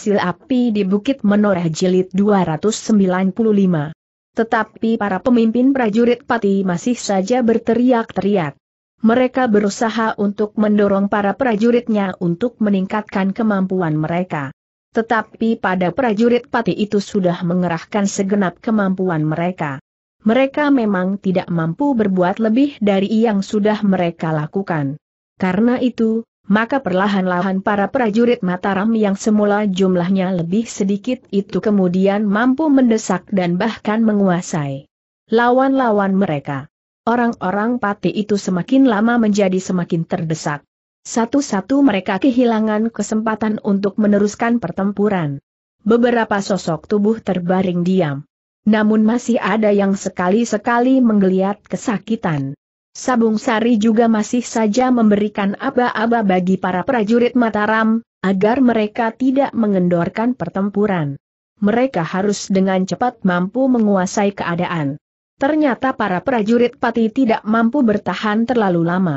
Sil Api di Bukit Menoreh Jilid 295. Tetapi para pemimpin prajurit pati masih saja berteriak-teriak. Mereka berusaha untuk mendorong para prajuritnya untuk meningkatkan kemampuan mereka. Tetapi pada prajurit pati itu sudah mengerahkan segenap kemampuan mereka. Mereka memang tidak mampu berbuat lebih dari yang sudah mereka lakukan. Karena itu, maka perlahan-lahan para prajurit Mataram yang semula jumlahnya lebih sedikit itu kemudian mampu mendesak dan bahkan menguasai lawan-lawan mereka. Orang-orang pati itu semakin lama menjadi semakin terdesak. Satu-satu mereka kehilangan kesempatan untuk meneruskan pertempuran. Beberapa sosok tubuh terbaring diam. Namun masih ada yang sekali-sekali menggeliat kesakitan. Sabung Sari juga masih saja memberikan aba-aba bagi para prajurit Mataram, agar mereka tidak mengendorkan pertempuran. Mereka harus dengan cepat mampu menguasai keadaan. Ternyata para prajurit pati tidak mampu bertahan terlalu lama.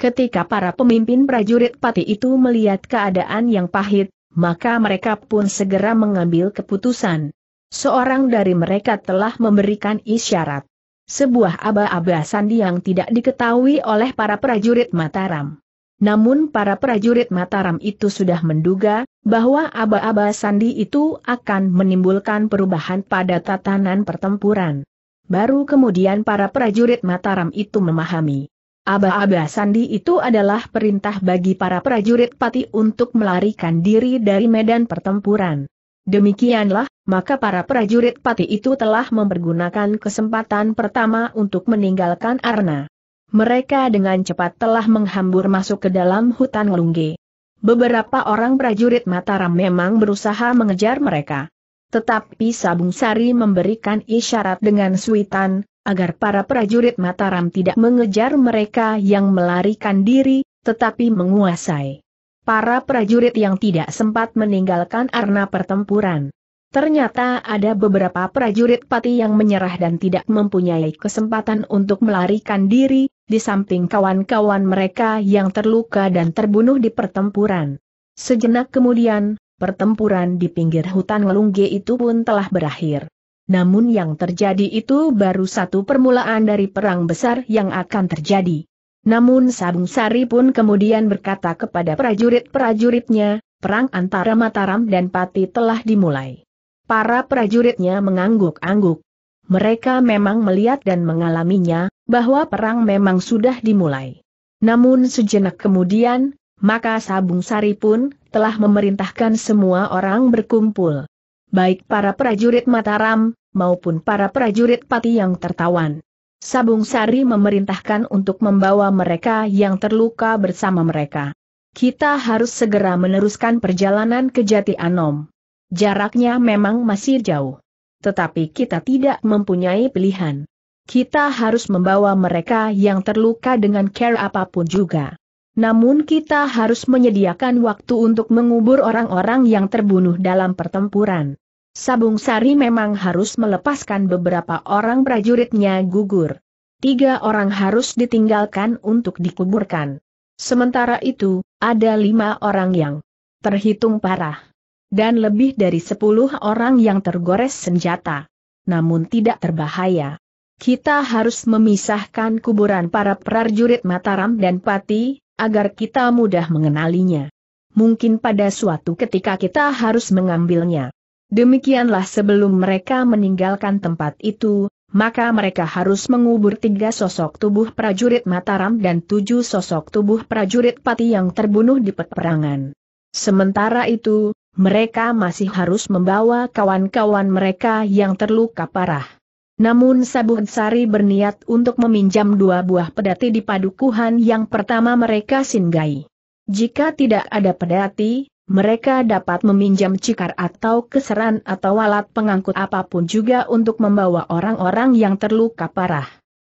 Ketika para pemimpin prajurit pati itu melihat keadaan yang pahit, maka mereka pun segera mengambil keputusan. Seorang dari mereka telah memberikan isyarat sebuah aba-aba sandi yang tidak diketahui oleh para prajurit Mataram. Namun para prajurit Mataram itu sudah menduga, bahwa aba-aba sandi itu akan menimbulkan perubahan pada tatanan pertempuran. Baru kemudian para prajurit Mataram itu memahami. Aba-aba sandi itu adalah perintah bagi para prajurit pati untuk melarikan diri dari medan pertempuran. Demikianlah maka para prajurit pati itu telah mempergunakan kesempatan pertama untuk meninggalkan Arna. Mereka dengan cepat telah menghambur masuk ke dalam hutan Lungge. Beberapa orang prajurit Mataram memang berusaha mengejar mereka. Tetapi Sabung Sari memberikan isyarat dengan suitan, agar para prajurit Mataram tidak mengejar mereka yang melarikan diri, tetapi menguasai para prajurit yang tidak sempat meninggalkan arna pertempuran. Ternyata ada beberapa prajurit pati yang menyerah dan tidak mempunyai kesempatan untuk melarikan diri, di samping kawan-kawan mereka yang terluka dan terbunuh di pertempuran. Sejenak kemudian, pertempuran di pinggir hutan Ngelungge itu pun telah berakhir. Namun yang terjadi itu baru satu permulaan dari perang besar yang akan terjadi. Namun Sabung Sari pun kemudian berkata kepada prajurit-prajuritnya, perang antara Mataram dan Pati telah dimulai. Para prajuritnya mengangguk-angguk. Mereka memang melihat dan mengalaminya, bahwa perang memang sudah dimulai. Namun sejenak kemudian, maka Sabung Sari pun telah memerintahkan semua orang berkumpul. Baik para prajurit Mataram, maupun para prajurit Pati yang tertawan. Sabung Sari memerintahkan untuk membawa mereka yang terluka bersama mereka. Kita harus segera meneruskan perjalanan ke Jati Anom. Jaraknya memang masih jauh. Tetapi kita tidak mempunyai pilihan. Kita harus membawa mereka yang terluka dengan care apapun juga. Namun kita harus menyediakan waktu untuk mengubur orang-orang yang terbunuh dalam pertempuran. Sabung Sari memang harus melepaskan beberapa orang prajuritnya gugur. Tiga orang harus ditinggalkan untuk dikuburkan. Sementara itu, ada lima orang yang terhitung parah dan lebih dari sepuluh orang yang tergores senjata. Namun tidak terbahaya. Kita harus memisahkan kuburan para prajurit Mataram dan Pati, agar kita mudah mengenalinya. Mungkin pada suatu ketika kita harus mengambilnya. Demikianlah sebelum mereka meninggalkan tempat itu, maka mereka harus mengubur tiga sosok tubuh prajurit Mataram dan tujuh sosok tubuh prajurit Pati yang terbunuh di peperangan. Sementara itu, mereka masih harus membawa kawan-kawan mereka yang terluka parah. Namun Sabu Sari berniat untuk meminjam dua buah pedati di padukuhan yang pertama mereka singgahi. Jika tidak ada pedati, mereka dapat meminjam cikar atau keseran atau alat pengangkut apapun juga untuk membawa orang-orang yang terluka parah.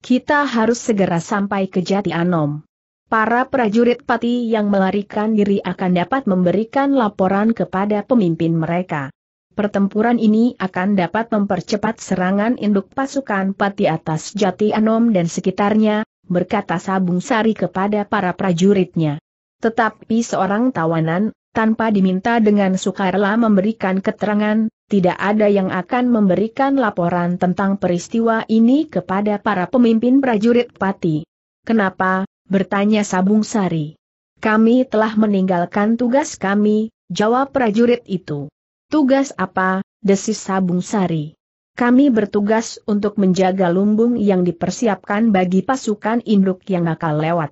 Kita harus segera sampai ke Jati Anom para prajurit pati yang melarikan diri akan dapat memberikan laporan kepada pemimpin mereka. Pertempuran ini akan dapat mempercepat serangan induk pasukan pati atas Jati Anom dan sekitarnya, berkata Sabung Sari kepada para prajuritnya. Tetapi seorang tawanan, tanpa diminta dengan sukarela memberikan keterangan, tidak ada yang akan memberikan laporan tentang peristiwa ini kepada para pemimpin prajurit pati. Kenapa? Bertanya Sabung Sari. Kami telah meninggalkan tugas kami, jawab prajurit itu. Tugas apa, desis Sabung Sari. Kami bertugas untuk menjaga lumbung yang dipersiapkan bagi pasukan induk yang akan lewat.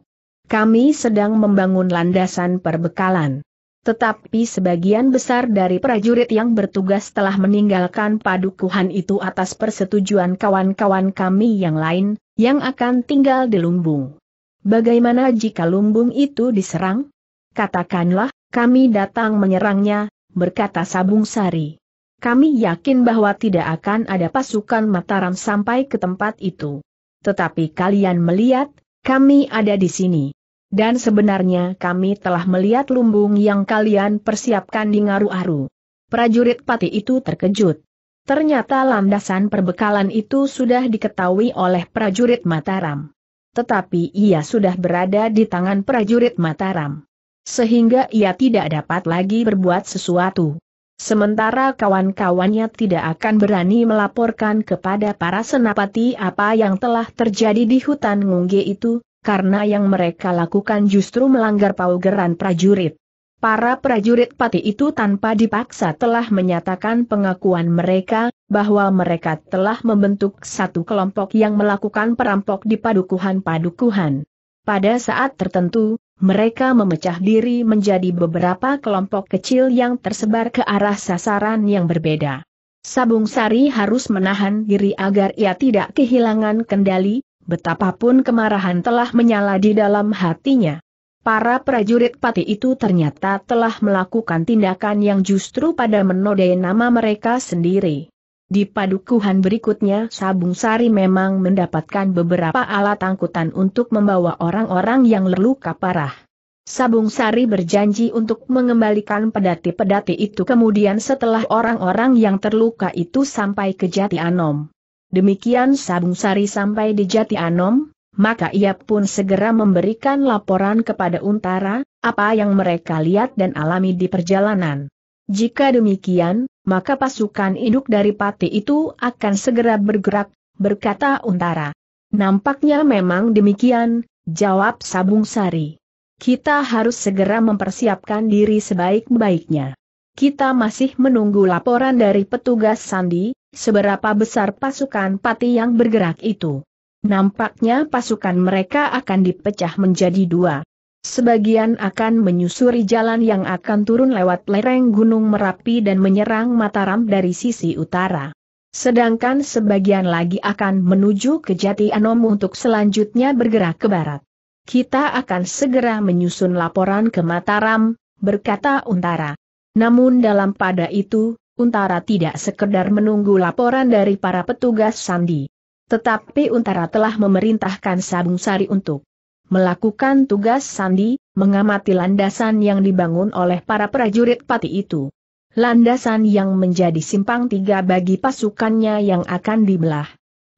Kami sedang membangun landasan perbekalan. Tetapi sebagian besar dari prajurit yang bertugas telah meninggalkan padukuhan itu atas persetujuan kawan-kawan kami yang lain, yang akan tinggal di Lumbung. Bagaimana jika lumbung itu diserang? Katakanlah, kami datang menyerangnya, berkata Sabung Sari. Kami yakin bahwa tidak akan ada pasukan Mataram sampai ke tempat itu. Tetapi kalian melihat, kami ada di sini. Dan sebenarnya kami telah melihat lumbung yang kalian persiapkan di Ngaru-Aru. Prajurit Pati itu terkejut. Ternyata landasan perbekalan itu sudah diketahui oleh prajurit Mataram tetapi ia sudah berada di tangan prajurit Mataram. Sehingga ia tidak dapat lagi berbuat sesuatu. Sementara kawan-kawannya tidak akan berani melaporkan kepada para senapati apa yang telah terjadi di hutan Ngungge itu, karena yang mereka lakukan justru melanggar paugeran prajurit. Para prajurit pati itu tanpa dipaksa telah menyatakan pengakuan mereka, bahwa mereka telah membentuk satu kelompok yang melakukan perampok di padukuhan-padukuhan. Pada saat tertentu, mereka memecah diri menjadi beberapa kelompok kecil yang tersebar ke arah sasaran yang berbeda. Sabung Sari harus menahan diri agar ia tidak kehilangan kendali, betapapun kemarahan telah menyala di dalam hatinya. Para prajurit pati itu ternyata telah melakukan tindakan yang justru pada menodai nama mereka sendiri. Di padukuhan berikutnya Sabung Sari memang mendapatkan beberapa alat angkutan untuk membawa orang-orang yang terluka parah. Sabung Sari berjanji untuk mengembalikan pedati-pedati itu kemudian setelah orang-orang yang terluka itu sampai ke Jati Anom. Demikian Sabung Sari sampai di Jati Anom, maka ia pun segera memberikan laporan kepada Untara, apa yang mereka lihat dan alami di perjalanan. Jika demikian, maka pasukan induk dari Pati itu akan segera bergerak, berkata Untara. Nampaknya memang demikian, jawab Sabung Sari. Kita harus segera mempersiapkan diri sebaik-baiknya. Kita masih menunggu laporan dari petugas Sandi, seberapa besar pasukan Pati yang bergerak itu. Nampaknya pasukan mereka akan dipecah menjadi dua. Sebagian akan menyusuri jalan yang akan turun lewat lereng Gunung Merapi dan menyerang Mataram dari sisi utara. Sedangkan sebagian lagi akan menuju ke Jati Anom untuk selanjutnya bergerak ke barat. Kita akan segera menyusun laporan ke Mataram, berkata Untara. Namun dalam pada itu, Untara tidak sekedar menunggu laporan dari para petugas Sandi. Tetapi Untara telah memerintahkan Sabung Sari untuk melakukan tugas sandi, mengamati landasan yang dibangun oleh para prajurit pati itu. Landasan yang menjadi simpang tiga bagi pasukannya yang akan dibelah.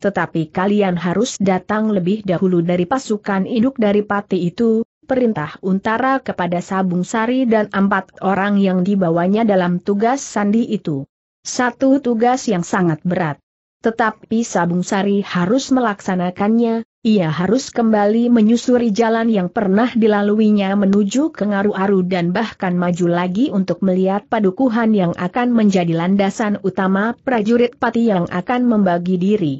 Tetapi kalian harus datang lebih dahulu dari pasukan induk dari pati itu, perintah Untara kepada Sabung Sari dan empat orang yang dibawanya dalam tugas sandi itu. Satu tugas yang sangat berat. Tetapi Sabung Sari harus melaksanakannya, ia harus kembali menyusuri jalan yang pernah dilaluinya menuju ke Ngaru-Aru dan bahkan maju lagi untuk melihat padukuhan yang akan menjadi landasan utama prajurit pati yang akan membagi diri.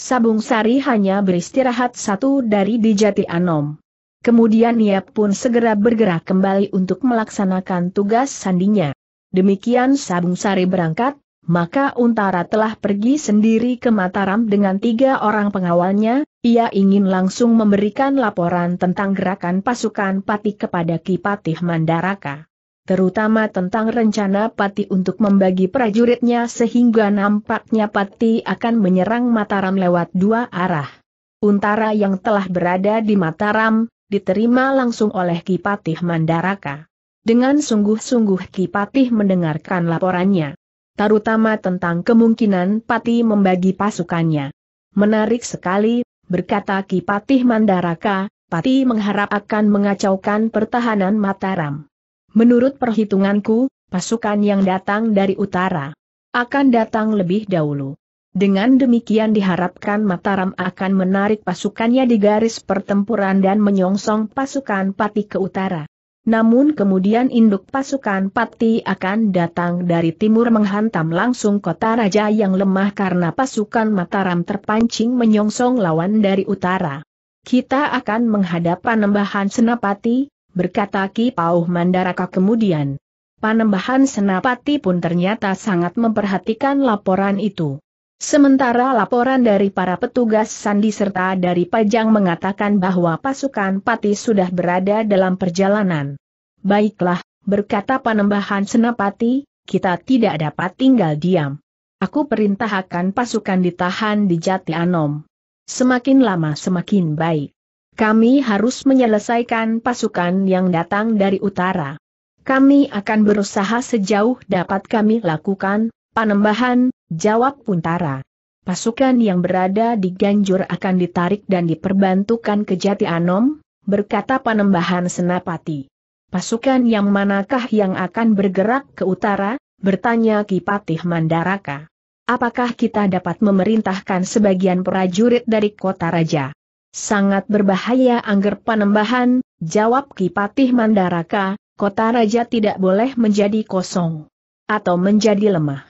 Sabung Sari hanya beristirahat satu dari di Anom. Kemudian ia pun segera bergerak kembali untuk melaksanakan tugas sandinya. Demikian Sabung Sari berangkat, maka Untara telah pergi sendiri ke Mataram dengan tiga orang pengawalnya, ia ingin langsung memberikan laporan tentang gerakan pasukan Pati kepada Kipatih Mandaraka. Terutama tentang rencana Pati untuk membagi prajuritnya sehingga nampaknya Pati akan menyerang Mataram lewat dua arah. Untara yang telah berada di Mataram, diterima langsung oleh Kipatih Mandaraka. Dengan sungguh-sungguh Kipatih mendengarkan laporannya terutama tentang kemungkinan Pati membagi pasukannya. Menarik sekali, berkata Ki Patih Mandaraka, Pati mengharap akan mengacaukan pertahanan Mataram. Menurut perhitunganku, pasukan yang datang dari utara akan datang lebih dahulu. Dengan demikian diharapkan Mataram akan menarik pasukannya di garis pertempuran dan menyongsong pasukan Pati ke utara. Namun kemudian induk pasukan Pati akan datang dari timur menghantam langsung kota raja yang lemah karena pasukan Mataram terpancing menyongsong lawan dari utara. Kita akan menghadap panembahan Senapati, berkata Ki Pauh Mandaraka kemudian. Panembahan Senapati pun ternyata sangat memperhatikan laporan itu. Sementara laporan dari para petugas Sandi serta dari Pajang mengatakan bahwa pasukan Pati sudah berada dalam perjalanan. Baiklah, berkata Panembahan Senapati, kita tidak dapat tinggal diam. Aku perintahkan pasukan ditahan di Jati Anom. Semakin lama semakin baik. Kami harus menyelesaikan pasukan yang datang dari utara. Kami akan berusaha sejauh dapat kami lakukan, Panembahan, jawab Puntara. Pasukan yang berada di Ganjur akan ditarik dan diperbantukan ke Jati Anom, berkata Panembahan Senapati. Pasukan yang manakah yang akan bergerak ke utara, bertanya Kipatih Mandaraka. Apakah kita dapat memerintahkan sebagian prajurit dari kota raja? Sangat berbahaya angger panembahan, jawab Kipatih Mandaraka, kota raja tidak boleh menjadi kosong. Atau menjadi lemah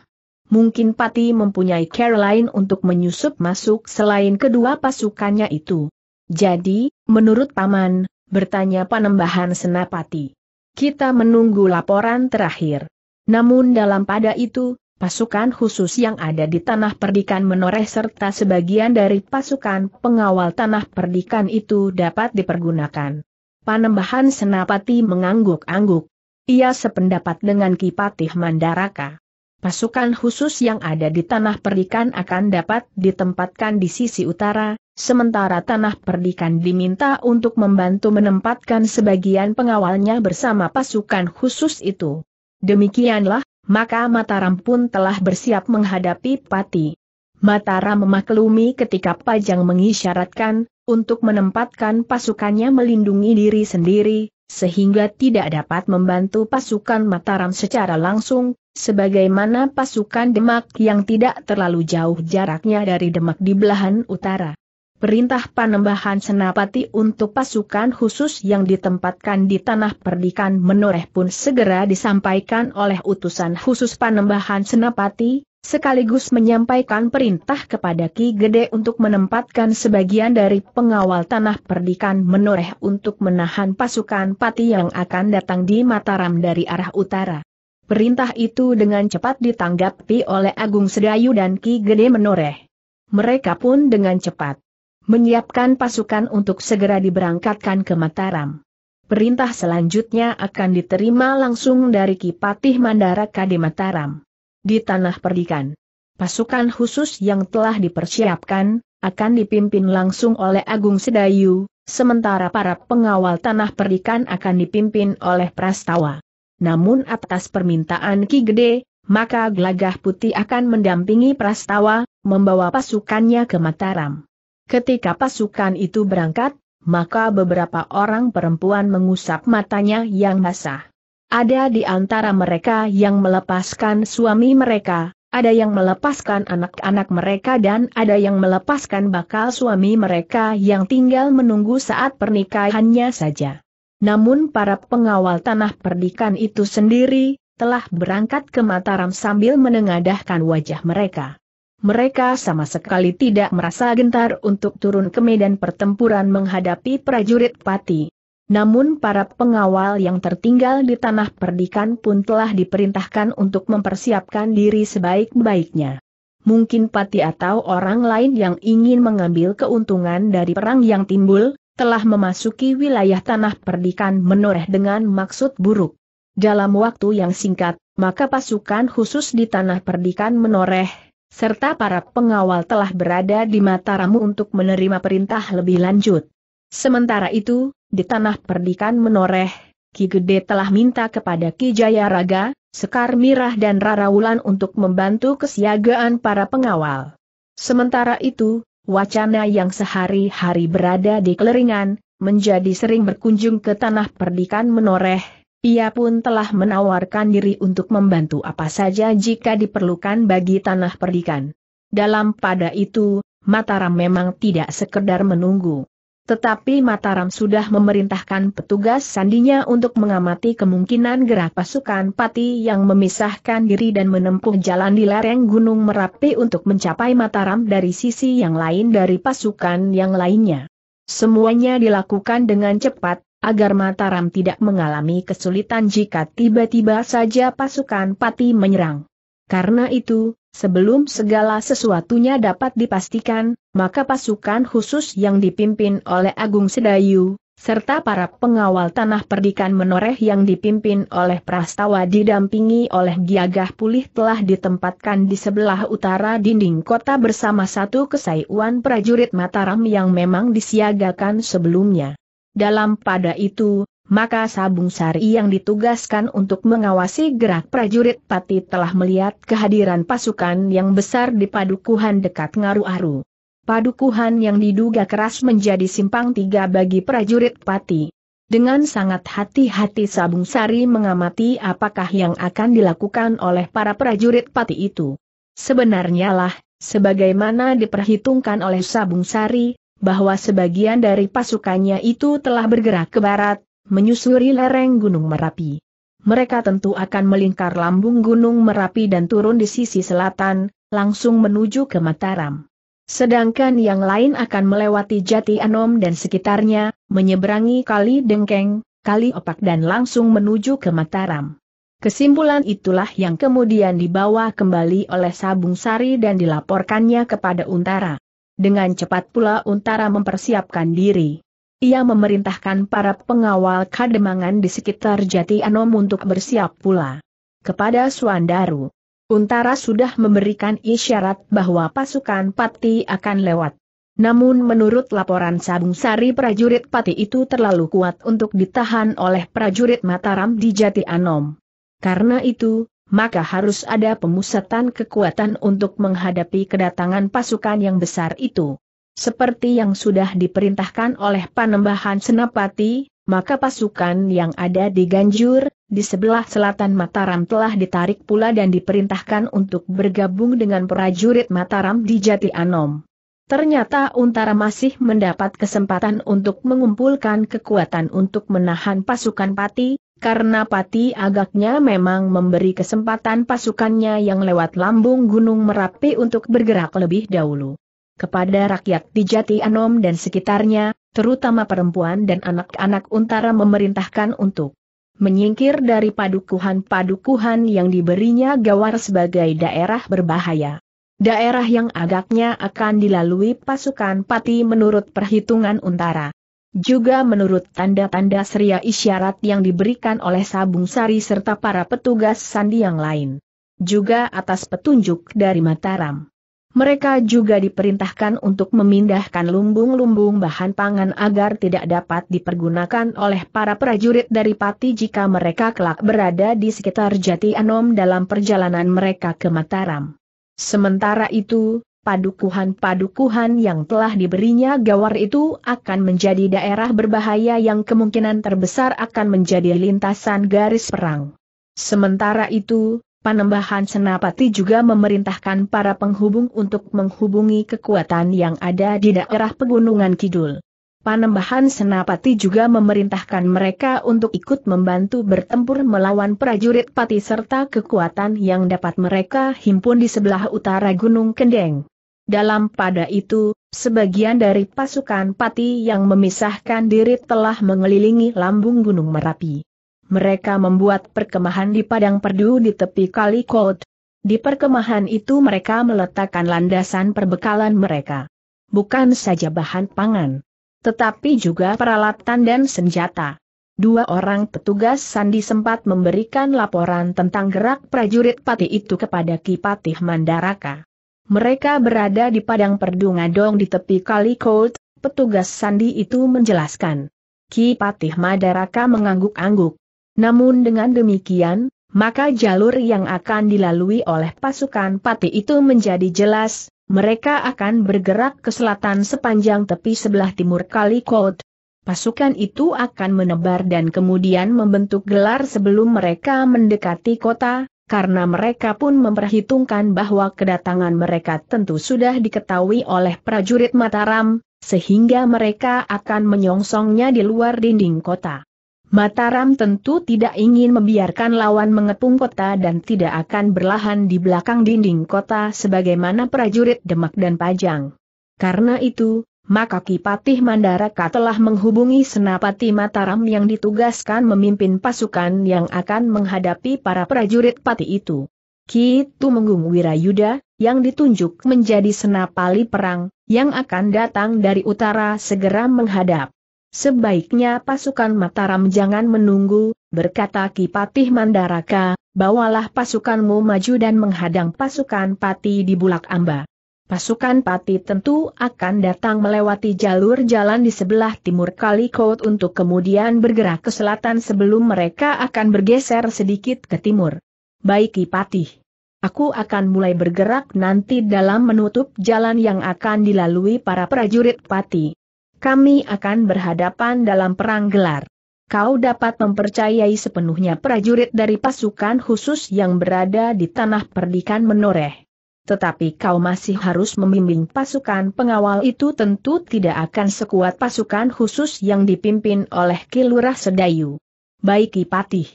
mungkin Pati mempunyai Caroline lain untuk menyusup masuk selain kedua pasukannya itu. Jadi, menurut Paman, bertanya Panembahan Senapati. Kita menunggu laporan terakhir. Namun dalam pada itu, pasukan khusus yang ada di tanah perdikan menoreh serta sebagian dari pasukan pengawal tanah perdikan itu dapat dipergunakan. Panembahan Senapati mengangguk-angguk. Ia sependapat dengan Kipatih Mandaraka pasukan khusus yang ada di tanah perdikan akan dapat ditempatkan di sisi utara, sementara tanah perdikan diminta untuk membantu menempatkan sebagian pengawalnya bersama pasukan khusus itu. Demikianlah, maka Mataram pun telah bersiap menghadapi Pati. Mataram memaklumi ketika Pajang mengisyaratkan, untuk menempatkan pasukannya melindungi diri sendiri, sehingga tidak dapat membantu pasukan Mataram secara langsung, sebagaimana pasukan Demak yang tidak terlalu jauh jaraknya dari Demak di belahan utara. Perintah panembahan senapati untuk pasukan khusus yang ditempatkan di tanah perdikan menoreh pun segera disampaikan oleh utusan khusus panembahan senapati, sekaligus menyampaikan perintah kepada Ki Gede untuk menempatkan sebagian dari pengawal tanah perdikan menoreh untuk menahan pasukan pati yang akan datang di Mataram dari arah utara. Perintah itu dengan cepat ditanggapi oleh Agung Sedayu dan Ki Gede menoreh. Mereka pun dengan cepat menyiapkan pasukan untuk segera diberangkatkan ke Mataram. Perintah selanjutnya akan diterima langsung dari Ki Patih Mandara Kade Mataram di tanah perdikan. Pasukan khusus yang telah dipersiapkan, akan dipimpin langsung oleh Agung Sedayu, sementara para pengawal tanah perdikan akan dipimpin oleh Prastawa. Namun atas permintaan Ki Gede, maka Gelagah Putih akan mendampingi Prastawa, membawa pasukannya ke Mataram. Ketika pasukan itu berangkat, maka beberapa orang perempuan mengusap matanya yang basah. Ada di antara mereka yang melepaskan suami mereka, ada yang melepaskan anak-anak mereka dan ada yang melepaskan bakal suami mereka yang tinggal menunggu saat pernikahannya saja. Namun para pengawal tanah perdikan itu sendiri, telah berangkat ke Mataram sambil menengadahkan wajah mereka. Mereka sama sekali tidak merasa gentar untuk turun ke medan pertempuran menghadapi prajurit pati. Namun para pengawal yang tertinggal di tanah perdikan pun telah diperintahkan untuk mempersiapkan diri sebaik-baiknya. Mungkin pati atau orang lain yang ingin mengambil keuntungan dari perang yang timbul, telah memasuki wilayah tanah perdikan menoreh dengan maksud buruk. Dalam waktu yang singkat, maka pasukan khusus di tanah perdikan menoreh, serta para pengawal telah berada di Mataramu untuk menerima perintah lebih lanjut. Sementara itu, di tanah perdikan menoreh, Ki Gede telah minta kepada Ki Jaya Raga, Sekar Mirah dan Rara Wulan untuk membantu kesiagaan para pengawal. Sementara itu, wacana yang sehari-hari berada di keleringan, menjadi sering berkunjung ke tanah perdikan menoreh, ia pun telah menawarkan diri untuk membantu apa saja jika diperlukan bagi tanah perdikan. Dalam pada itu, Mataram memang tidak sekedar menunggu. Tetapi Mataram sudah memerintahkan petugas sandinya untuk mengamati kemungkinan gerak pasukan pati yang memisahkan diri dan menempuh jalan di lereng Gunung Merapi untuk mencapai Mataram dari sisi yang lain dari pasukan yang lainnya. Semuanya dilakukan dengan cepat, agar Mataram tidak mengalami kesulitan jika tiba-tiba saja pasukan pati menyerang. Karena itu, Sebelum segala sesuatunya dapat dipastikan, maka pasukan khusus yang dipimpin oleh Agung Sedayu, serta para pengawal tanah perdikan menoreh yang dipimpin oleh Prastawa didampingi oleh Giagah Pulih telah ditempatkan di sebelah utara dinding kota bersama satu kesaiuan prajurit Mataram yang memang disiagakan sebelumnya. Dalam pada itu, maka Sabung Sari yang ditugaskan untuk mengawasi gerak prajurit Pati telah melihat kehadiran pasukan yang besar di padukuhan dekat Ngaru-Aru. Padukuhan yang diduga keras menjadi simpang tiga bagi prajurit Pati. Dengan sangat hati-hati Sabung Sari mengamati apakah yang akan dilakukan oleh para prajurit Pati itu. Sebenarnya lah, sebagaimana diperhitungkan oleh Sabung Sari, bahwa sebagian dari pasukannya itu telah bergerak ke barat, menyusuri lereng Gunung Merapi. Mereka tentu akan melingkar lambung Gunung Merapi dan turun di sisi selatan, langsung menuju ke Mataram. Sedangkan yang lain akan melewati Jati Anom dan sekitarnya, menyeberangi Kali Dengkeng, Kali Opak dan langsung menuju ke Mataram. Kesimpulan itulah yang kemudian dibawa kembali oleh Sabung Sari dan dilaporkannya kepada Untara. Dengan cepat pula Untara mempersiapkan diri. Ia memerintahkan para pengawal kademangan di sekitar Jati Anom untuk bersiap pula. Kepada Suandaru, Untara sudah memberikan isyarat bahwa pasukan Pati akan lewat. Namun menurut laporan Sabung Sari prajurit Pati itu terlalu kuat untuk ditahan oleh prajurit Mataram di Jati Anom. Karena itu, maka harus ada pemusatan kekuatan untuk menghadapi kedatangan pasukan yang besar itu. Seperti yang sudah diperintahkan oleh Panembahan Senapati, maka pasukan yang ada di Ganjur, di sebelah selatan Mataram telah ditarik pula dan diperintahkan untuk bergabung dengan prajurit Mataram di Jati Anom. Ternyata Untara masih mendapat kesempatan untuk mengumpulkan kekuatan untuk menahan pasukan Pati, karena Pati agaknya memang memberi kesempatan pasukannya yang lewat lambung Gunung Merapi untuk bergerak lebih dahulu kepada rakyat di Jati Anom dan sekitarnya, terutama perempuan dan anak-anak untara memerintahkan untuk menyingkir dari padukuhan-padukuhan yang diberinya gawar sebagai daerah berbahaya. Daerah yang agaknya akan dilalui pasukan pati menurut perhitungan untara. Juga menurut tanda-tanda seria isyarat yang diberikan oleh Sabung Sari serta para petugas sandi yang lain. Juga atas petunjuk dari Mataram mereka juga diperintahkan untuk memindahkan lumbung-lumbung bahan pangan agar tidak dapat dipergunakan oleh para prajurit dari Pati jika mereka kelak berada di sekitar Jati Anom dalam perjalanan mereka ke Mataram. Sementara itu, padukuhan-padukuhan yang telah diberinya gawar itu akan menjadi daerah berbahaya yang kemungkinan terbesar akan menjadi lintasan garis perang. Sementara itu, Panembahan Senapati juga memerintahkan para penghubung untuk menghubungi kekuatan yang ada di daerah Pegunungan Kidul. Panembahan Senapati juga memerintahkan mereka untuk ikut membantu bertempur melawan prajurit pati serta kekuatan yang dapat mereka himpun di sebelah utara Gunung Kendeng. Dalam pada itu, sebagian dari pasukan pati yang memisahkan diri telah mengelilingi lambung Gunung Merapi mereka membuat perkemahan di padang perdu di tepi kali Kod. Di perkemahan itu mereka meletakkan landasan perbekalan mereka. Bukan saja bahan pangan, tetapi juga peralatan dan senjata. Dua orang petugas Sandi sempat memberikan laporan tentang gerak prajurit Pati itu kepada Kipatih Mandaraka. Mereka berada di padang perdu ngadong di tepi kali Kod. petugas Sandi itu menjelaskan. Kipatih Mandaraka mengangguk-angguk. Namun dengan demikian, maka jalur yang akan dilalui oleh pasukan pati itu menjadi jelas, mereka akan bergerak ke selatan sepanjang tepi sebelah timur Kali Kod. Pasukan itu akan menebar dan kemudian membentuk gelar sebelum mereka mendekati kota, karena mereka pun memperhitungkan bahwa kedatangan mereka tentu sudah diketahui oleh prajurit Mataram, sehingga mereka akan menyongsongnya di luar dinding kota. Mataram tentu tidak ingin membiarkan lawan mengepung kota dan tidak akan berlahan di belakang dinding kota sebagaimana prajurit Demak dan Pajang. Karena itu, maka Kipatih Mandaraka telah menghubungi Senapati Mataram yang ditugaskan memimpin pasukan yang akan menghadapi para prajurit pati itu. Kitu Menggung Wirayuda, yang ditunjuk menjadi senapali perang, yang akan datang dari utara segera menghadap. Sebaiknya pasukan Mataram jangan menunggu, berkata Kipatih Mandaraka, bawalah pasukanmu maju dan menghadang pasukan Pati di Bulak Amba. Pasukan Pati tentu akan datang melewati jalur jalan di sebelah timur Kali Kaut untuk kemudian bergerak ke selatan sebelum mereka akan bergeser sedikit ke timur. Baik Kipatih. Aku akan mulai bergerak nanti dalam menutup jalan yang akan dilalui para prajurit Pati kami akan berhadapan dalam perang gelar. Kau dapat mempercayai sepenuhnya prajurit dari pasukan khusus yang berada di tanah perdikan menoreh. Tetapi kau masih harus membimbing pasukan pengawal itu tentu tidak akan sekuat pasukan khusus yang dipimpin oleh Kilurah Sedayu. Baik Kipatih.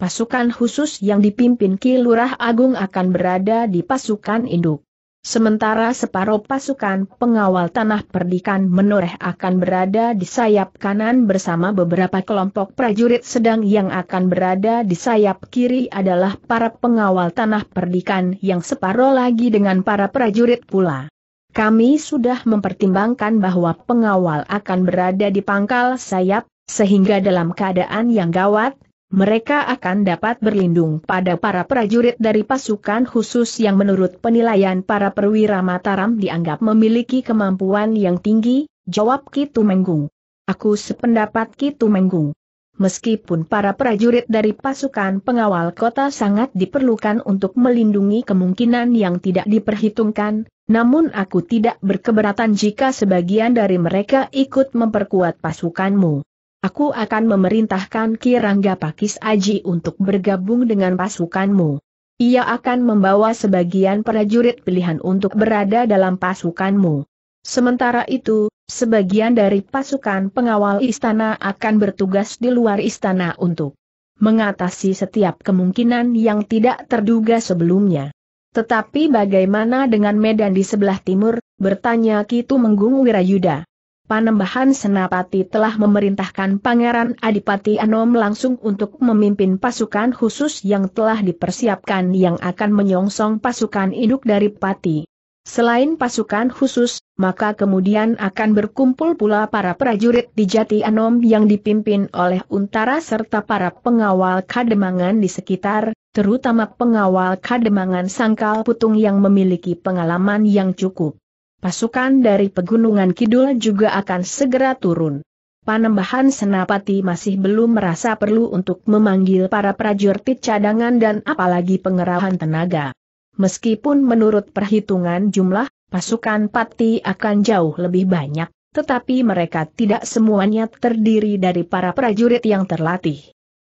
Pasukan khusus yang dipimpin Kilurah Agung akan berada di pasukan induk. Sementara separuh pasukan pengawal tanah perdikan menoreh akan berada di sayap kanan bersama beberapa kelompok prajurit sedang yang akan berada di sayap kiri adalah para pengawal tanah perdikan yang separuh lagi dengan para prajurit pula. Kami sudah mempertimbangkan bahwa pengawal akan berada di pangkal sayap, sehingga dalam keadaan yang gawat, mereka akan dapat berlindung pada para prajurit dari pasukan khusus yang menurut penilaian para perwira Mataram dianggap memiliki kemampuan yang tinggi, jawab Kitu Menggung. Aku sependapat Kitu Menggung. Meskipun para prajurit dari pasukan pengawal kota sangat diperlukan untuk melindungi kemungkinan yang tidak diperhitungkan, namun aku tidak berkeberatan jika sebagian dari mereka ikut memperkuat pasukanmu. Aku akan memerintahkan Kirangga Pakis Aji untuk bergabung dengan pasukanmu. Ia akan membawa sebagian prajurit pilihan untuk berada dalam pasukanmu. Sementara itu, sebagian dari pasukan pengawal istana akan bertugas di luar istana untuk mengatasi setiap kemungkinan yang tidak terduga sebelumnya. Tetapi bagaimana dengan medan di sebelah timur, bertanya Kitu Menggung Wirayuda. Panembahan Senapati telah memerintahkan Pangeran Adipati Anom langsung untuk memimpin pasukan khusus yang telah dipersiapkan yang akan menyongsong pasukan induk dari Pati. Selain pasukan khusus, maka kemudian akan berkumpul pula para prajurit di Jati Anom yang dipimpin oleh Untara serta para pengawal kademangan di sekitar, terutama pengawal kademangan Sangkal Putung yang memiliki pengalaman yang cukup pasukan dari Pegunungan Kidul juga akan segera turun. Panembahan Senapati masih belum merasa perlu untuk memanggil para prajurit cadangan dan apalagi pengerahan tenaga. Meskipun menurut perhitungan jumlah, pasukan Pati akan jauh lebih banyak, tetapi mereka tidak semuanya terdiri dari para prajurit yang terlatih.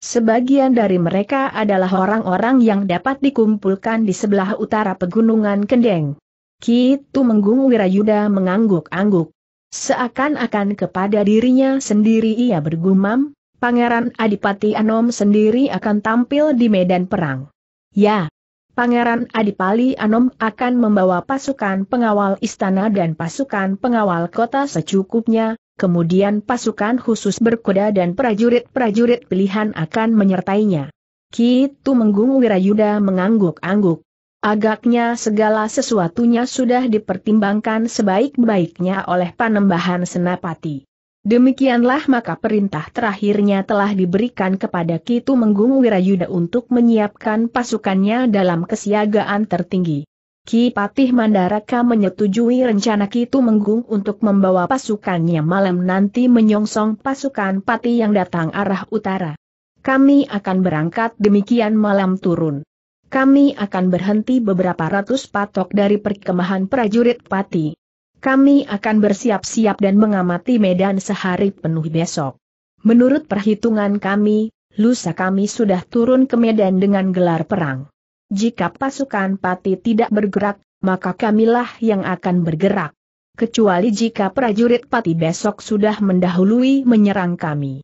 Sebagian dari mereka adalah orang-orang yang dapat dikumpulkan di sebelah utara pegunungan Kendeng. Kitu Tumenggung Wirayuda mengangguk-angguk. Seakan-akan kepada dirinya sendiri ia bergumam, Pangeran Adipati Anom sendiri akan tampil di medan perang. Ya, Pangeran Adipali Anom akan membawa pasukan pengawal istana dan pasukan pengawal kota secukupnya, kemudian pasukan khusus berkuda dan prajurit-prajurit pilihan akan menyertainya. Kitu Tumenggung Wirayuda mengangguk-angguk. Agaknya segala sesuatunya sudah dipertimbangkan sebaik-baiknya oleh panembahan Senapati. Demikianlah maka perintah terakhirnya telah diberikan kepada Kitu Menggung Wirayuda untuk menyiapkan pasukannya dalam kesiagaan tertinggi. Ki Patih Mandaraka menyetujui rencana Kitu Menggung untuk membawa pasukannya malam nanti menyongsong pasukan Pati yang datang arah utara. Kami akan berangkat demikian malam turun kami akan berhenti beberapa ratus patok dari perkemahan prajurit pati. Kami akan bersiap-siap dan mengamati medan sehari penuh besok. Menurut perhitungan kami, lusa kami sudah turun ke medan dengan gelar perang. Jika pasukan pati tidak bergerak, maka kamilah yang akan bergerak. Kecuali jika prajurit pati besok sudah mendahului menyerang kami.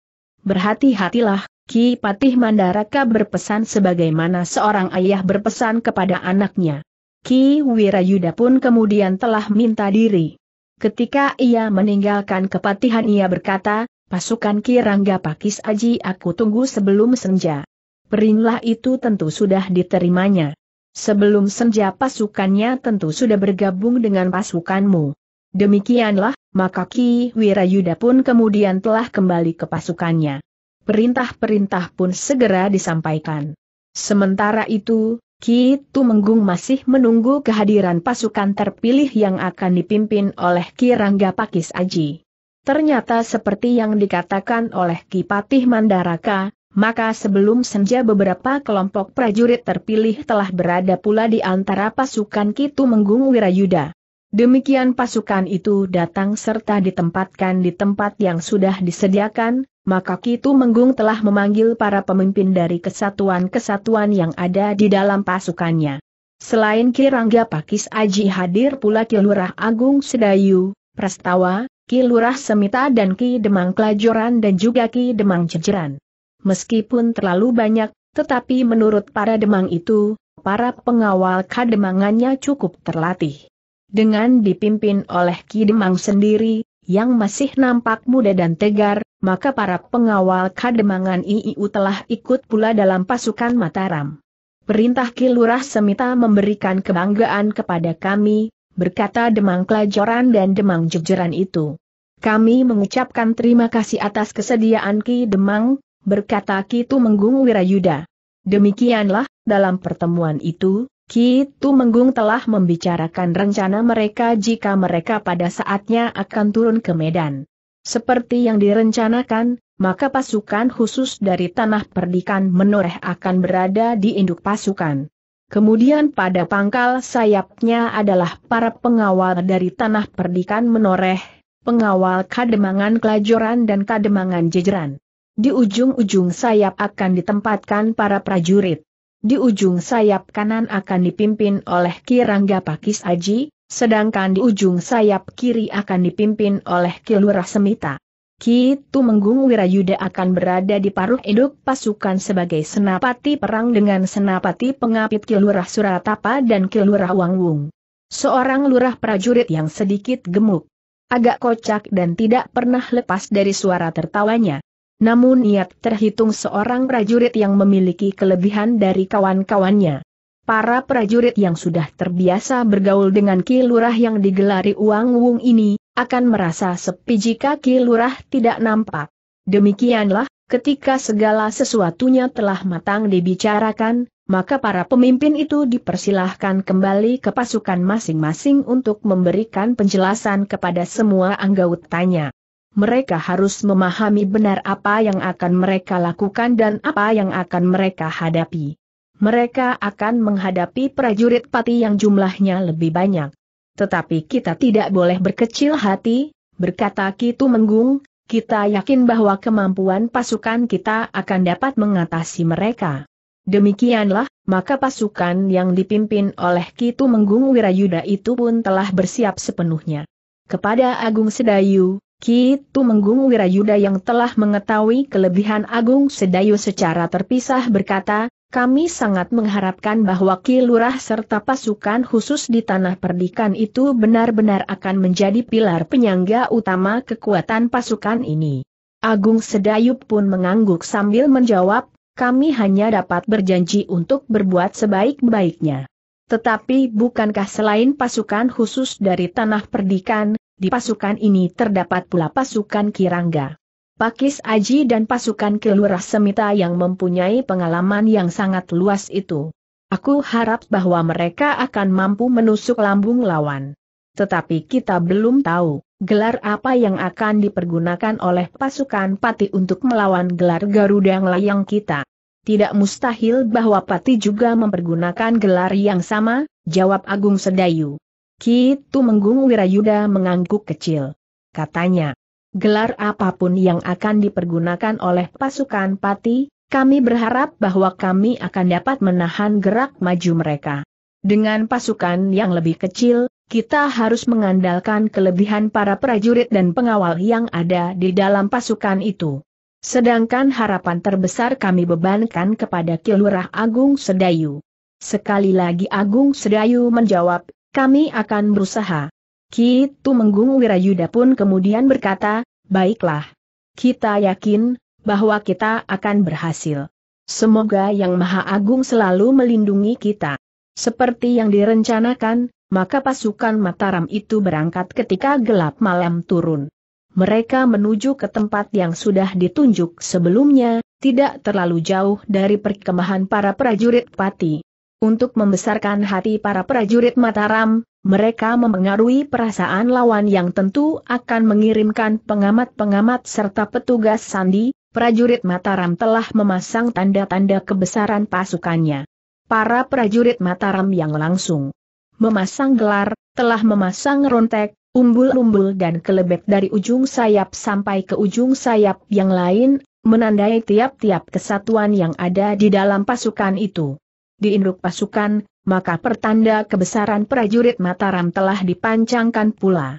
Berhati-hatilah, Ki Patih Mandaraka berpesan sebagaimana seorang ayah berpesan kepada anaknya. Ki Wirayuda pun kemudian telah minta diri. Ketika ia meninggalkan kepatihan ia berkata, pasukan Ki Rangga Pakis Aji aku tunggu sebelum senja. Perintah itu tentu sudah diterimanya. Sebelum senja pasukannya tentu sudah bergabung dengan pasukanmu. Demikianlah, maka Ki Wirayuda pun kemudian telah kembali ke pasukannya perintah-perintah pun segera disampaikan. Sementara itu, Ki Tumenggung masih menunggu kehadiran pasukan terpilih yang akan dipimpin oleh Ki Rangga Pakis Aji. Ternyata seperti yang dikatakan oleh Ki Patih Mandaraka, maka sebelum senja beberapa kelompok prajurit terpilih telah berada pula di antara pasukan Ki Tumenggung Wirayuda. Demikian pasukan itu datang serta ditempatkan di tempat yang sudah disediakan, maka Kitu Menggung telah memanggil para pemimpin dari kesatuan-kesatuan yang ada di dalam pasukannya. Selain Kirangga Pakis Aji hadir pula Kilurah Agung Sedayu, Prastawa, Kilurah Semita dan Ki Demang Kelajoran dan juga Ki Demang Jejeran. Meskipun terlalu banyak, tetapi menurut para Demang itu, para pengawal kademangannya cukup terlatih. Dengan dipimpin oleh Ki Demang sendiri, yang masih nampak muda dan tegar, maka para pengawal Kademangan IIU telah ikut pula dalam pasukan Mataram. Perintah Ki Lurah Semita memberikan kebanggaan kepada kami, berkata Demang Kelajoran dan Demang Jejeran itu. Kami mengucapkan terima kasih atas kesediaan Ki Demang, berkata Kitu Menggung Wirayuda. Demikianlah, dalam pertemuan itu, Ki Tumenggung telah membicarakan rencana mereka jika mereka pada saatnya akan turun ke Medan. Seperti yang direncanakan, maka pasukan khusus dari Tanah Perdikan Menoreh akan berada di induk pasukan. Kemudian pada pangkal sayapnya adalah para pengawal dari Tanah Perdikan Menoreh, pengawal Kademangan Kelajoran dan Kademangan Jejeran. Di ujung-ujung sayap akan ditempatkan para prajurit. Di ujung sayap kanan akan dipimpin oleh Kirangga Pakis Aji, sedangkan di ujung sayap kiri akan dipimpin oleh Kilurah Semita. Ki Tumenggung Wirayuda akan berada di paruh induk pasukan sebagai senapati perang dengan senapati pengapit Kilurah Suratapa dan Kilurah Wangwung. Seorang lurah prajurit yang sedikit gemuk, agak kocak dan tidak pernah lepas dari suara tertawanya. Namun ia terhitung seorang prajurit yang memiliki kelebihan dari kawan-kawannya. Para prajurit yang sudah terbiasa bergaul dengan Ki Lurah yang digelari Uang Wung ini, akan merasa sepi jika Ki Lurah tidak nampak. Demikianlah, ketika segala sesuatunya telah matang dibicarakan, maka para pemimpin itu dipersilahkan kembali ke pasukan masing-masing untuk memberikan penjelasan kepada semua anggotanya mereka harus memahami benar apa yang akan mereka lakukan dan apa yang akan mereka hadapi. Mereka akan menghadapi prajurit pati yang jumlahnya lebih banyak. Tetapi kita tidak boleh berkecil hati, berkata Kitu Menggung, kita yakin bahwa kemampuan pasukan kita akan dapat mengatasi mereka. Demikianlah, maka pasukan yang dipimpin oleh Kitu Menggung Wirayuda itu pun telah bersiap sepenuhnya. Kepada Agung Sedayu, Kitu menggung Wirayuda yang telah mengetahui kelebihan Agung Sedayu secara terpisah berkata, kami sangat mengharapkan bahwa Kilurah serta pasukan khusus di tanah perdikan itu benar-benar akan menjadi pilar penyangga utama kekuatan pasukan ini. Agung Sedayu pun mengangguk sambil menjawab, kami hanya dapat berjanji untuk berbuat sebaik-baiknya. Tetapi bukankah selain pasukan khusus dari tanah perdikan, di pasukan ini terdapat pula pasukan Kirangga. Pakis Aji dan pasukan Kelurah Semita yang mempunyai pengalaman yang sangat luas itu. Aku harap bahwa mereka akan mampu menusuk lambung lawan. Tetapi kita belum tahu, gelar apa yang akan dipergunakan oleh pasukan Pati untuk melawan gelar Garuda Layang kita. Tidak mustahil bahwa Pati juga mempergunakan gelar yang sama, jawab Agung Sedayu. Ki Tumenggung Wirayuda mengangguk kecil. Katanya, gelar apapun yang akan dipergunakan oleh pasukan pati, kami berharap bahwa kami akan dapat menahan gerak maju mereka. Dengan pasukan yang lebih kecil, kita harus mengandalkan kelebihan para prajurit dan pengawal yang ada di dalam pasukan itu. Sedangkan harapan terbesar kami bebankan kepada Kilurah Agung Sedayu. Sekali lagi Agung Sedayu menjawab, kami akan berusaha. Kitu Menggung Wirayuda pun kemudian berkata, baiklah. Kita yakin, bahwa kita akan berhasil. Semoga Yang Maha Agung selalu melindungi kita. Seperti yang direncanakan, maka pasukan Mataram itu berangkat ketika gelap malam turun. Mereka menuju ke tempat yang sudah ditunjuk sebelumnya, tidak terlalu jauh dari perkemahan para prajurit pati. Untuk membesarkan hati para prajurit Mataram, mereka memengaruhi perasaan lawan yang tentu akan mengirimkan pengamat-pengamat serta petugas sandi, prajurit Mataram telah memasang tanda-tanda kebesaran pasukannya. Para prajurit Mataram yang langsung memasang gelar, telah memasang rontek, umbul-umbul dan kelebek dari ujung sayap sampai ke ujung sayap yang lain, menandai tiap-tiap kesatuan yang ada di dalam pasukan itu diinduk pasukan, maka pertanda kebesaran prajurit Mataram telah dipancangkan pula.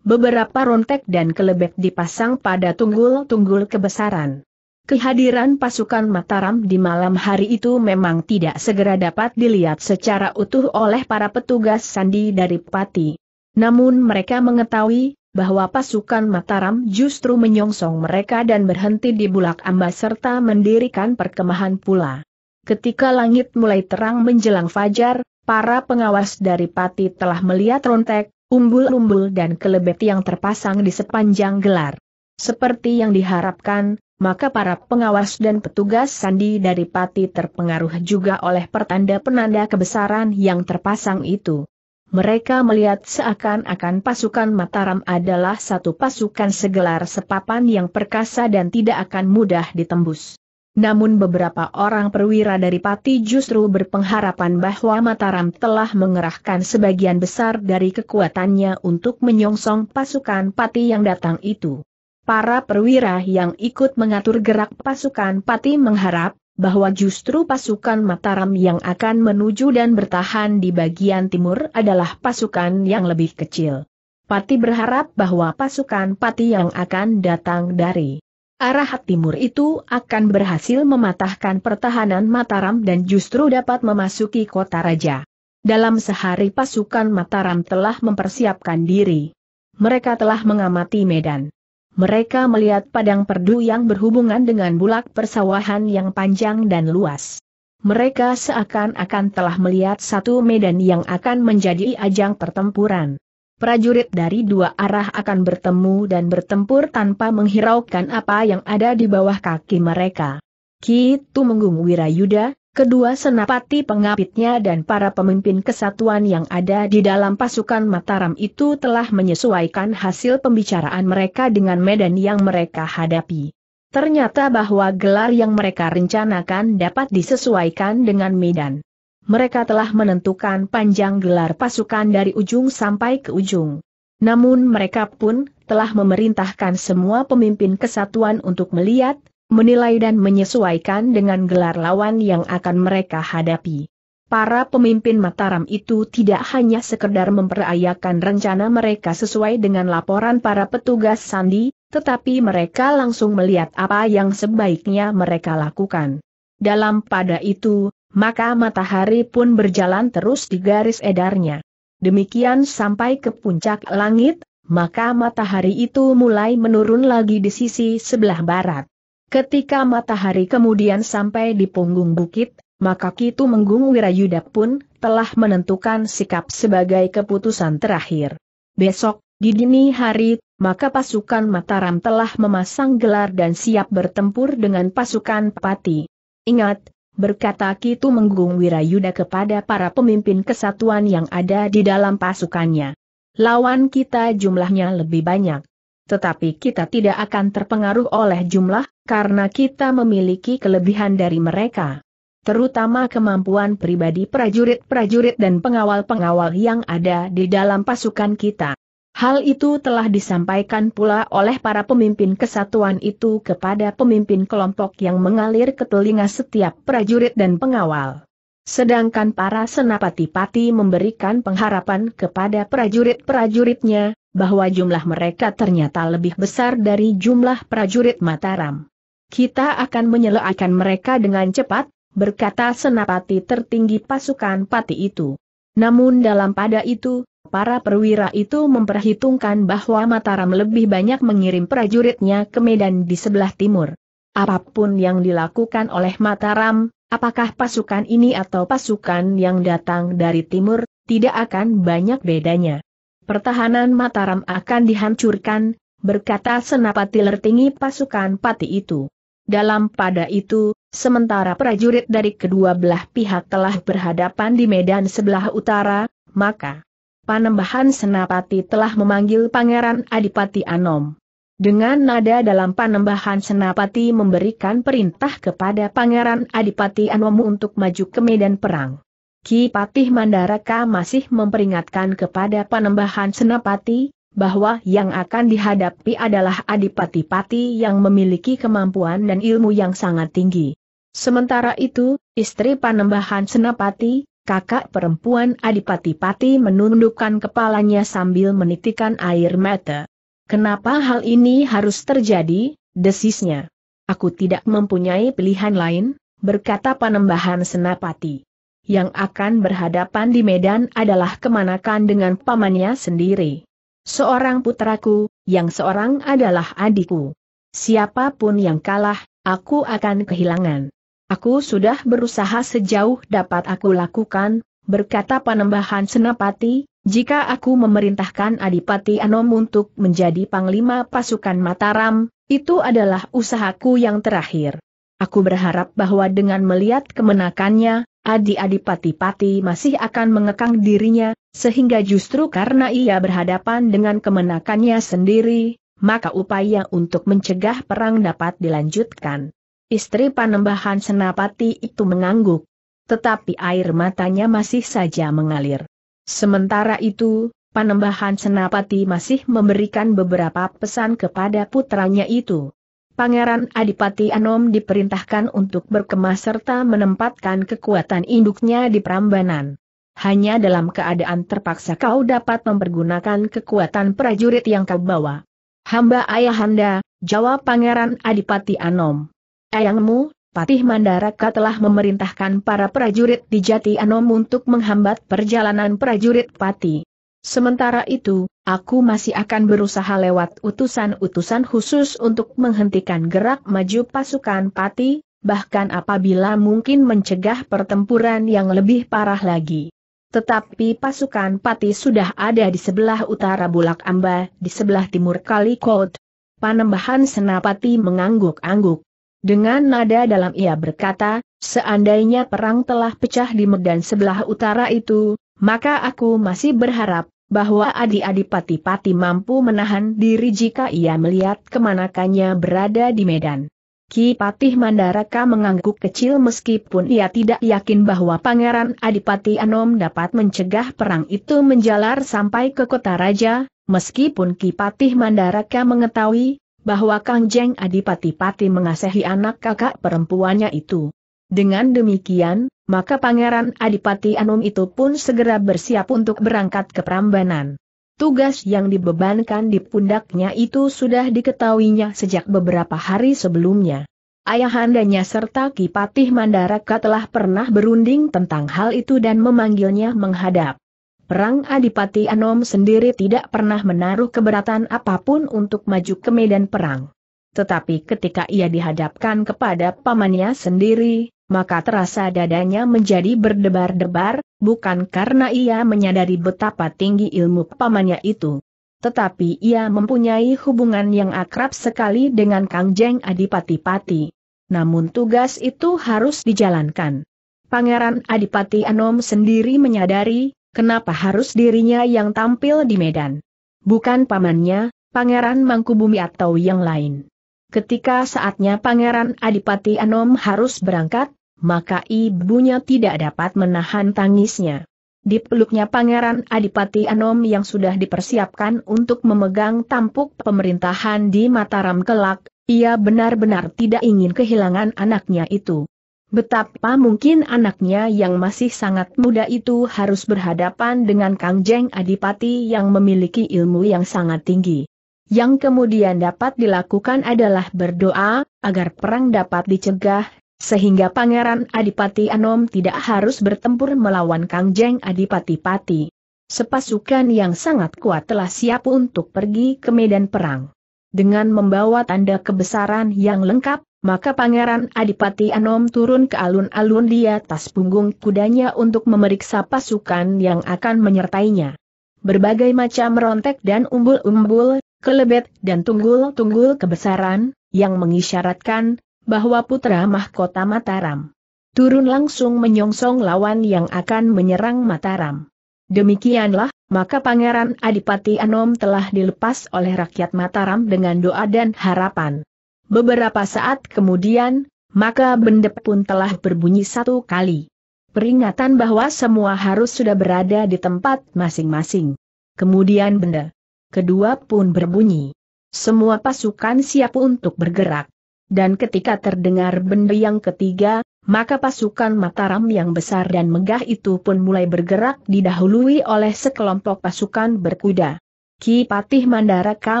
Beberapa rontek dan kelebek dipasang pada tunggul-tunggul kebesaran. Kehadiran pasukan Mataram di malam hari itu memang tidak segera dapat dilihat secara utuh oleh para petugas sandi dari Pati. Namun mereka mengetahui bahwa pasukan Mataram justru menyongsong mereka dan berhenti di Bulak Amba serta mendirikan perkemahan pula. Ketika langit mulai terang menjelang fajar, para pengawas dari Pati telah melihat rontek, umbul-umbul dan kelebet yang terpasang di sepanjang gelar. Seperti yang diharapkan, maka para pengawas dan petugas sandi dari Pati terpengaruh juga oleh pertanda-penanda kebesaran yang terpasang itu. Mereka melihat seakan-akan pasukan Mataram adalah satu pasukan segelar sepapan yang perkasa dan tidak akan mudah ditembus. Namun beberapa orang perwira dari Pati justru berpengharapan bahwa Mataram telah mengerahkan sebagian besar dari kekuatannya untuk menyongsong pasukan Pati yang datang itu. Para perwira yang ikut mengatur gerak pasukan Pati mengharap bahwa justru pasukan Mataram yang akan menuju dan bertahan di bagian timur adalah pasukan yang lebih kecil. Pati berharap bahwa pasukan Pati yang akan datang dari Arah timur itu akan berhasil mematahkan pertahanan Mataram dan justru dapat memasuki kota raja. Dalam sehari pasukan Mataram telah mempersiapkan diri. Mereka telah mengamati medan. Mereka melihat padang perdu yang berhubungan dengan bulak persawahan yang panjang dan luas. Mereka seakan-akan telah melihat satu medan yang akan menjadi ajang pertempuran prajurit dari dua arah akan bertemu dan bertempur tanpa menghiraukan apa yang ada di bawah kaki mereka. Kitu Menggung Wirayuda, kedua senapati pengapitnya dan para pemimpin kesatuan yang ada di dalam pasukan Mataram itu telah menyesuaikan hasil pembicaraan mereka dengan medan yang mereka hadapi. Ternyata bahwa gelar yang mereka rencanakan dapat disesuaikan dengan medan mereka telah menentukan panjang gelar pasukan dari ujung sampai ke ujung. Namun mereka pun telah memerintahkan semua pemimpin kesatuan untuk melihat, menilai dan menyesuaikan dengan gelar lawan yang akan mereka hadapi. Para pemimpin Mataram itu tidak hanya sekedar memperayakan rencana mereka sesuai dengan laporan para petugas sandi, tetapi mereka langsung melihat apa yang sebaiknya mereka lakukan. Dalam pada itu, maka matahari pun berjalan terus di garis edarnya. Demikian sampai ke puncak langit, maka matahari itu mulai menurun lagi di sisi sebelah barat. Ketika matahari kemudian sampai di punggung bukit, maka Kitu Menggung Wirayuda pun telah menentukan sikap sebagai keputusan terakhir. Besok, di dini hari, maka pasukan Mataram telah memasang gelar dan siap bertempur dengan pasukan Pati. Ingat, berkata Kitu Menggung Wirayuda kepada para pemimpin kesatuan yang ada di dalam pasukannya. Lawan kita jumlahnya lebih banyak. Tetapi kita tidak akan terpengaruh oleh jumlah, karena kita memiliki kelebihan dari mereka. Terutama kemampuan pribadi prajurit-prajurit dan pengawal-pengawal yang ada di dalam pasukan kita. Hal itu telah disampaikan pula oleh para pemimpin kesatuan itu kepada pemimpin kelompok yang mengalir ke telinga setiap prajurit dan pengawal. Sedangkan para senapati-pati memberikan pengharapan kepada prajurit-prajuritnya, bahwa jumlah mereka ternyata lebih besar dari jumlah prajurit Mataram. Kita akan menyelakkan mereka dengan cepat, berkata senapati tertinggi pasukan pati itu. Namun dalam pada itu, Para perwira itu memperhitungkan bahwa Mataram lebih banyak mengirim prajuritnya ke Medan di sebelah timur. Apapun yang dilakukan oleh Mataram, apakah pasukan ini atau pasukan yang datang dari timur, tidak akan banyak bedanya. Pertahanan Mataram akan dihancurkan, berkata senapati lertingi pasukan pati itu. Dalam pada itu, sementara prajurit dari kedua belah pihak telah berhadapan di medan sebelah utara, maka Panembahan Senapati telah memanggil Pangeran Adipati Anom. Dengan nada dalam panembahan Senapati memberikan perintah kepada Pangeran Adipati Anom untuk maju ke medan perang. Ki Patih Mandaraka masih memperingatkan kepada panembahan Senapati, bahwa yang akan dihadapi adalah Adipati Pati yang memiliki kemampuan dan ilmu yang sangat tinggi. Sementara itu, istri panembahan Senapati, kakak perempuan Adipati Pati menundukkan kepalanya sambil menitikan air mata. Kenapa hal ini harus terjadi, desisnya. Aku tidak mempunyai pilihan lain, berkata panembahan Senapati. Yang akan berhadapan di Medan adalah kemanakan dengan pamannya sendiri. Seorang putraku, yang seorang adalah adikku. Siapapun yang kalah, aku akan kehilangan. Aku sudah berusaha sejauh dapat aku lakukan, berkata Panembahan Senapati, jika aku memerintahkan Adipati Anom untuk menjadi Panglima Pasukan Mataram, itu adalah usahaku yang terakhir. Aku berharap bahwa dengan melihat kemenakannya, Adi Adipati Pati masih akan mengekang dirinya, sehingga justru karena ia berhadapan dengan kemenakannya sendiri, maka upaya untuk mencegah perang dapat dilanjutkan. Istri panembahan senapati itu mengangguk. Tetapi air matanya masih saja mengalir. Sementara itu, panembahan senapati masih memberikan beberapa pesan kepada putranya itu. Pangeran Adipati Anom diperintahkan untuk berkemas serta menempatkan kekuatan induknya di Prambanan. Hanya dalam keadaan terpaksa kau dapat mempergunakan kekuatan prajurit yang kau bawa. Hamba ayahanda, jawab Pangeran Adipati Anom. Ayangmu, Patih Mandaraka telah memerintahkan para prajurit di Jati Anom untuk menghambat perjalanan prajurit Pati. Sementara itu, aku masih akan berusaha lewat utusan-utusan khusus untuk menghentikan gerak maju pasukan Pati, bahkan apabila mungkin mencegah pertempuran yang lebih parah lagi. Tetapi pasukan Pati sudah ada di sebelah utara Bulak Amba, di sebelah timur Kalikot. Panembahan Senapati mengangguk-angguk. Dengan nada dalam ia berkata, seandainya perang telah pecah di medan sebelah utara itu, maka aku masih berharap bahwa adi adipati pati mampu menahan diri jika ia melihat kemanakannya berada di medan. Ki Patih Mandaraka mengangguk kecil meskipun ia tidak yakin bahwa Pangeran Adipati Anom dapat mencegah perang itu menjalar sampai ke kota raja, meskipun Ki Patih Mandaraka mengetahui bahwa Kang Jeng Adipati-Pati mengasihi anak kakak perempuannya itu. Dengan demikian, maka Pangeran Adipati Anum itu pun segera bersiap untuk berangkat ke Prambanan. Tugas yang dibebankan di pundaknya itu sudah diketahuinya sejak beberapa hari sebelumnya. Ayahandanya serta Kipatih Mandaraka telah pernah berunding tentang hal itu dan memanggilnya menghadap. Perang Adipati Anom sendiri tidak pernah menaruh keberatan apapun untuk maju ke medan perang. Tetapi ketika ia dihadapkan kepada pamannya sendiri, maka terasa dadanya menjadi berdebar-debar, bukan karena ia menyadari betapa tinggi ilmu pamannya itu. Tetapi ia mempunyai hubungan yang akrab sekali dengan Kang Jeng Adipati Pati. Namun tugas itu harus dijalankan. Pangeran Adipati Anom sendiri menyadari Kenapa harus dirinya yang tampil di medan? Bukan pamannya, Pangeran Mangkubumi atau yang lain. Ketika saatnya Pangeran Adipati Anom harus berangkat, maka ibunya tidak dapat menahan tangisnya. Di peluknya Pangeran Adipati Anom yang sudah dipersiapkan untuk memegang tampuk pemerintahan di Mataram kelak, ia benar-benar tidak ingin kehilangan anaknya itu. Betapa mungkin anaknya yang masih sangat muda itu harus berhadapan dengan Kang Jeng Adipati yang memiliki ilmu yang sangat tinggi. Yang kemudian dapat dilakukan adalah berdoa, agar perang dapat dicegah, sehingga Pangeran Adipati Anom tidak harus bertempur melawan Kang Jeng Adipati Pati. Sepasukan yang sangat kuat telah siap untuk pergi ke medan perang. Dengan membawa tanda kebesaran yang lengkap, maka Pangeran Adipati Anom turun ke alun-alun di atas punggung kudanya untuk memeriksa pasukan yang akan menyertainya. Berbagai macam rontek dan umbul-umbul, kelebet dan tunggul-tunggul kebesaran, yang mengisyaratkan bahwa putra mahkota Mataram turun langsung menyongsong lawan yang akan menyerang Mataram. Demikianlah, maka Pangeran Adipati Anom telah dilepas oleh rakyat Mataram dengan doa dan harapan. Beberapa saat kemudian, maka benda pun telah berbunyi satu kali. Peringatan bahwa semua harus sudah berada di tempat masing-masing. Kemudian benda kedua pun berbunyi. Semua pasukan siap untuk bergerak. Dan ketika terdengar benda yang ketiga, maka pasukan Mataram yang besar dan megah itu pun mulai bergerak didahului oleh sekelompok pasukan berkuda. Ki Patih Mandaraka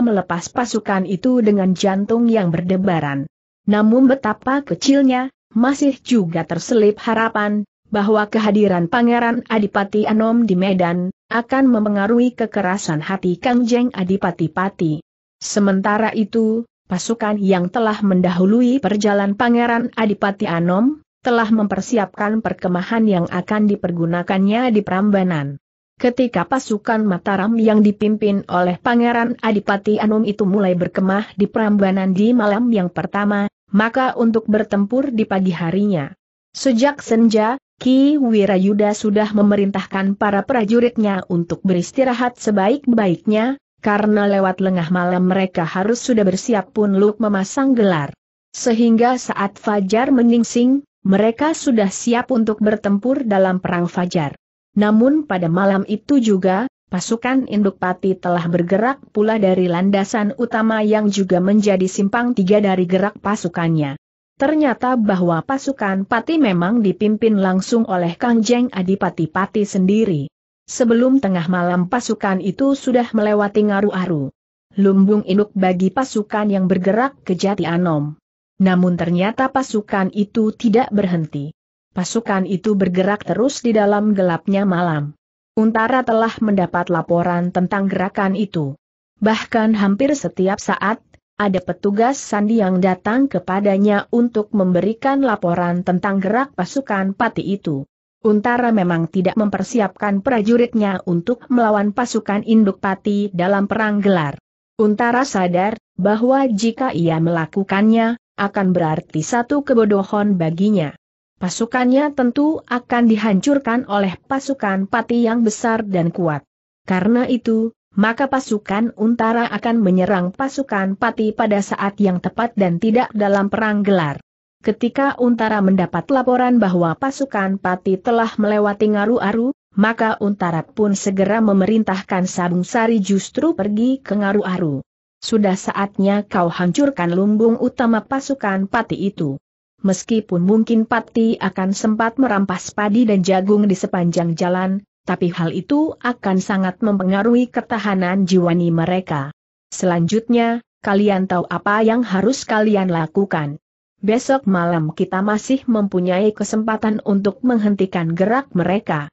melepas pasukan itu dengan jantung yang berdebaran. Namun betapa kecilnya, masih juga terselip harapan, bahwa kehadiran Pangeran Adipati Anom di Medan, akan mempengaruhi kekerasan hati Kangjeng Adipati Pati. Sementara itu, pasukan yang telah mendahului perjalanan Pangeran Adipati Anom, telah mempersiapkan perkemahan yang akan dipergunakannya di Prambanan. Ketika pasukan Mataram yang dipimpin oleh Pangeran Adipati Anum itu mulai berkemah di Prambanan di malam yang pertama, maka untuk bertempur di pagi harinya. Sejak senja, Ki Wirayuda sudah memerintahkan para prajuritnya untuk beristirahat sebaik-baiknya, karena lewat lengah malam mereka harus sudah bersiap pun luk memasang gelar. Sehingga saat fajar menyingsing, mereka sudah siap untuk bertempur dalam perang fajar. Namun pada malam itu juga, pasukan induk Pati telah bergerak pula dari landasan utama yang juga menjadi simpang tiga dari gerak pasukannya. Ternyata bahwa pasukan Pati memang dipimpin langsung oleh Kangjeng Adipati Pati sendiri. Sebelum tengah malam pasukan itu sudah melewati Ngaru-Aru lumbung induk bagi pasukan yang bergerak ke Jati Anom. Namun ternyata pasukan itu tidak berhenti pasukan itu bergerak terus di dalam gelapnya malam. Untara telah mendapat laporan tentang gerakan itu. Bahkan hampir setiap saat, ada petugas sandi yang datang kepadanya untuk memberikan laporan tentang gerak pasukan pati itu. Untara memang tidak mempersiapkan prajuritnya untuk melawan pasukan induk pati dalam perang gelar. Untara sadar bahwa jika ia melakukannya, akan berarti satu kebodohan baginya pasukannya tentu akan dihancurkan oleh pasukan pati yang besar dan kuat. Karena itu, maka pasukan Untara akan menyerang pasukan Pati pada saat yang tepat dan tidak dalam perang gelar. Ketika Untara mendapat laporan bahwa pasukan Pati telah melewati Ngaru-Aru, maka Untara pun segera memerintahkan Sabung Sari justru pergi ke Ngaru-Aru. Sudah saatnya kau hancurkan lumbung utama pasukan Pati itu meskipun mungkin Pati akan sempat merampas padi dan jagung di sepanjang jalan, tapi hal itu akan sangat mempengaruhi ketahanan jiwani mereka. Selanjutnya, kalian tahu apa yang harus kalian lakukan. Besok malam kita masih mempunyai kesempatan untuk menghentikan gerak mereka.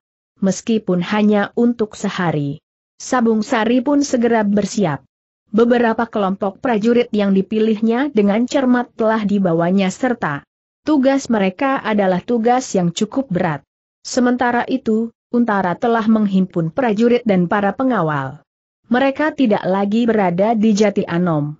Meskipun hanya untuk sehari. Sabung Sari pun segera bersiap. Beberapa kelompok prajurit yang dipilihnya dengan cermat telah dibawanya serta Tugas mereka adalah tugas yang cukup berat. Sementara itu, Untara telah menghimpun prajurit dan para pengawal. Mereka tidak lagi berada di Jati Anom.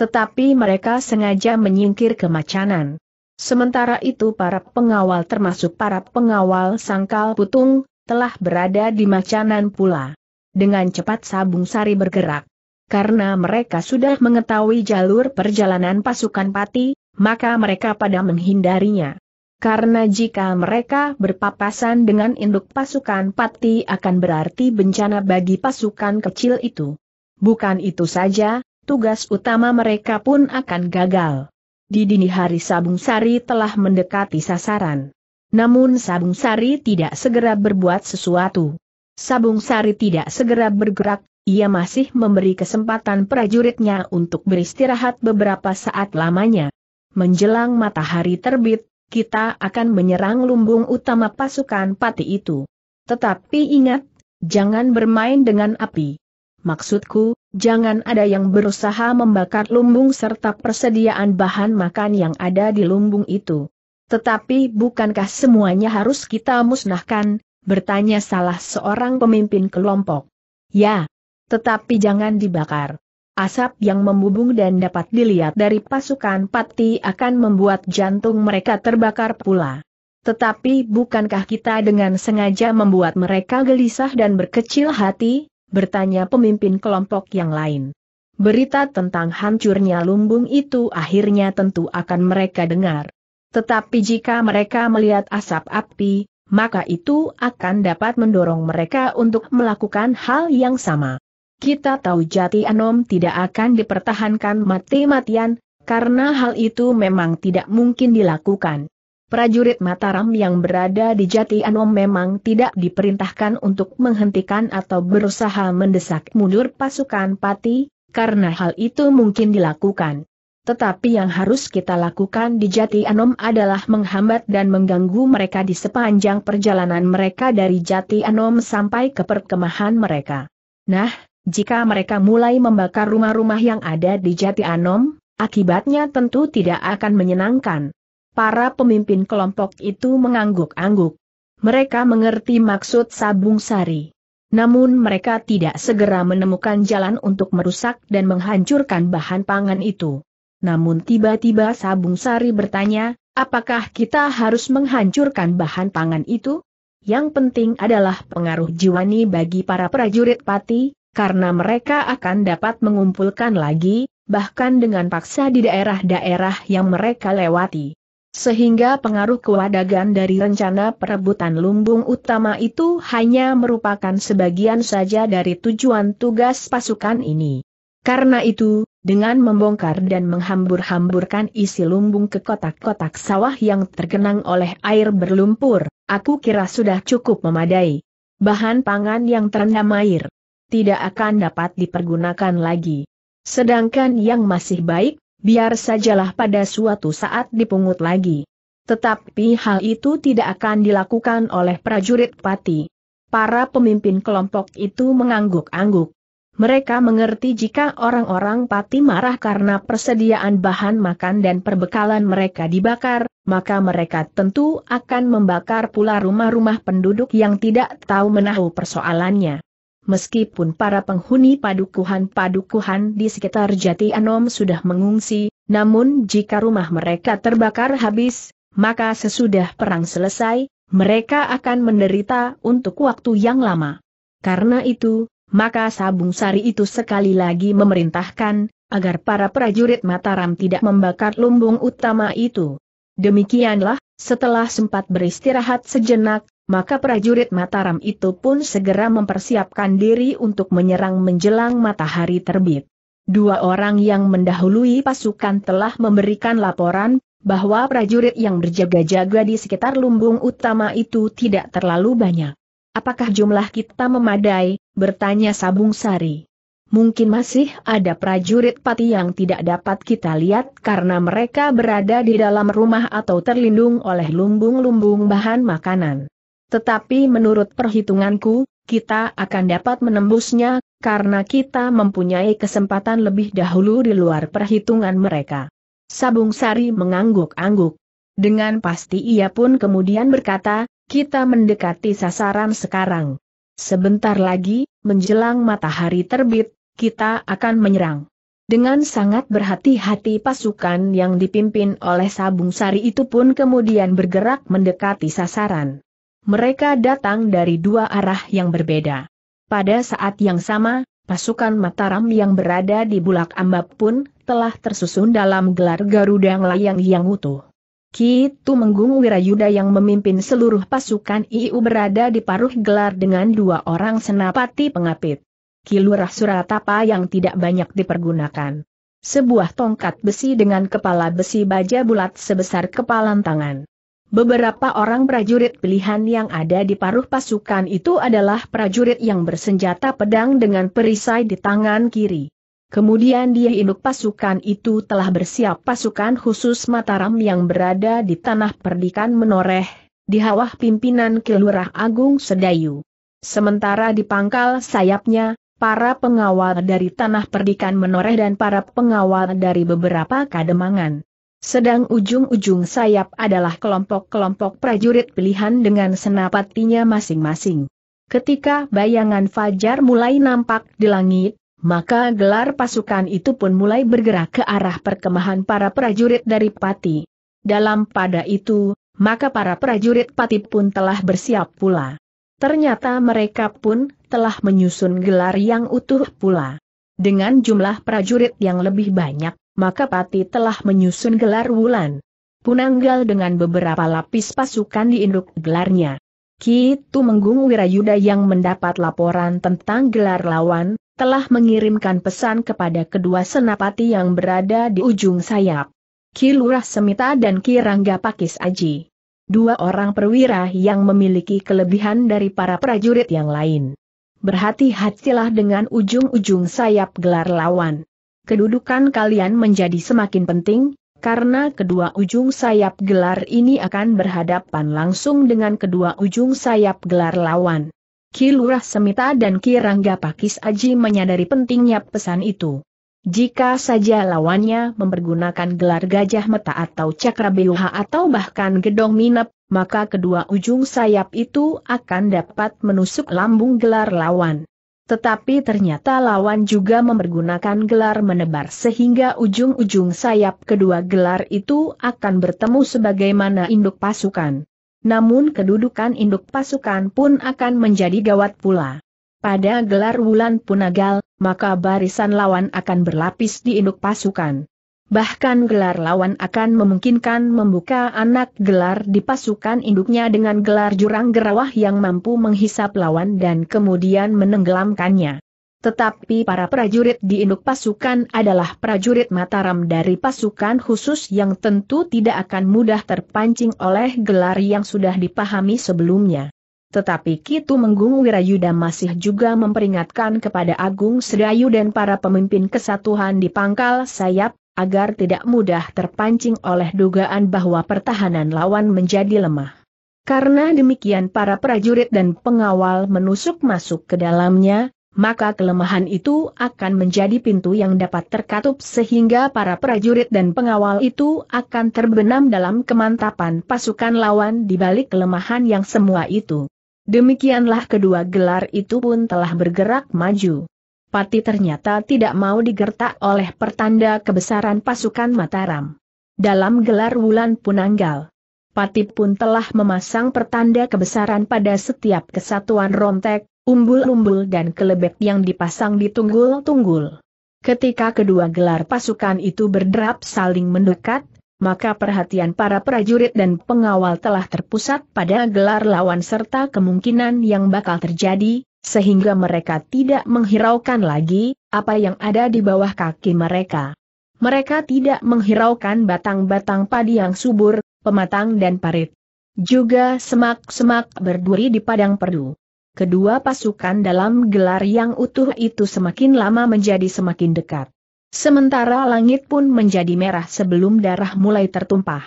Tetapi mereka sengaja menyingkir ke Macanan. Sementara itu para pengawal termasuk para pengawal sangkal putung, telah berada di Macanan pula. Dengan cepat Sabung Sari bergerak. Karena mereka sudah mengetahui jalur perjalanan pasukan pati, maka mereka pada menghindarinya. Karena jika mereka berpapasan dengan induk pasukan Pati akan berarti bencana bagi pasukan kecil itu. Bukan itu saja, tugas utama mereka pun akan gagal. Di dini hari Sabung Sari telah mendekati sasaran. Namun Sabung Sari tidak segera berbuat sesuatu. Sabung Sari tidak segera bergerak, ia masih memberi kesempatan prajuritnya untuk beristirahat beberapa saat lamanya. Menjelang matahari terbit, kita akan menyerang lumbung utama pasukan pati itu. Tetapi ingat, jangan bermain dengan api. Maksudku, jangan ada yang berusaha membakar lumbung serta persediaan bahan makan yang ada di lumbung itu. Tetapi bukankah semuanya harus kita musnahkan, bertanya salah seorang pemimpin kelompok. Ya, tetapi jangan dibakar. Asap yang membubung dan dapat dilihat dari pasukan Pati akan membuat jantung mereka terbakar pula. Tetapi bukankah kita dengan sengaja membuat mereka gelisah dan berkecil hati? Bertanya pemimpin kelompok yang lain. Berita tentang hancurnya lumbung itu akhirnya tentu akan mereka dengar. Tetapi jika mereka melihat asap api, maka itu akan dapat mendorong mereka untuk melakukan hal yang sama. Kita tahu jati Anom tidak akan dipertahankan mati-matian, karena hal itu memang tidak mungkin dilakukan. Prajurit Mataram yang berada di Jati Anom memang tidak diperintahkan untuk menghentikan atau berusaha mendesak mundur pasukan Pati, karena hal itu mungkin dilakukan. Tetapi yang harus kita lakukan di Jati Anom adalah menghambat dan mengganggu mereka di sepanjang perjalanan mereka dari Jati Anom sampai ke perkemahan mereka. Nah, jika mereka mulai membakar rumah-rumah yang ada di Jati Anom, akibatnya tentu tidak akan menyenangkan. Para pemimpin kelompok itu mengangguk-angguk. Mereka mengerti maksud Sabung Sari. Namun mereka tidak segera menemukan jalan untuk merusak dan menghancurkan bahan pangan itu. Namun tiba-tiba Sabung Sari bertanya, apakah kita harus menghancurkan bahan pangan itu? Yang penting adalah pengaruh jiwani bagi para prajurit pati, karena mereka akan dapat mengumpulkan lagi, bahkan dengan paksa di daerah-daerah yang mereka lewati. Sehingga pengaruh kewadagan dari rencana perebutan lumbung utama itu hanya merupakan sebagian saja dari tujuan tugas pasukan ini. Karena itu, dengan membongkar dan menghambur-hamburkan isi lumbung ke kotak-kotak sawah yang tergenang oleh air berlumpur, aku kira sudah cukup memadai. Bahan pangan yang terendam air tidak akan dapat dipergunakan lagi. Sedangkan yang masih baik, biar sajalah pada suatu saat dipungut lagi. Tetapi hal itu tidak akan dilakukan oleh prajurit pati. Para pemimpin kelompok itu mengangguk-angguk. Mereka mengerti jika orang-orang pati marah karena persediaan bahan makan dan perbekalan mereka dibakar, maka mereka tentu akan membakar pula rumah-rumah penduduk yang tidak tahu menahu persoalannya meskipun para penghuni padukuhan-padukuhan di sekitar Jati Anom sudah mengungsi, namun jika rumah mereka terbakar habis, maka sesudah perang selesai, mereka akan menderita untuk waktu yang lama. Karena itu, maka Sabung Sari itu sekali lagi memerintahkan, agar para prajurit Mataram tidak membakar lumbung utama itu. Demikianlah, setelah sempat beristirahat sejenak, maka prajurit Mataram itu pun segera mempersiapkan diri untuk menyerang menjelang matahari terbit. Dua orang yang mendahului pasukan telah memberikan laporan bahwa prajurit yang berjaga-jaga di sekitar lumbung utama itu tidak terlalu banyak. Apakah jumlah kita memadai? bertanya Sabung Sari. Mungkin masih ada prajurit pati yang tidak dapat kita lihat karena mereka berada di dalam rumah atau terlindung oleh lumbung-lumbung bahan makanan. Tetapi menurut perhitunganku, kita akan dapat menembusnya, karena kita mempunyai kesempatan lebih dahulu di luar perhitungan mereka. Sabung Sari mengangguk-angguk. Dengan pasti ia pun kemudian berkata, kita mendekati sasaran sekarang. Sebentar lagi, menjelang matahari terbit, kita akan menyerang. Dengan sangat berhati-hati pasukan yang dipimpin oleh Sabung Sari itu pun kemudian bergerak mendekati sasaran. Mereka datang dari dua arah yang berbeda. Pada saat yang sama, pasukan Mataram yang berada di Bulak Ambab pun telah tersusun dalam gelar Garuda Layang yang utuh. Kitu Menggung Wirayuda yang memimpin seluruh pasukan IU berada di paruh gelar dengan dua orang senapati pengapit. Kilurah Suratapa yang tidak banyak dipergunakan. Sebuah tongkat besi dengan kepala besi baja bulat sebesar kepalan tangan. Beberapa orang prajurit pilihan yang ada di paruh pasukan itu adalah prajurit yang bersenjata pedang dengan perisai di tangan kiri. Kemudian dia induk pasukan itu telah bersiap pasukan khusus Mataram yang berada di tanah perdikan menoreh, di hawah pimpinan Kelurah Agung Sedayu. Sementara di pangkal sayapnya, para pengawal dari tanah perdikan menoreh dan para pengawal dari beberapa kademangan. Sedang ujung-ujung sayap adalah kelompok-kelompok prajurit pilihan dengan senapatinya masing-masing. Ketika bayangan Fajar mulai nampak di langit, maka gelar pasukan itu pun mulai bergerak ke arah perkemahan para prajurit dari Pati. Dalam pada itu, maka para prajurit Pati pun telah bersiap pula. Ternyata mereka pun telah menyusun gelar yang utuh pula. Dengan jumlah prajurit yang lebih banyak, maka Pati telah menyusun gelar Wulan. Punanggal dengan beberapa lapis pasukan di induk gelarnya. Kitu Menggung Wirayuda yang mendapat laporan tentang gelar lawan, telah mengirimkan pesan kepada kedua senapati yang berada di ujung sayap. Ki Semita dan Kirangga Pakis Aji. Dua orang perwira yang memiliki kelebihan dari para prajurit yang lain. Berhati-hatilah dengan ujung-ujung sayap gelar lawan kedudukan kalian menjadi semakin penting, karena kedua ujung sayap gelar ini akan berhadapan langsung dengan kedua ujung sayap gelar lawan. Ki Semita dan Ki Pakis Aji menyadari pentingnya pesan itu. Jika saja lawannya mempergunakan gelar gajah meta atau cakra atau bahkan gedong minap, maka kedua ujung sayap itu akan dapat menusuk lambung gelar lawan. Tetapi ternyata lawan juga mempergunakan gelar menebar sehingga ujung-ujung sayap kedua gelar itu akan bertemu sebagaimana induk pasukan. Namun kedudukan induk pasukan pun akan menjadi gawat pula. Pada gelar wulan punagal, maka barisan lawan akan berlapis di induk pasukan. Bahkan gelar lawan akan memungkinkan membuka anak gelar di pasukan induknya dengan gelar jurang gerawah yang mampu menghisap lawan dan kemudian menenggelamkannya. Tetapi para prajurit di induk pasukan adalah prajurit Mataram dari pasukan khusus yang tentu tidak akan mudah terpancing oleh gelar yang sudah dipahami sebelumnya. Tetapi Kitu Menggung Wirayuda masih juga memperingatkan kepada Agung Sedayu dan para pemimpin kesatuan di pangkal sayap, agar tidak mudah terpancing oleh dugaan bahwa pertahanan lawan menjadi lemah. Karena demikian para prajurit dan pengawal menusuk masuk ke dalamnya, maka kelemahan itu akan menjadi pintu yang dapat terkatup sehingga para prajurit dan pengawal itu akan terbenam dalam kemantapan pasukan lawan di balik kelemahan yang semua itu. Demikianlah kedua gelar itu pun telah bergerak maju. Pati ternyata tidak mau digertak oleh pertanda kebesaran pasukan Mataram. Dalam gelar wulan punanggal, Pati pun telah memasang pertanda kebesaran pada setiap kesatuan rontek, umbul-umbul dan kelebek yang dipasang di tunggul-tunggul. Ketika kedua gelar pasukan itu berderap saling mendekat, maka perhatian para prajurit dan pengawal telah terpusat pada gelar lawan serta kemungkinan yang bakal terjadi, sehingga mereka tidak menghiraukan lagi apa yang ada di bawah kaki mereka. Mereka tidak menghiraukan batang-batang padi yang subur, pematang dan parit. Juga semak-semak berduri di padang perdu. Kedua pasukan dalam gelar yang utuh itu semakin lama menjadi semakin dekat. Sementara langit pun menjadi merah sebelum darah mulai tertumpah.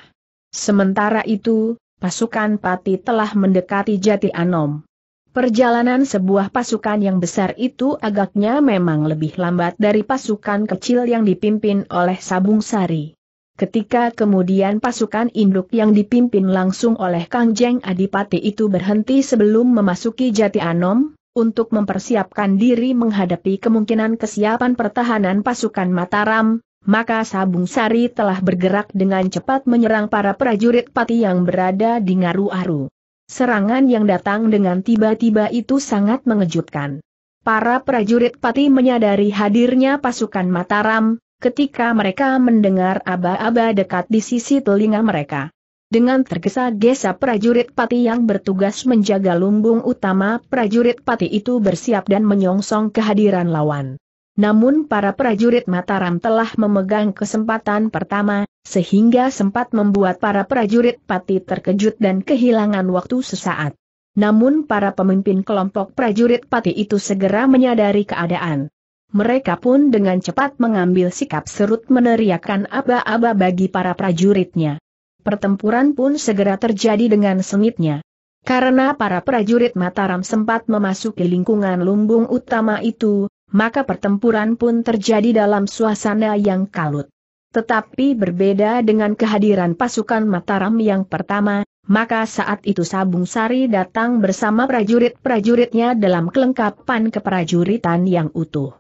Sementara itu, pasukan Pati telah mendekati Jati Anom. Perjalanan sebuah pasukan yang besar itu agaknya memang lebih lambat dari pasukan kecil yang dipimpin oleh Sabung Sari. Ketika kemudian pasukan induk yang dipimpin langsung oleh Kang Jeng Adipati itu berhenti sebelum memasuki Jati Anom, untuk mempersiapkan diri menghadapi kemungkinan kesiapan pertahanan pasukan Mataram, maka Sabung Sari telah bergerak dengan cepat menyerang para prajurit pati yang berada di Ngaru-Aru. Serangan yang datang dengan tiba-tiba itu sangat mengejutkan. Para prajurit pati menyadari hadirnya pasukan Mataram, ketika mereka mendengar aba-aba dekat di sisi telinga mereka. Dengan tergesa-gesa prajurit pati yang bertugas menjaga lumbung utama prajurit pati itu bersiap dan menyongsong kehadiran lawan. Namun para prajurit Mataram telah memegang kesempatan pertama, sehingga sempat membuat para prajurit Pati terkejut dan kehilangan waktu sesaat. Namun para pemimpin kelompok prajurit Pati itu segera menyadari keadaan. Mereka pun dengan cepat mengambil sikap serut meneriakan aba-aba bagi para prajuritnya. Pertempuran pun segera terjadi dengan sengitnya. Karena para prajurit Mataram sempat memasuki lingkungan lumbung utama itu, maka pertempuran pun terjadi dalam suasana yang kalut. Tetapi berbeda dengan kehadiran pasukan Mataram yang pertama, maka saat itu Sabung Sari datang bersama prajurit-prajuritnya dalam kelengkapan keprajuritan yang utuh.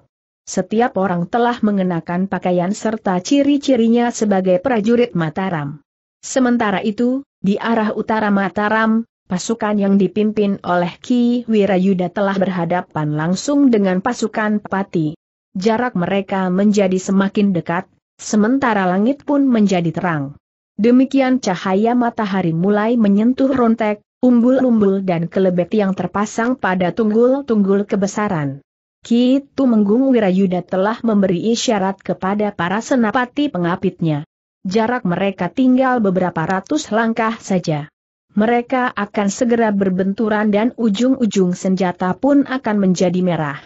Setiap orang telah mengenakan pakaian serta ciri-cirinya sebagai prajurit Mataram. Sementara itu, di arah utara Mataram, pasukan yang dipimpin oleh Ki Wirayuda telah berhadapan langsung dengan pasukan Pati. Jarak mereka menjadi semakin dekat, sementara langit pun menjadi terang. Demikian cahaya matahari mulai menyentuh rontek, umbul-umbul dan kelebet yang terpasang pada tunggul-tunggul kebesaran. Ki Tumenggung Wirayuda telah memberi isyarat kepada para senapati pengapitnya. Jarak mereka tinggal beberapa ratus langkah saja mereka akan segera berbenturan dan ujung-ujung senjata pun akan menjadi merah.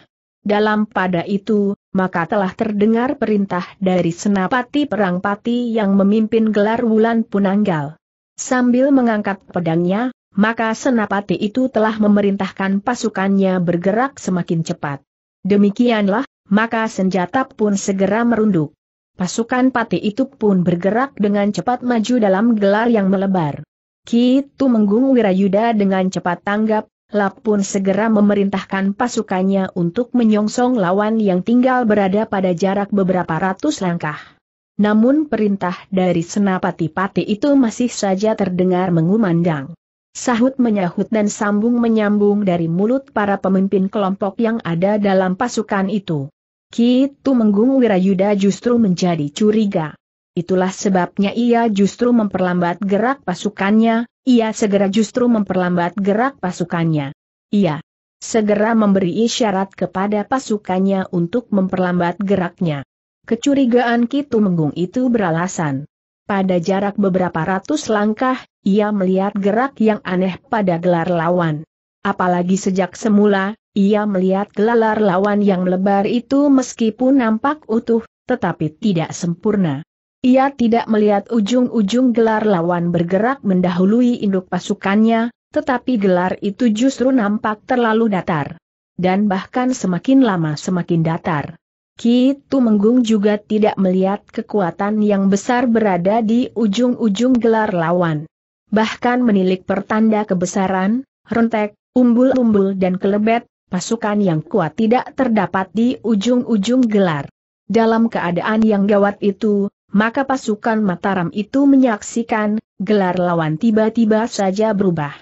Dalam pada itu, maka telah terdengar perintah dari Senapati Perang Pati yang memimpin gelar Wulan Punanggal. Sambil mengangkat pedangnya, maka Senapati itu telah memerintahkan pasukannya bergerak semakin cepat. Demikianlah, maka senjata pun segera merunduk. Pasukan Pati itu pun bergerak dengan cepat maju dalam gelar yang melebar. Ki menggung Wirayuda dengan cepat tanggap, Lap pun segera memerintahkan pasukannya untuk menyongsong lawan yang tinggal berada pada jarak beberapa ratus langkah. Namun perintah dari Senapati Pati itu masih saja terdengar mengumandang. Sahut menyahut dan sambung menyambung dari mulut para pemimpin kelompok yang ada dalam pasukan itu. Ki menggung Wirayuda justru menjadi curiga. Itulah sebabnya ia justru memperlambat gerak pasukannya, ia segera justru memperlambat gerak pasukannya. Ia segera memberi isyarat kepada pasukannya untuk memperlambat geraknya. Kecurigaan Kitu Menggung itu beralasan. Pada jarak beberapa ratus langkah, ia melihat gerak yang aneh pada gelar lawan. Apalagi sejak semula, ia melihat gelar lawan yang lebar itu meskipun nampak utuh, tetapi tidak sempurna. Ia tidak melihat ujung-ujung gelar lawan bergerak mendahului induk pasukannya, tetapi gelar itu justru nampak terlalu datar. Dan bahkan semakin lama semakin datar. Ki Menggung juga tidak melihat kekuatan yang besar berada di ujung-ujung gelar lawan. Bahkan menilik pertanda kebesaran, rentek, umbul-umbul dan kelebet, pasukan yang kuat tidak terdapat di ujung-ujung gelar. Dalam keadaan yang gawat itu, maka pasukan Mataram itu menyaksikan, gelar lawan tiba-tiba saja berubah.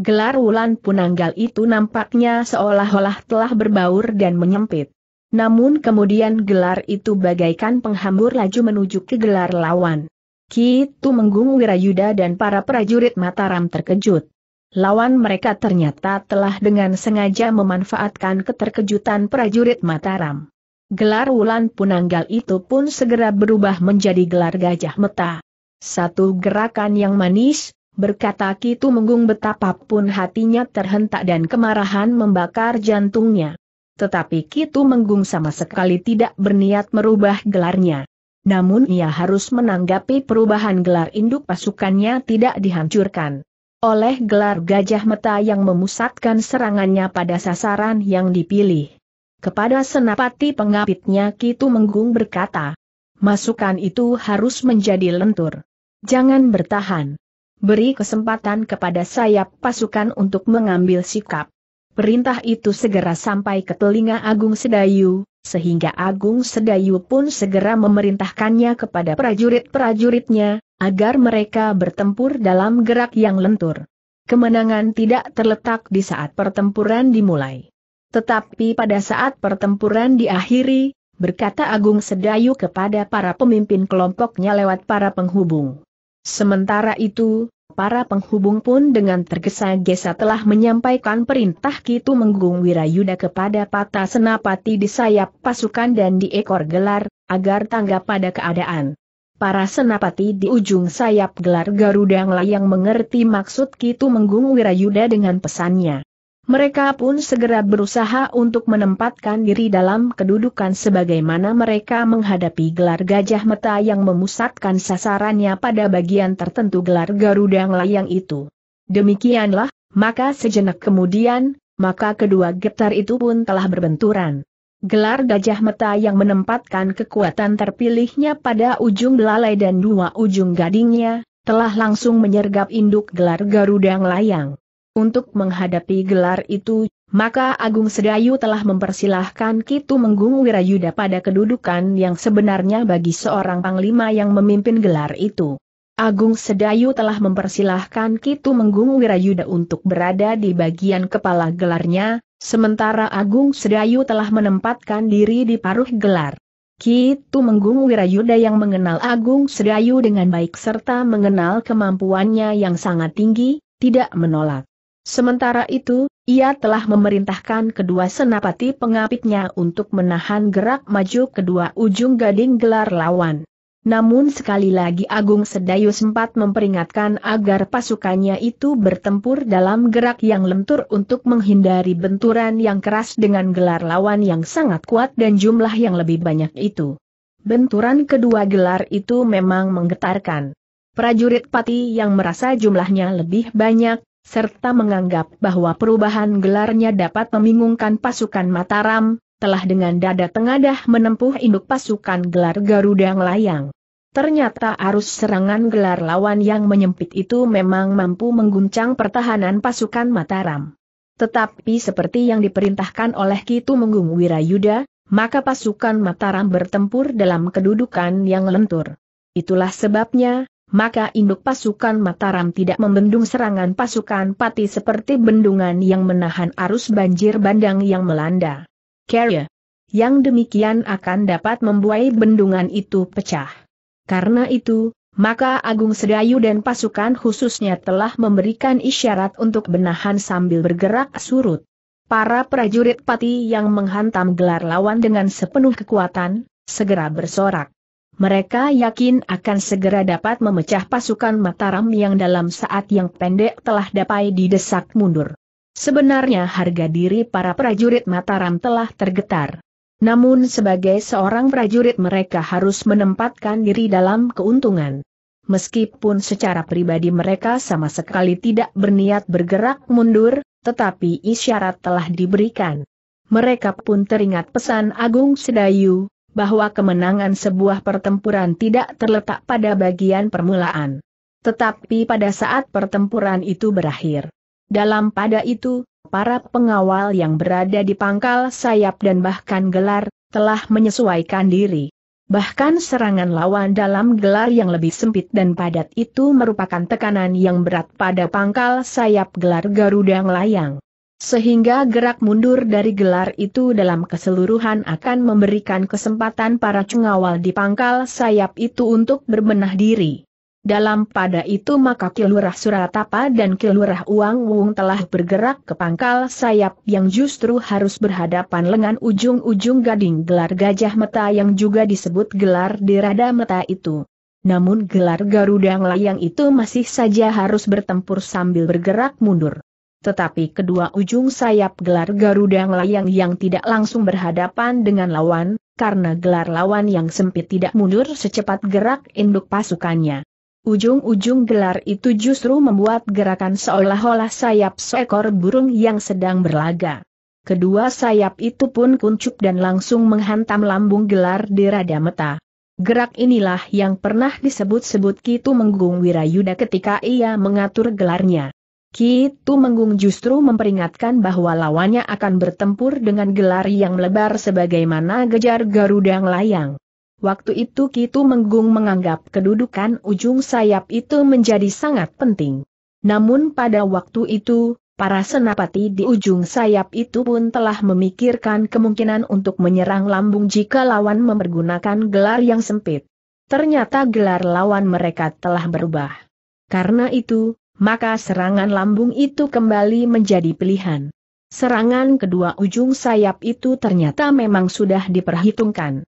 Gelar Wulan Punanggal itu nampaknya seolah-olah telah berbaur dan menyempit. Namun kemudian gelar itu bagaikan penghambur laju menuju ke gelar lawan. Kitu Menggung Wirayuda dan para prajurit Mataram terkejut. Lawan mereka ternyata telah dengan sengaja memanfaatkan keterkejutan prajurit Mataram. Gelar Wulan Punanggal itu pun segera berubah menjadi gelar Gajah Meta. Satu gerakan yang manis, berkata Kitu Menggung betapapun hatinya terhentak dan kemarahan membakar jantungnya. Tetapi Kitu Menggung sama sekali tidak berniat merubah gelarnya. Namun ia harus menanggapi perubahan gelar induk pasukannya tidak dihancurkan oleh gelar Gajah Meta yang memusatkan serangannya pada sasaran yang dipilih. Kepada senapati pengapitnya Kitu Menggung berkata, masukan itu harus menjadi lentur. Jangan bertahan. Beri kesempatan kepada sayap pasukan untuk mengambil sikap. Perintah itu segera sampai ke telinga Agung Sedayu, sehingga Agung Sedayu pun segera memerintahkannya kepada prajurit-prajuritnya, agar mereka bertempur dalam gerak yang lentur. Kemenangan tidak terletak di saat pertempuran dimulai tetapi pada saat pertempuran diakhiri, berkata Agung Sedayu kepada para pemimpin kelompoknya lewat para penghubung. Sementara itu, para penghubung pun dengan tergesa-gesa telah menyampaikan perintah Kitu Menggung Wirayuda kepada Pata Senapati di sayap pasukan dan di ekor gelar, agar tanggap pada keadaan. Para senapati di ujung sayap gelar Garuda yang mengerti maksud Kitu Menggung Wirayuda dengan pesannya. Mereka pun segera berusaha untuk menempatkan diri dalam kedudukan sebagaimana mereka menghadapi gelar gajah meta yang memusatkan sasarannya pada bagian tertentu gelar Garuda layang itu. Demikianlah, maka sejenak kemudian, maka kedua getar itu pun telah berbenturan. Gelar gajah meta yang menempatkan kekuatan terpilihnya pada ujung belalai dan dua ujung gadingnya, telah langsung menyergap induk gelar Garuda layang. Untuk menghadapi gelar itu, maka Agung Sedayu telah mempersilahkan Kitu Menggung Wirayuda pada kedudukan yang sebenarnya bagi seorang panglima yang memimpin gelar itu. Agung Sedayu telah mempersilahkan Kitu Menggung Wirayuda untuk berada di bagian kepala gelarnya, sementara Agung Sedayu telah menempatkan diri di paruh gelar. Kitu Menggung Wirayuda yang mengenal Agung Sedayu dengan baik serta mengenal kemampuannya yang sangat tinggi, tidak menolak. Sementara itu, ia telah memerintahkan kedua senapati pengapitnya untuk menahan gerak maju kedua ujung gading gelar lawan. Namun sekali lagi Agung Sedayu sempat memperingatkan agar pasukannya itu bertempur dalam gerak yang lentur untuk menghindari benturan yang keras dengan gelar lawan yang sangat kuat dan jumlah yang lebih banyak itu. Benturan kedua gelar itu memang menggetarkan. Prajurit pati yang merasa jumlahnya lebih banyak, serta menganggap bahwa perubahan gelarnya dapat membingungkan pasukan Mataram, telah dengan dada tengadah menempuh induk pasukan gelar Garuda Ngelayang. Ternyata arus serangan gelar lawan yang menyempit itu memang mampu mengguncang pertahanan pasukan Mataram. Tetapi seperti yang diperintahkan oleh Kitu Menggung Wirayuda, maka pasukan Mataram bertempur dalam kedudukan yang lentur. Itulah sebabnya, maka induk pasukan Mataram tidak membendung serangan pasukan Pati seperti bendungan yang menahan arus banjir bandang yang melanda. Kerja Yang demikian akan dapat membuai bendungan itu pecah. Karena itu, maka Agung Sedayu dan pasukan khususnya telah memberikan isyarat untuk benahan sambil bergerak surut. Para prajurit pati yang menghantam gelar lawan dengan sepenuh kekuatan, segera bersorak mereka yakin akan segera dapat memecah pasukan Mataram yang dalam saat yang pendek telah dapat didesak mundur. Sebenarnya harga diri para prajurit Mataram telah tergetar. Namun sebagai seorang prajurit mereka harus menempatkan diri dalam keuntungan. Meskipun secara pribadi mereka sama sekali tidak berniat bergerak mundur, tetapi isyarat telah diberikan. Mereka pun teringat pesan Agung Sedayu, bahwa kemenangan sebuah pertempuran tidak terletak pada bagian permulaan. Tetapi pada saat pertempuran itu berakhir. Dalam pada itu, para pengawal yang berada di pangkal sayap dan bahkan gelar, telah menyesuaikan diri. Bahkan serangan lawan dalam gelar yang lebih sempit dan padat itu merupakan tekanan yang berat pada pangkal sayap gelar Garuda Layang sehingga gerak mundur dari gelar itu dalam keseluruhan akan memberikan kesempatan para cengawal di pangkal sayap itu untuk berbenah diri. Dalam pada itu maka Kilurah Suratapa dan Kilurah Uang Wung telah bergerak ke pangkal sayap yang justru harus berhadapan lengan ujung-ujung gading gelar gajah meta yang juga disebut gelar dirada meta itu. Namun gelar Garuda Layang itu masih saja harus bertempur sambil bergerak mundur tetapi kedua ujung sayap gelar Garuda melayang yang tidak langsung berhadapan dengan lawan, karena gelar lawan yang sempit tidak mundur secepat gerak induk pasukannya. Ujung-ujung gelar itu justru membuat gerakan seolah-olah sayap seekor burung yang sedang berlaga. Kedua sayap itu pun kuncup dan langsung menghantam lambung gelar di rada meta. Gerak inilah yang pernah disebut-sebut Kitu Menggung Wirayuda ketika ia mengatur gelarnya. Ki menggung justru memperingatkan bahwa lawannya akan bertempur dengan gelar yang melebar sebagaimana gejar garudang layang. Waktu itu Ki menggung menganggap kedudukan ujung sayap itu menjadi sangat penting. Namun pada waktu itu, para senapati di ujung sayap itu pun telah memikirkan kemungkinan untuk menyerang lambung jika lawan mempergunakan gelar yang sempit. Ternyata gelar lawan mereka telah berubah. Karena itu, maka serangan lambung itu kembali menjadi pilihan. Serangan kedua ujung sayap itu ternyata memang sudah diperhitungkan.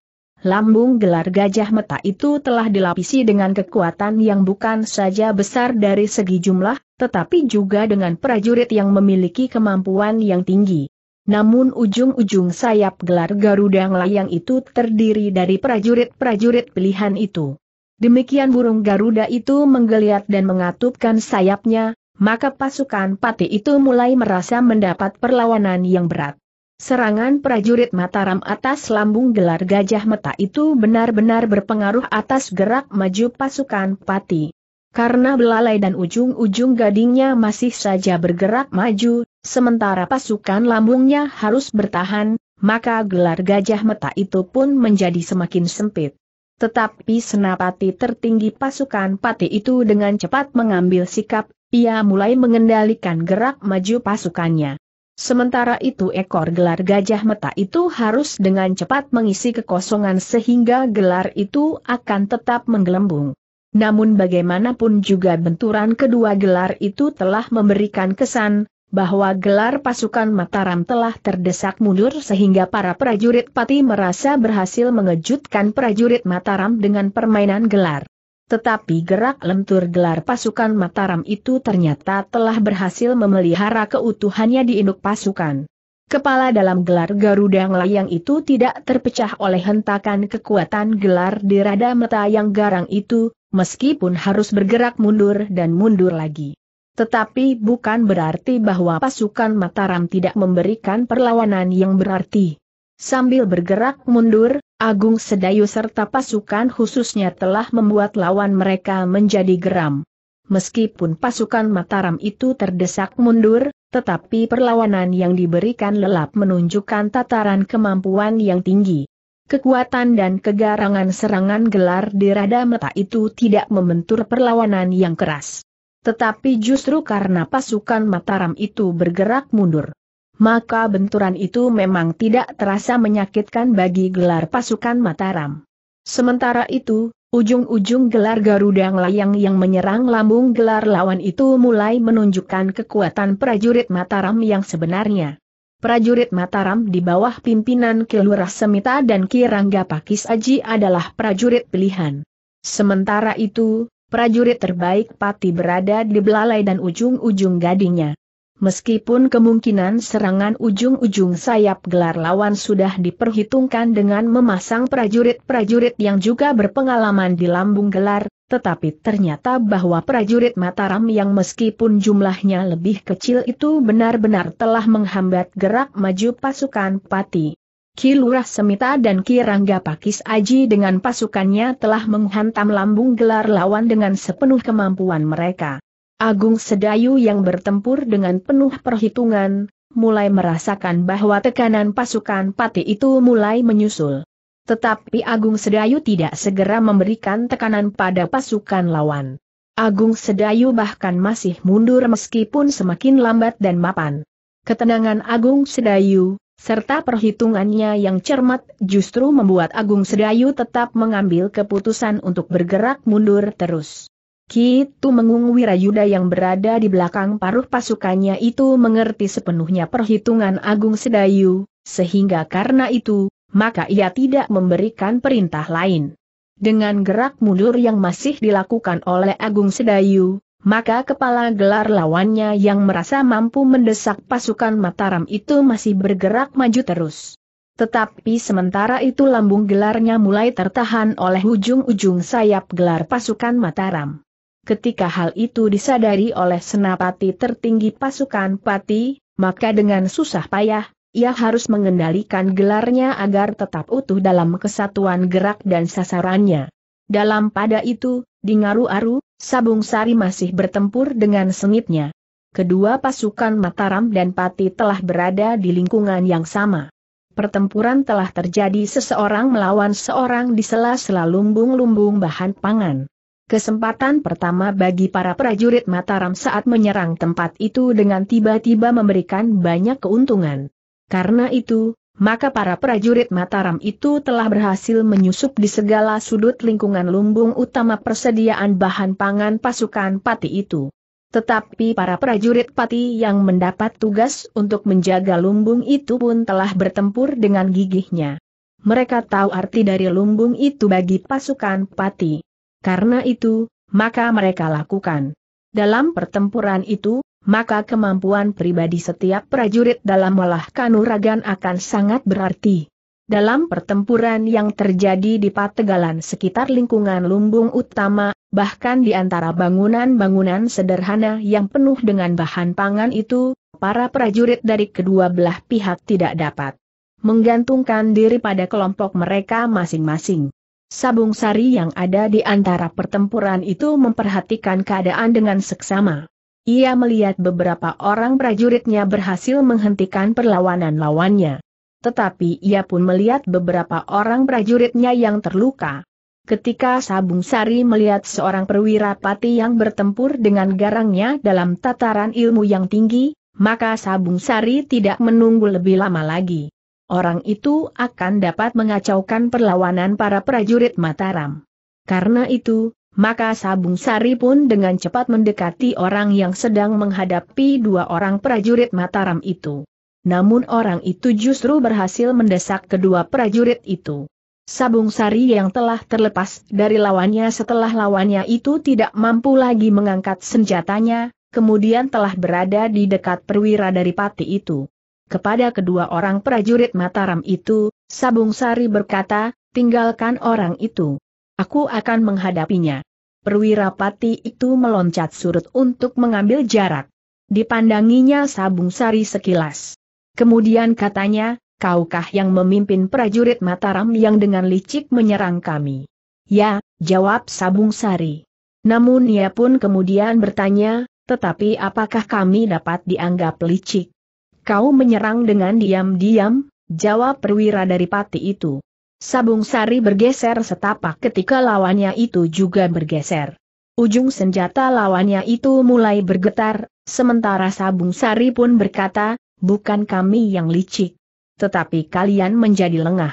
Lambung gelar gajah meta itu telah dilapisi dengan kekuatan yang bukan saja besar dari segi jumlah, tetapi juga dengan prajurit yang memiliki kemampuan yang tinggi. Namun ujung-ujung sayap gelar Garuda Ngelayang itu terdiri dari prajurit-prajurit pilihan itu. Demikian burung Garuda itu menggeliat dan mengatupkan sayapnya, maka pasukan pati itu mulai merasa mendapat perlawanan yang berat. Serangan prajurit Mataram atas lambung gelar gajah meta itu benar-benar berpengaruh atas gerak maju pasukan pati. Karena belalai dan ujung-ujung gadingnya masih saja bergerak maju, sementara pasukan lambungnya harus bertahan, maka gelar gajah meta itu pun menjadi semakin sempit. Tetapi senapati tertinggi pasukan pati itu dengan cepat mengambil sikap, ia mulai mengendalikan gerak maju pasukannya. Sementara itu ekor gelar gajah meta itu harus dengan cepat mengisi kekosongan sehingga gelar itu akan tetap menggelembung. Namun bagaimanapun juga benturan kedua gelar itu telah memberikan kesan, bahwa gelar pasukan Mataram telah terdesak mundur sehingga para prajurit Pati merasa berhasil mengejutkan prajurit Mataram dengan permainan gelar. Tetapi gerak lentur gelar pasukan Mataram itu ternyata telah berhasil memelihara keutuhannya di induk pasukan. Kepala dalam gelar Garuda layang itu tidak terpecah oleh hentakan kekuatan gelar di rada meta yang garang itu, meskipun harus bergerak mundur dan mundur lagi. Tetapi bukan berarti bahwa pasukan Mataram tidak memberikan perlawanan yang berarti. Sambil bergerak mundur, Agung Sedayu serta pasukan khususnya telah membuat lawan mereka menjadi geram. Meskipun pasukan Mataram itu terdesak mundur, tetapi perlawanan yang diberikan lelap menunjukkan tataran kemampuan yang tinggi. Kekuatan dan kegarangan serangan gelar di Radamata itu tidak membentur perlawanan yang keras. Tetapi justru karena pasukan Mataram itu bergerak mundur. Maka benturan itu memang tidak terasa menyakitkan bagi gelar pasukan Mataram. Sementara itu, ujung-ujung gelar Garuda Layang yang menyerang lambung gelar lawan itu mulai menunjukkan kekuatan prajurit Mataram yang sebenarnya. Prajurit Mataram di bawah pimpinan Kilurah Semita dan Kirangga Pakis Aji adalah prajurit pilihan. Sementara itu, prajurit terbaik Pati berada di belalai dan ujung-ujung gadingnya. Meskipun kemungkinan serangan ujung-ujung sayap gelar lawan sudah diperhitungkan dengan memasang prajurit-prajurit yang juga berpengalaman di lambung gelar, tetapi ternyata bahwa prajurit Mataram yang meskipun jumlahnya lebih kecil itu benar-benar telah menghambat gerak maju pasukan Pati. Kilurah Lurah Semita dan Ki Pakis Aji dengan pasukannya telah menghantam lambung gelar lawan dengan sepenuh kemampuan mereka. Agung Sedayu yang bertempur dengan penuh perhitungan, mulai merasakan bahwa tekanan pasukan pati itu mulai menyusul. Tetapi Agung Sedayu tidak segera memberikan tekanan pada pasukan lawan. Agung Sedayu bahkan masih mundur meskipun semakin lambat dan mapan. Ketenangan Agung Sedayu, serta perhitungannya yang cermat justru membuat Agung Sedayu tetap mengambil keputusan untuk bergerak mundur terus. Kitu Mengung Wirayuda yang berada di belakang paruh pasukannya itu mengerti sepenuhnya perhitungan Agung Sedayu, sehingga karena itu, maka ia tidak memberikan perintah lain. Dengan gerak mundur yang masih dilakukan oleh Agung Sedayu, maka kepala gelar lawannya yang merasa mampu mendesak pasukan Mataram itu masih bergerak maju terus. Tetapi sementara itu lambung gelarnya mulai tertahan oleh ujung-ujung sayap gelar pasukan Mataram. Ketika hal itu disadari oleh senapati tertinggi pasukan Pati, maka dengan susah payah, ia harus mengendalikan gelarnya agar tetap utuh dalam kesatuan gerak dan sasarannya. Dalam pada itu, di Ngaru-Aru, Sabung Sari masih bertempur dengan sengitnya. Kedua pasukan Mataram dan Pati telah berada di lingkungan yang sama. Pertempuran telah terjadi seseorang melawan seorang di sela-sela lumbung-lumbung bahan pangan. Kesempatan pertama bagi para prajurit Mataram saat menyerang tempat itu dengan tiba-tiba memberikan banyak keuntungan. Karena itu, maka para prajurit Mataram itu telah berhasil menyusup di segala sudut lingkungan lumbung utama persediaan bahan pangan pasukan pati itu. Tetapi para prajurit pati yang mendapat tugas untuk menjaga lumbung itu pun telah bertempur dengan gigihnya. Mereka tahu arti dari lumbung itu bagi pasukan pati. Karena itu, maka mereka lakukan. Dalam pertempuran itu, maka kemampuan pribadi setiap prajurit dalam melahkan uragan akan sangat berarti. Dalam pertempuran yang terjadi di Pategalan sekitar lingkungan lumbung utama, bahkan di antara bangunan-bangunan sederhana yang penuh dengan bahan pangan itu, para prajurit dari kedua belah pihak tidak dapat menggantungkan diri pada kelompok mereka masing-masing. Sabung sari yang ada di antara pertempuran itu memperhatikan keadaan dengan seksama. Ia melihat beberapa orang prajuritnya berhasil menghentikan perlawanan lawannya. Tetapi ia pun melihat beberapa orang prajuritnya yang terluka. Ketika Sabung Sari melihat seorang perwira pati yang bertempur dengan garangnya dalam tataran ilmu yang tinggi, maka Sabung Sari tidak menunggu lebih lama lagi. Orang itu akan dapat mengacaukan perlawanan para prajurit Mataram. Karena itu, maka Sabung Sari pun dengan cepat mendekati orang yang sedang menghadapi dua orang prajurit Mataram itu. Namun orang itu justru berhasil mendesak kedua prajurit itu. Sabung Sari yang telah terlepas dari lawannya setelah lawannya itu tidak mampu lagi mengangkat senjatanya, kemudian telah berada di dekat perwira dari pati itu. Kepada kedua orang prajurit Mataram itu, Sabung Sari berkata, tinggalkan orang itu. Aku akan menghadapinya. Perwira Pati itu meloncat surut untuk mengambil jarak. Dipandanginya Sabung Sari sekilas. Kemudian katanya, kaukah yang memimpin prajurit Mataram yang dengan licik menyerang kami? Ya, jawab Sabung Sari. Namun ia pun kemudian bertanya, tetapi apakah kami dapat dianggap licik? Kau menyerang dengan diam-diam, jawab perwira dari pati itu. Sabung sari bergeser setapak ketika lawannya itu juga bergeser. Ujung senjata lawannya itu mulai bergetar, sementara Sabung Sari pun berkata, bukan kami yang licik. Tetapi kalian menjadi lengah.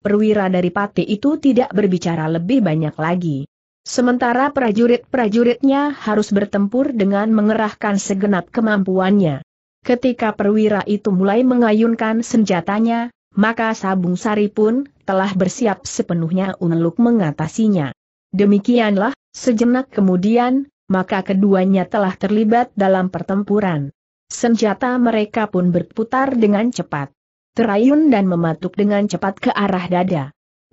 Perwira dari Pati itu tidak berbicara lebih banyak lagi. Sementara prajurit-prajuritnya harus bertempur dengan mengerahkan segenap kemampuannya. Ketika perwira itu mulai mengayunkan senjatanya, maka Sabung Sari pun telah bersiap sepenuhnya untuk mengatasinya. Demikianlah, sejenak kemudian, maka keduanya telah terlibat dalam pertempuran. Senjata mereka pun berputar dengan cepat. Terayun dan mematuk dengan cepat ke arah dada.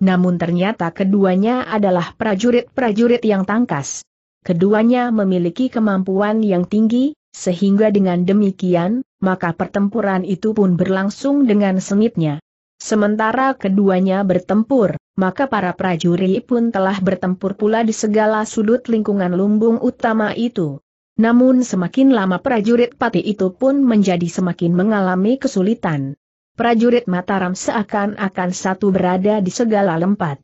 Namun ternyata keduanya adalah prajurit-prajurit yang tangkas. Keduanya memiliki kemampuan yang tinggi, sehingga dengan demikian, maka pertempuran itu pun berlangsung dengan sengitnya. Sementara keduanya bertempur, maka para prajurit pun telah bertempur pula di segala sudut lingkungan lumbung utama itu. Namun semakin lama prajurit pati itu pun menjadi semakin mengalami kesulitan. Prajurit Mataram seakan-akan satu berada di segala lempat.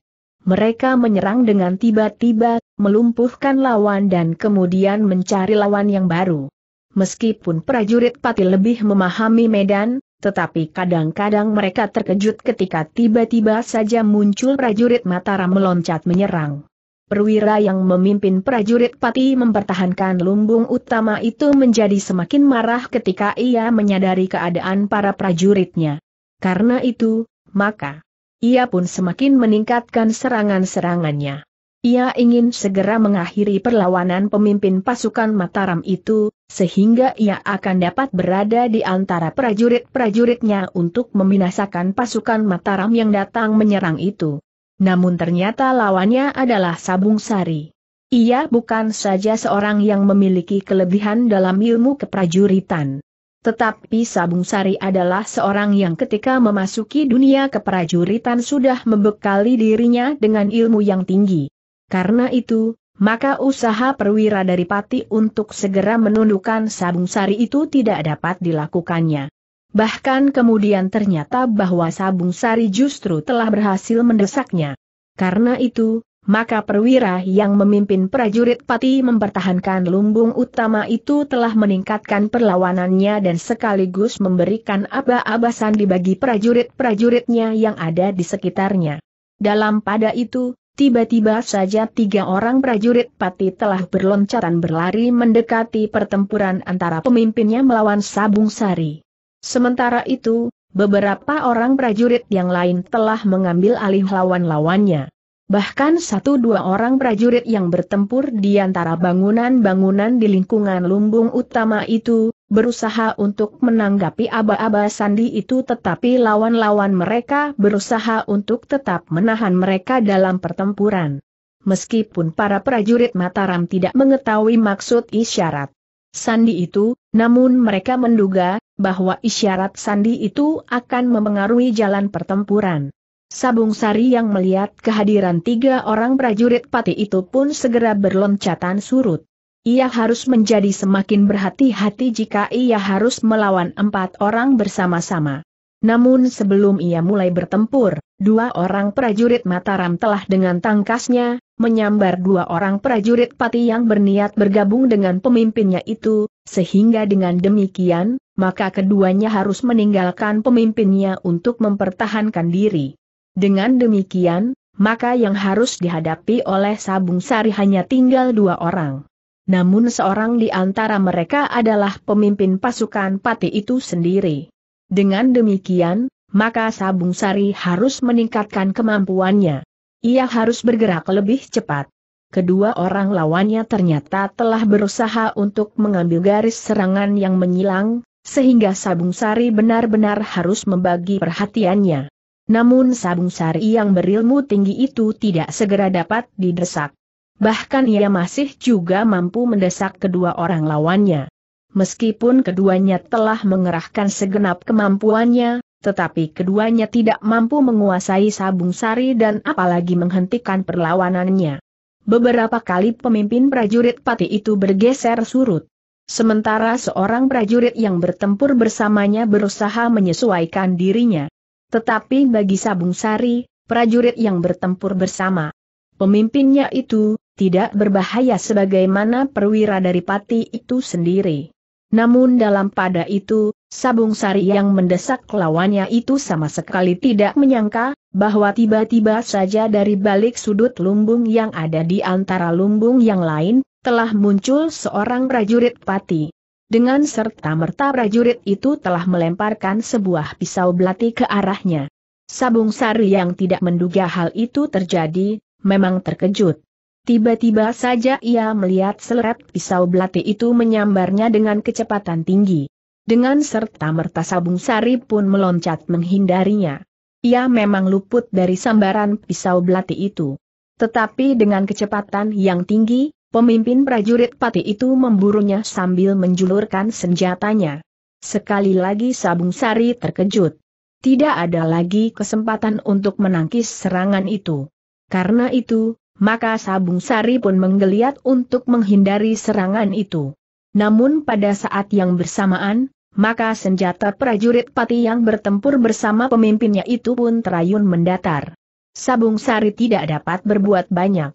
Mereka menyerang dengan tiba-tiba, melumpuhkan lawan dan kemudian mencari lawan yang baru. Meskipun prajurit pati lebih memahami medan, tetapi kadang-kadang mereka terkejut ketika tiba-tiba saja muncul prajurit Mataram meloncat menyerang. Perwira yang memimpin prajurit Pati mempertahankan lumbung utama itu menjadi semakin marah ketika ia menyadari keadaan para prajuritnya. Karena itu, maka, ia pun semakin meningkatkan serangan-serangannya. Ia ingin segera mengakhiri perlawanan pemimpin pasukan Mataram itu, sehingga ia akan dapat berada di antara prajurit-prajuritnya untuk membinasakan pasukan Mataram yang datang menyerang itu. Namun ternyata lawannya adalah Sabung Sari. Ia bukan saja seorang yang memiliki kelebihan dalam ilmu keprajuritan. Tetapi Sabung Sari adalah seorang yang ketika memasuki dunia keprajuritan sudah membekali dirinya dengan ilmu yang tinggi. Karena itu, maka usaha perwira dari Pati untuk segera menundukkan Sabung Sari itu tidak dapat dilakukannya. Bahkan kemudian ternyata bahwa Sabung Sari justru telah berhasil mendesaknya. Karena itu, maka perwira yang memimpin prajurit Pati mempertahankan lumbung utama itu telah meningkatkan perlawanannya dan sekaligus memberikan aba-aba sandi bagi prajurit-prajuritnya yang ada di sekitarnya. Dalam pada itu, Tiba-tiba saja tiga orang prajurit pati telah berloncatan berlari mendekati pertempuran antara pemimpinnya melawan Sabung Sari. Sementara itu, beberapa orang prajurit yang lain telah mengambil alih lawan-lawannya. Bahkan satu dua orang prajurit yang bertempur di antara bangunan-bangunan di lingkungan lumbung utama itu, berusaha untuk menanggapi aba-aba sandi itu tetapi lawan-lawan mereka berusaha untuk tetap menahan mereka dalam pertempuran. Meskipun para prajurit Mataram tidak mengetahui maksud isyarat sandi itu, namun mereka menduga bahwa isyarat sandi itu akan memengaruhi jalan pertempuran. Sabung Sari yang melihat kehadiran tiga orang prajurit pati itu pun segera berloncatan surut. Ia harus menjadi semakin berhati-hati jika ia harus melawan empat orang bersama-sama. Namun sebelum ia mulai bertempur, dua orang prajurit Mataram telah dengan tangkasnya, menyambar dua orang prajurit pati yang berniat bergabung dengan pemimpinnya itu, sehingga dengan demikian, maka keduanya harus meninggalkan pemimpinnya untuk mempertahankan diri. Dengan demikian, maka yang harus dihadapi oleh Sabung Sari hanya tinggal dua orang. Namun seorang di antara mereka adalah pemimpin pasukan pati itu sendiri. Dengan demikian, maka Sabung Sari harus meningkatkan kemampuannya. Ia harus bergerak lebih cepat. Kedua orang lawannya ternyata telah berusaha untuk mengambil garis serangan yang menyilang, sehingga Sabung Sari benar-benar harus membagi perhatiannya. Namun Sabung Sari yang berilmu tinggi itu tidak segera dapat didesak. Bahkan ia masih juga mampu mendesak kedua orang lawannya. Meskipun keduanya telah mengerahkan segenap kemampuannya, tetapi keduanya tidak mampu menguasai Sabung Sari dan apalagi menghentikan perlawanannya. Beberapa kali pemimpin prajurit pati itu bergeser surut. Sementara seorang prajurit yang bertempur bersamanya berusaha menyesuaikan dirinya. Tetapi bagi Sabung Sari, prajurit yang bertempur bersama pemimpinnya itu, tidak berbahaya sebagaimana perwira dari pati itu sendiri. Namun dalam pada itu, Sabung Sari yang mendesak lawannya itu sama sekali tidak menyangka, bahwa tiba-tiba saja dari balik sudut lumbung yang ada di antara lumbung yang lain, telah muncul seorang prajurit pati. Dengan serta-merta prajurit itu telah melemparkan sebuah pisau belati ke arahnya. Sabung Sari yang tidak menduga hal itu terjadi, memang terkejut. Tiba-tiba saja ia melihat seleret pisau belati itu menyambarnya dengan kecepatan tinggi. Dengan serta-merta Sabung Sari pun meloncat menghindarinya. Ia memang luput dari sambaran pisau belati itu. Tetapi dengan kecepatan yang tinggi, Pemimpin prajurit pati itu memburunya sambil menjulurkan senjatanya. Sekali lagi Sabung Sari terkejut. Tidak ada lagi kesempatan untuk menangkis serangan itu. Karena itu, maka Sabung Sari pun menggeliat untuk menghindari serangan itu. Namun pada saat yang bersamaan, maka senjata prajurit pati yang bertempur bersama pemimpinnya itu pun terayun mendatar. Sabung Sari tidak dapat berbuat banyak.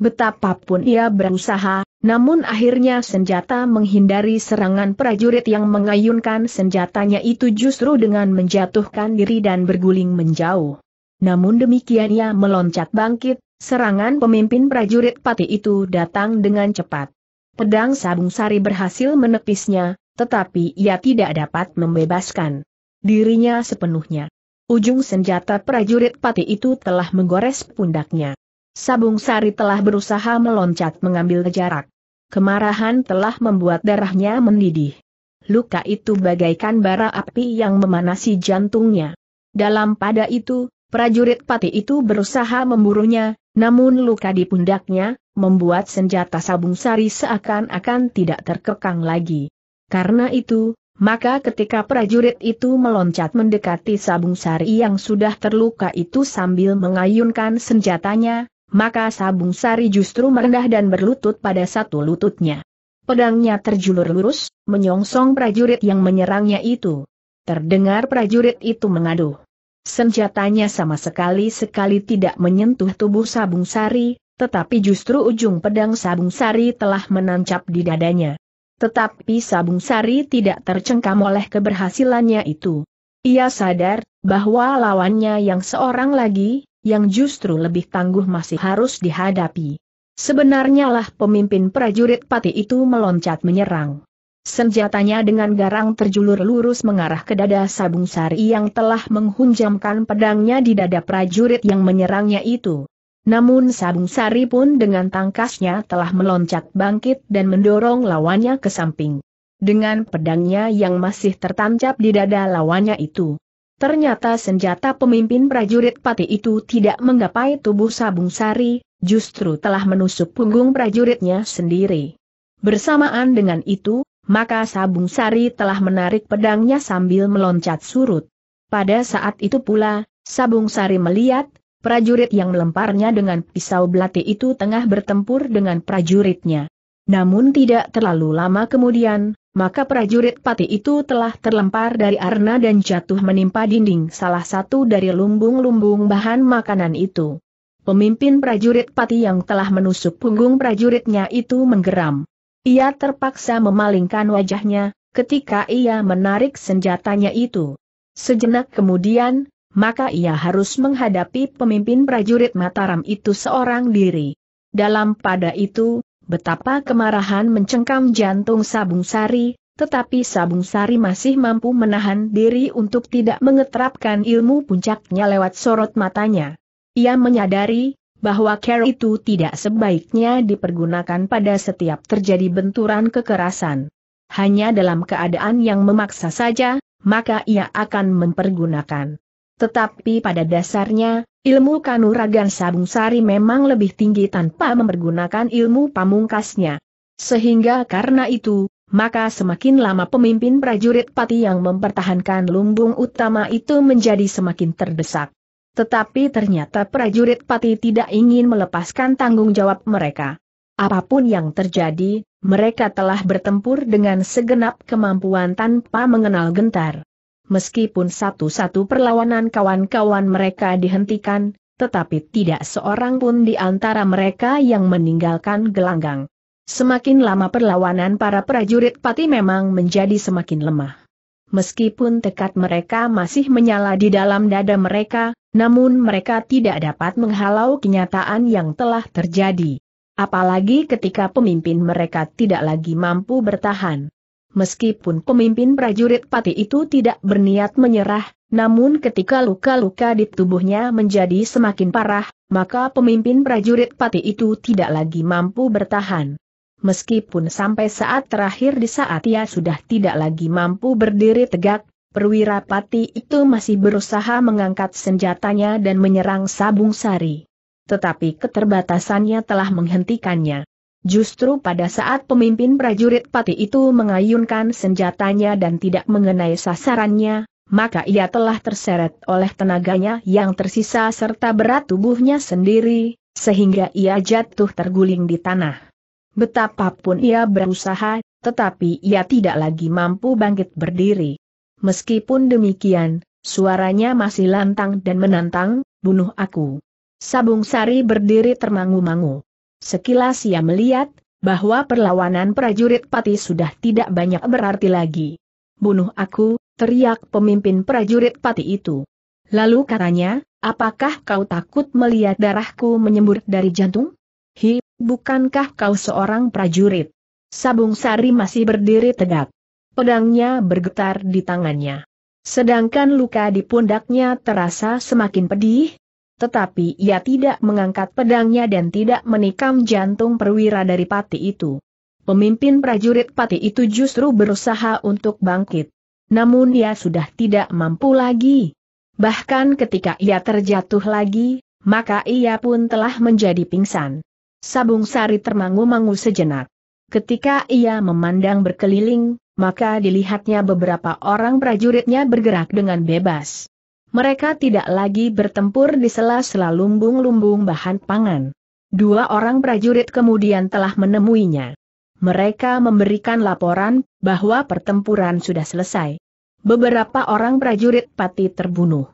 Betapapun ia berusaha, namun akhirnya senjata menghindari serangan prajurit yang mengayunkan senjatanya itu justru dengan menjatuhkan diri dan berguling menjauh. Namun demikian ia meloncat bangkit, serangan pemimpin prajurit pati itu datang dengan cepat. Pedang Sabung Sari berhasil menepisnya, tetapi ia tidak dapat membebaskan dirinya sepenuhnya. Ujung senjata prajurit pati itu telah menggores pundaknya. Sabung Sari telah berusaha meloncat mengambil jarak. Kemarahan telah membuat darahnya mendidih. Luka itu bagaikan bara api yang memanasi jantungnya. Dalam pada itu, prajurit pati itu berusaha memburunya, namun luka di pundaknya, membuat senjata Sabung Sari seakan-akan tidak terkekang lagi. Karena itu, maka ketika prajurit itu meloncat mendekati Sabung Sari yang sudah terluka itu sambil mengayunkan senjatanya, maka Sabung Sari justru merendah dan berlutut pada satu lututnya. Pedangnya terjulur lurus, menyongsong prajurit yang menyerangnya itu. Terdengar prajurit itu mengaduh. Senjatanya sama sekali-sekali tidak menyentuh tubuh Sabung Sari, tetapi justru ujung pedang Sabung Sari telah menancap di dadanya. Tetapi Sabung Sari tidak tercengkam oleh keberhasilannya itu. Ia sadar bahwa lawannya yang seorang lagi, yang justru lebih tangguh masih harus dihadapi. Sebenarnya lah pemimpin prajurit pati itu meloncat menyerang. Senjatanya dengan garang terjulur lurus mengarah ke dada Sabung Sari yang telah menghunjamkan pedangnya di dada prajurit yang menyerangnya itu. Namun Sabung Sari pun dengan tangkasnya telah meloncat bangkit dan mendorong lawannya ke samping. Dengan pedangnya yang masih tertancap di dada lawannya itu, Ternyata senjata pemimpin prajurit pati itu tidak menggapai tubuh Sabung Sari, justru telah menusuk punggung prajuritnya sendiri. Bersamaan dengan itu, maka Sabung Sari telah menarik pedangnya sambil meloncat surut. Pada saat itu pula, Sabung Sari melihat, prajurit yang melemparnya dengan pisau belati itu tengah bertempur dengan prajuritnya. Namun tidak terlalu lama kemudian, maka prajurit pati itu telah terlempar dari arna dan jatuh menimpa dinding salah satu dari lumbung-lumbung bahan makanan itu. Pemimpin prajurit pati yang telah menusuk punggung prajuritnya itu menggeram. Ia terpaksa memalingkan wajahnya, ketika ia menarik senjatanya itu. Sejenak kemudian, maka ia harus menghadapi pemimpin prajurit Mataram itu seorang diri. Dalam pada itu, betapa kemarahan mencengkam jantung Sabung Sari, tetapi Sabung Sari masih mampu menahan diri untuk tidak mengetrapkan ilmu puncaknya lewat sorot matanya. Ia menyadari bahwa care itu tidak sebaiknya dipergunakan pada setiap terjadi benturan kekerasan. Hanya dalam keadaan yang memaksa saja, maka ia akan mempergunakan. Tetapi pada dasarnya, Ilmu kanuragan Sabung Sari memang lebih tinggi tanpa mempergunakan ilmu pamungkasnya. Sehingga karena itu, maka semakin lama pemimpin prajurit pati yang mempertahankan lumbung utama itu menjadi semakin terdesak. Tetapi ternyata prajurit pati tidak ingin melepaskan tanggung jawab mereka. Apapun yang terjadi, mereka telah bertempur dengan segenap kemampuan tanpa mengenal gentar meskipun satu-satu perlawanan kawan-kawan mereka dihentikan, tetapi tidak seorang pun di antara mereka yang meninggalkan gelanggang. Semakin lama perlawanan para prajurit pati memang menjadi semakin lemah. Meskipun tekad mereka masih menyala di dalam dada mereka, namun mereka tidak dapat menghalau kenyataan yang telah terjadi. Apalagi ketika pemimpin mereka tidak lagi mampu bertahan. Meskipun pemimpin prajurit pati itu tidak berniat menyerah, namun ketika luka-luka di tubuhnya menjadi semakin parah, maka pemimpin prajurit pati itu tidak lagi mampu bertahan. Meskipun sampai saat terakhir di saat ia sudah tidak lagi mampu berdiri tegak, perwira pati itu masih berusaha mengangkat senjatanya dan menyerang Sabung Sari. Tetapi keterbatasannya telah menghentikannya. Justru pada saat pemimpin prajurit pati itu mengayunkan senjatanya dan tidak mengenai sasarannya, maka ia telah terseret oleh tenaganya yang tersisa serta berat tubuhnya sendiri, sehingga ia jatuh terguling di tanah. Betapapun ia berusaha, tetapi ia tidak lagi mampu bangkit berdiri. Meskipun demikian, suaranya masih lantang dan menantang, bunuh aku. Sabung Sari berdiri termangu-mangu. Sekilas ia melihat, bahwa perlawanan prajurit pati sudah tidak banyak berarti lagi. Bunuh aku, teriak pemimpin prajurit pati itu. Lalu katanya, apakah kau takut melihat darahku menyembur dari jantung? Hi, bukankah kau seorang prajurit? Sabung Sari masih berdiri tegak. Pedangnya bergetar di tangannya. Sedangkan luka di pundaknya terasa semakin pedih, tetapi ia tidak mengangkat pedangnya dan tidak menikam jantung perwira dari pati itu. Pemimpin prajurit pati itu justru berusaha untuk bangkit. Namun ia sudah tidak mampu lagi. Bahkan ketika ia terjatuh lagi, maka ia pun telah menjadi pingsan. Sabung Sari termangu-mangu sejenak. Ketika ia memandang berkeliling, maka dilihatnya beberapa orang prajuritnya bergerak dengan bebas. Mereka tidak lagi bertempur di sela-sela lumbung-lumbung bahan pangan. Dua orang prajurit kemudian telah menemuinya. Mereka memberikan laporan bahwa pertempuran sudah selesai. Beberapa orang prajurit pati terbunuh.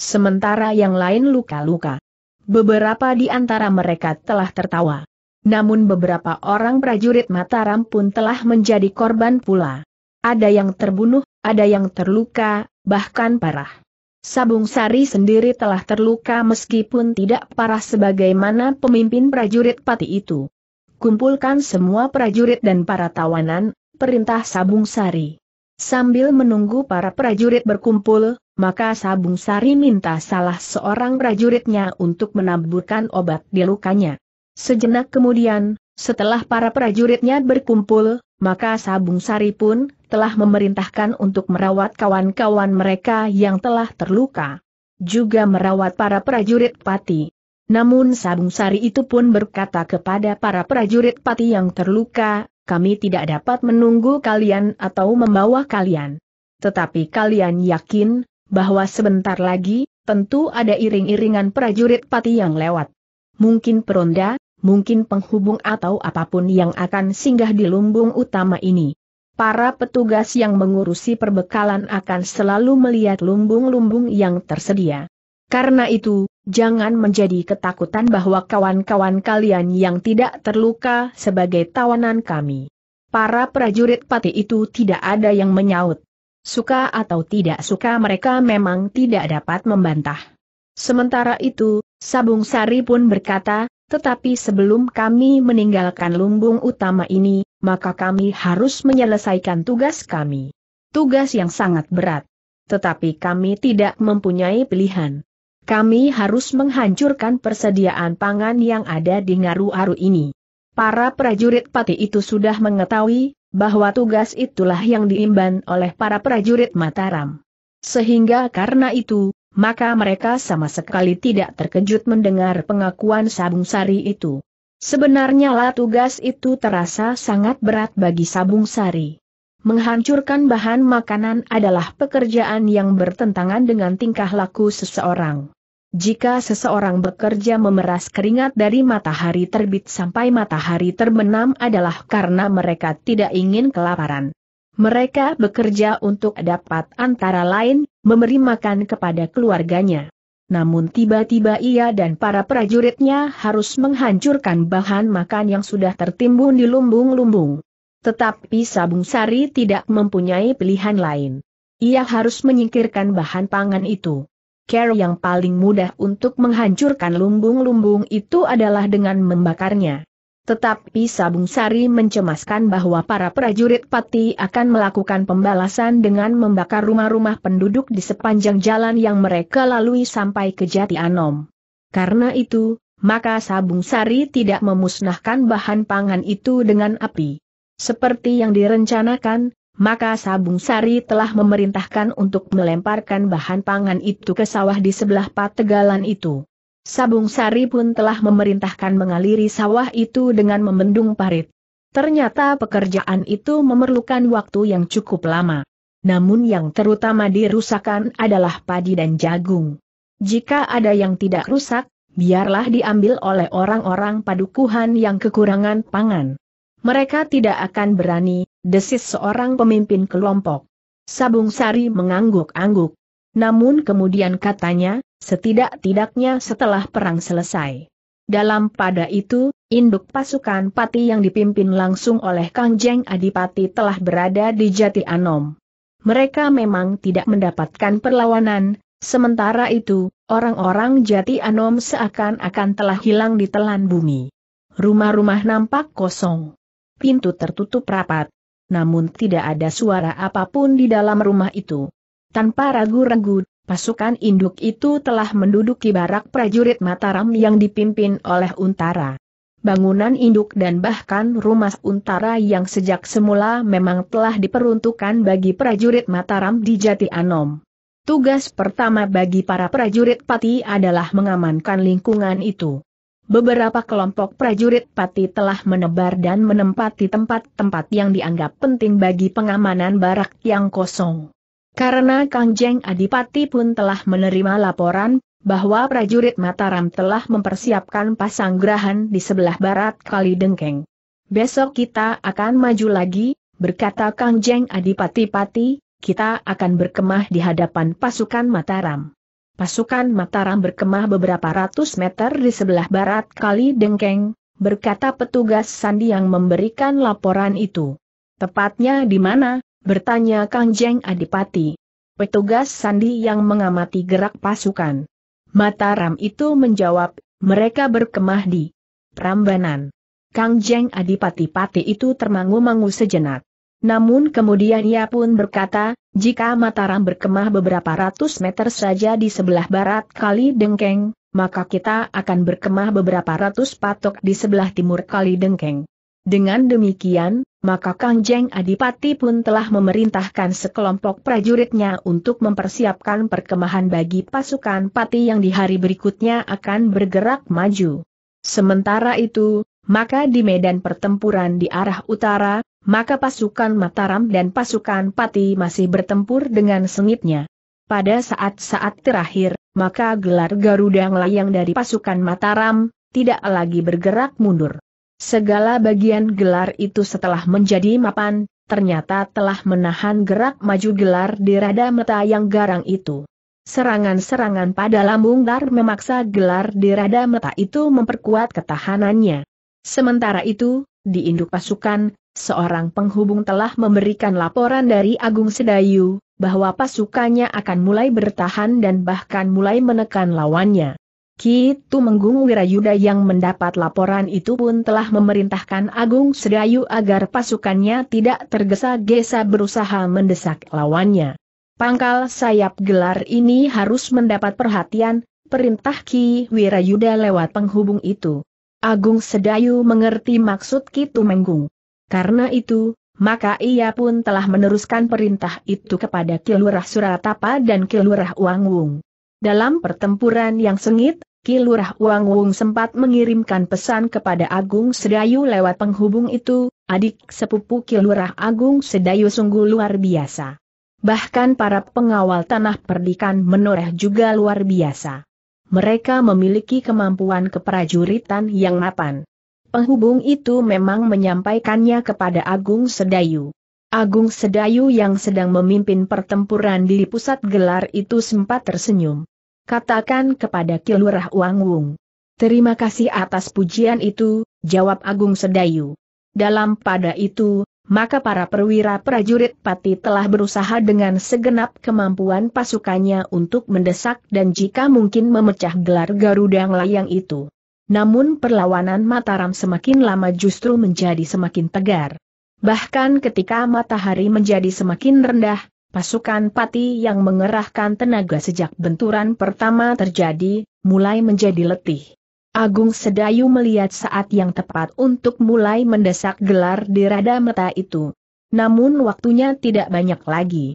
Sementara yang lain luka-luka. Beberapa di antara mereka telah tertawa. Namun beberapa orang prajurit Mataram pun telah menjadi korban pula. Ada yang terbunuh, ada yang terluka, bahkan parah. Sabung Sari sendiri telah terluka meskipun tidak parah sebagaimana pemimpin prajurit pati itu. Kumpulkan semua prajurit dan para tawanan, perintah Sabung Sari. Sambil menunggu para prajurit berkumpul, maka Sabung Sari minta salah seorang prajuritnya untuk menaburkan obat di lukanya. Sejenak kemudian, setelah para prajuritnya berkumpul, maka Sabung Sari pun telah memerintahkan untuk merawat kawan-kawan mereka yang telah terluka. Juga merawat para prajurit pati. Namun Sabung Sari itu pun berkata kepada para prajurit pati yang terluka, kami tidak dapat menunggu kalian atau membawa kalian. Tetapi kalian yakin, bahwa sebentar lagi, tentu ada iring-iringan prajurit pati yang lewat. Mungkin peronda, mungkin penghubung atau apapun yang akan singgah di lumbung utama ini. Para petugas yang mengurusi perbekalan akan selalu melihat lumbung-lumbung yang tersedia. Karena itu, jangan menjadi ketakutan bahwa kawan-kawan kalian yang tidak terluka sebagai tawanan kami. Para prajurit pati itu tidak ada yang menyaut. Suka atau tidak suka mereka memang tidak dapat membantah. Sementara itu, Sabung Sari pun berkata, tetapi sebelum kami meninggalkan lumbung utama ini, maka kami harus menyelesaikan tugas kami. Tugas yang sangat berat. Tetapi kami tidak mempunyai pilihan. Kami harus menghancurkan persediaan pangan yang ada di Ngaru-Aru ini. Para prajurit pati itu sudah mengetahui bahwa tugas itulah yang diimban oleh para prajurit Mataram. Sehingga karena itu, maka mereka sama sekali tidak terkejut mendengar pengakuan Sabung Sari itu. Sebenarnya lah tugas itu terasa sangat berat bagi Sabung Sari. Menghancurkan bahan makanan adalah pekerjaan yang bertentangan dengan tingkah laku seseorang. Jika seseorang bekerja memeras keringat dari matahari terbit sampai matahari terbenam adalah karena mereka tidak ingin kelaparan. Mereka bekerja untuk dapat antara lain, memberi makan kepada keluarganya. Namun tiba-tiba ia dan para prajuritnya harus menghancurkan bahan makan yang sudah tertimbun di lumbung-lumbung. Tetapi Sabung Sari tidak mempunyai pilihan lain. Ia harus menyingkirkan bahan pangan itu. Care yang paling mudah untuk menghancurkan lumbung-lumbung itu adalah dengan membakarnya. Tetapi Sabung Sari mencemaskan bahwa para prajurit Pati akan melakukan pembalasan dengan membakar rumah-rumah penduduk di sepanjang jalan yang mereka lalui sampai ke Jati Anom. Karena itu, maka Sabung Sari tidak memusnahkan bahan pangan itu dengan api. Seperti yang direncanakan, maka Sabung Sari telah memerintahkan untuk melemparkan bahan pangan itu ke sawah di sebelah pategalan itu. Sabung Sari pun telah memerintahkan mengaliri sawah itu dengan membendung parit. Ternyata pekerjaan itu memerlukan waktu yang cukup lama. Namun yang terutama dirusakan adalah padi dan jagung. Jika ada yang tidak rusak, biarlah diambil oleh orang-orang padukuhan yang kekurangan pangan. Mereka tidak akan berani, desis seorang pemimpin kelompok. Sabung Sari mengangguk-angguk. Namun kemudian katanya, setidak-tidaknya setelah perang selesai. Dalam pada itu, induk pasukan Pati yang dipimpin langsung oleh Kang Jeng Adipati telah berada di Jati Anom. Mereka memang tidak mendapatkan perlawanan, sementara itu, orang-orang Jati Anom seakan-akan telah hilang di telan bumi. Rumah-rumah nampak kosong. Pintu tertutup rapat. Namun tidak ada suara apapun di dalam rumah itu. Tanpa ragu-ragu, pasukan induk itu telah menduduki barak prajurit Mataram yang dipimpin oleh Untara. Bangunan induk dan bahkan rumah Untara yang sejak semula memang telah diperuntukkan bagi prajurit Mataram di Jati Anom. Tugas pertama bagi para prajurit Pati adalah mengamankan lingkungan itu. Beberapa kelompok prajurit Pati telah menebar dan menempati tempat-tempat yang dianggap penting bagi pengamanan barak yang kosong. Karena Kang Jeng Adipati pun telah menerima laporan bahwa prajurit Mataram telah mempersiapkan pasang gerahan di sebelah barat Kali Dengkeng. Besok kita akan maju lagi, berkata Kang Jeng Adipati Pati, kita akan berkemah di hadapan pasukan Mataram. Pasukan Mataram berkemah beberapa ratus meter di sebelah barat Kali Dengkeng, berkata petugas Sandi yang memberikan laporan itu. Tepatnya di mana? bertanya Kang Jeng Adipati. Petugas sandi yang mengamati gerak pasukan. Mataram itu menjawab, mereka berkemah di Prambanan. Kang Jeng Adipati-Pati itu termangu-mangu sejenak. Namun kemudian ia pun berkata, jika Mataram berkemah beberapa ratus meter saja di sebelah barat Kali Dengkeng, maka kita akan berkemah beberapa ratus patok di sebelah timur Kali Dengkeng. Dengan demikian, maka Kangjeng Adipati pun telah memerintahkan sekelompok prajuritnya untuk mempersiapkan perkemahan bagi pasukan pati yang di hari berikutnya akan bergerak maju. Sementara itu, maka di medan pertempuran di arah utara, maka pasukan Mataram dan pasukan Pati masih bertempur dengan sengitnya. Pada saat-saat terakhir, maka gelar Garuda Ngelayang dari pasukan Mataram, tidak lagi bergerak mundur. Segala bagian gelar itu setelah menjadi mapan, ternyata telah menahan gerak maju gelar di rada meta yang garang itu. Serangan-serangan pada lambung dar memaksa gelar di rada meta itu memperkuat ketahanannya. Sementara itu, di induk pasukan, seorang penghubung telah memberikan laporan dari Agung Sedayu, bahwa pasukannya akan mulai bertahan dan bahkan mulai menekan lawannya. Ki Tumenggung Wirayuda yang mendapat laporan itu pun telah memerintahkan Agung Sedayu agar pasukannya tidak tergesa-gesa berusaha mendesak lawannya. Pangkal sayap gelar ini harus mendapat perhatian, perintah Ki Wirayuda lewat penghubung itu. Agung Sedayu mengerti maksud Ki Tumenggung. Karena itu, maka ia pun telah meneruskan perintah itu kepada Kilurah Suratapa dan Kilurah Uangwung. Dalam pertempuran yang sengit, Kilurah Wangwung sempat mengirimkan pesan kepada Agung Sedayu lewat penghubung itu, adik sepupu Kilurah Agung Sedayu sungguh luar biasa. Bahkan para pengawal tanah perdikan menoreh juga luar biasa. Mereka memiliki kemampuan keprajuritan yang mapan. Penghubung itu memang menyampaikannya kepada Agung Sedayu. Agung Sedayu yang sedang memimpin pertempuran di pusat gelar itu sempat tersenyum. Katakan kepada Kilurah Uang Wung. Terima kasih atas pujian itu, jawab Agung Sedayu. Dalam pada itu, maka para perwira prajurit pati telah berusaha dengan segenap kemampuan pasukannya untuk mendesak dan jika mungkin memecah gelar Garuda Layang itu. Namun perlawanan Mataram semakin lama justru menjadi semakin tegar. Bahkan ketika matahari menjadi semakin rendah, Pasukan pati yang mengerahkan tenaga sejak benturan pertama terjadi, mulai menjadi letih. Agung Sedayu melihat saat yang tepat untuk mulai mendesak gelar di rada meta itu. Namun waktunya tidak banyak lagi.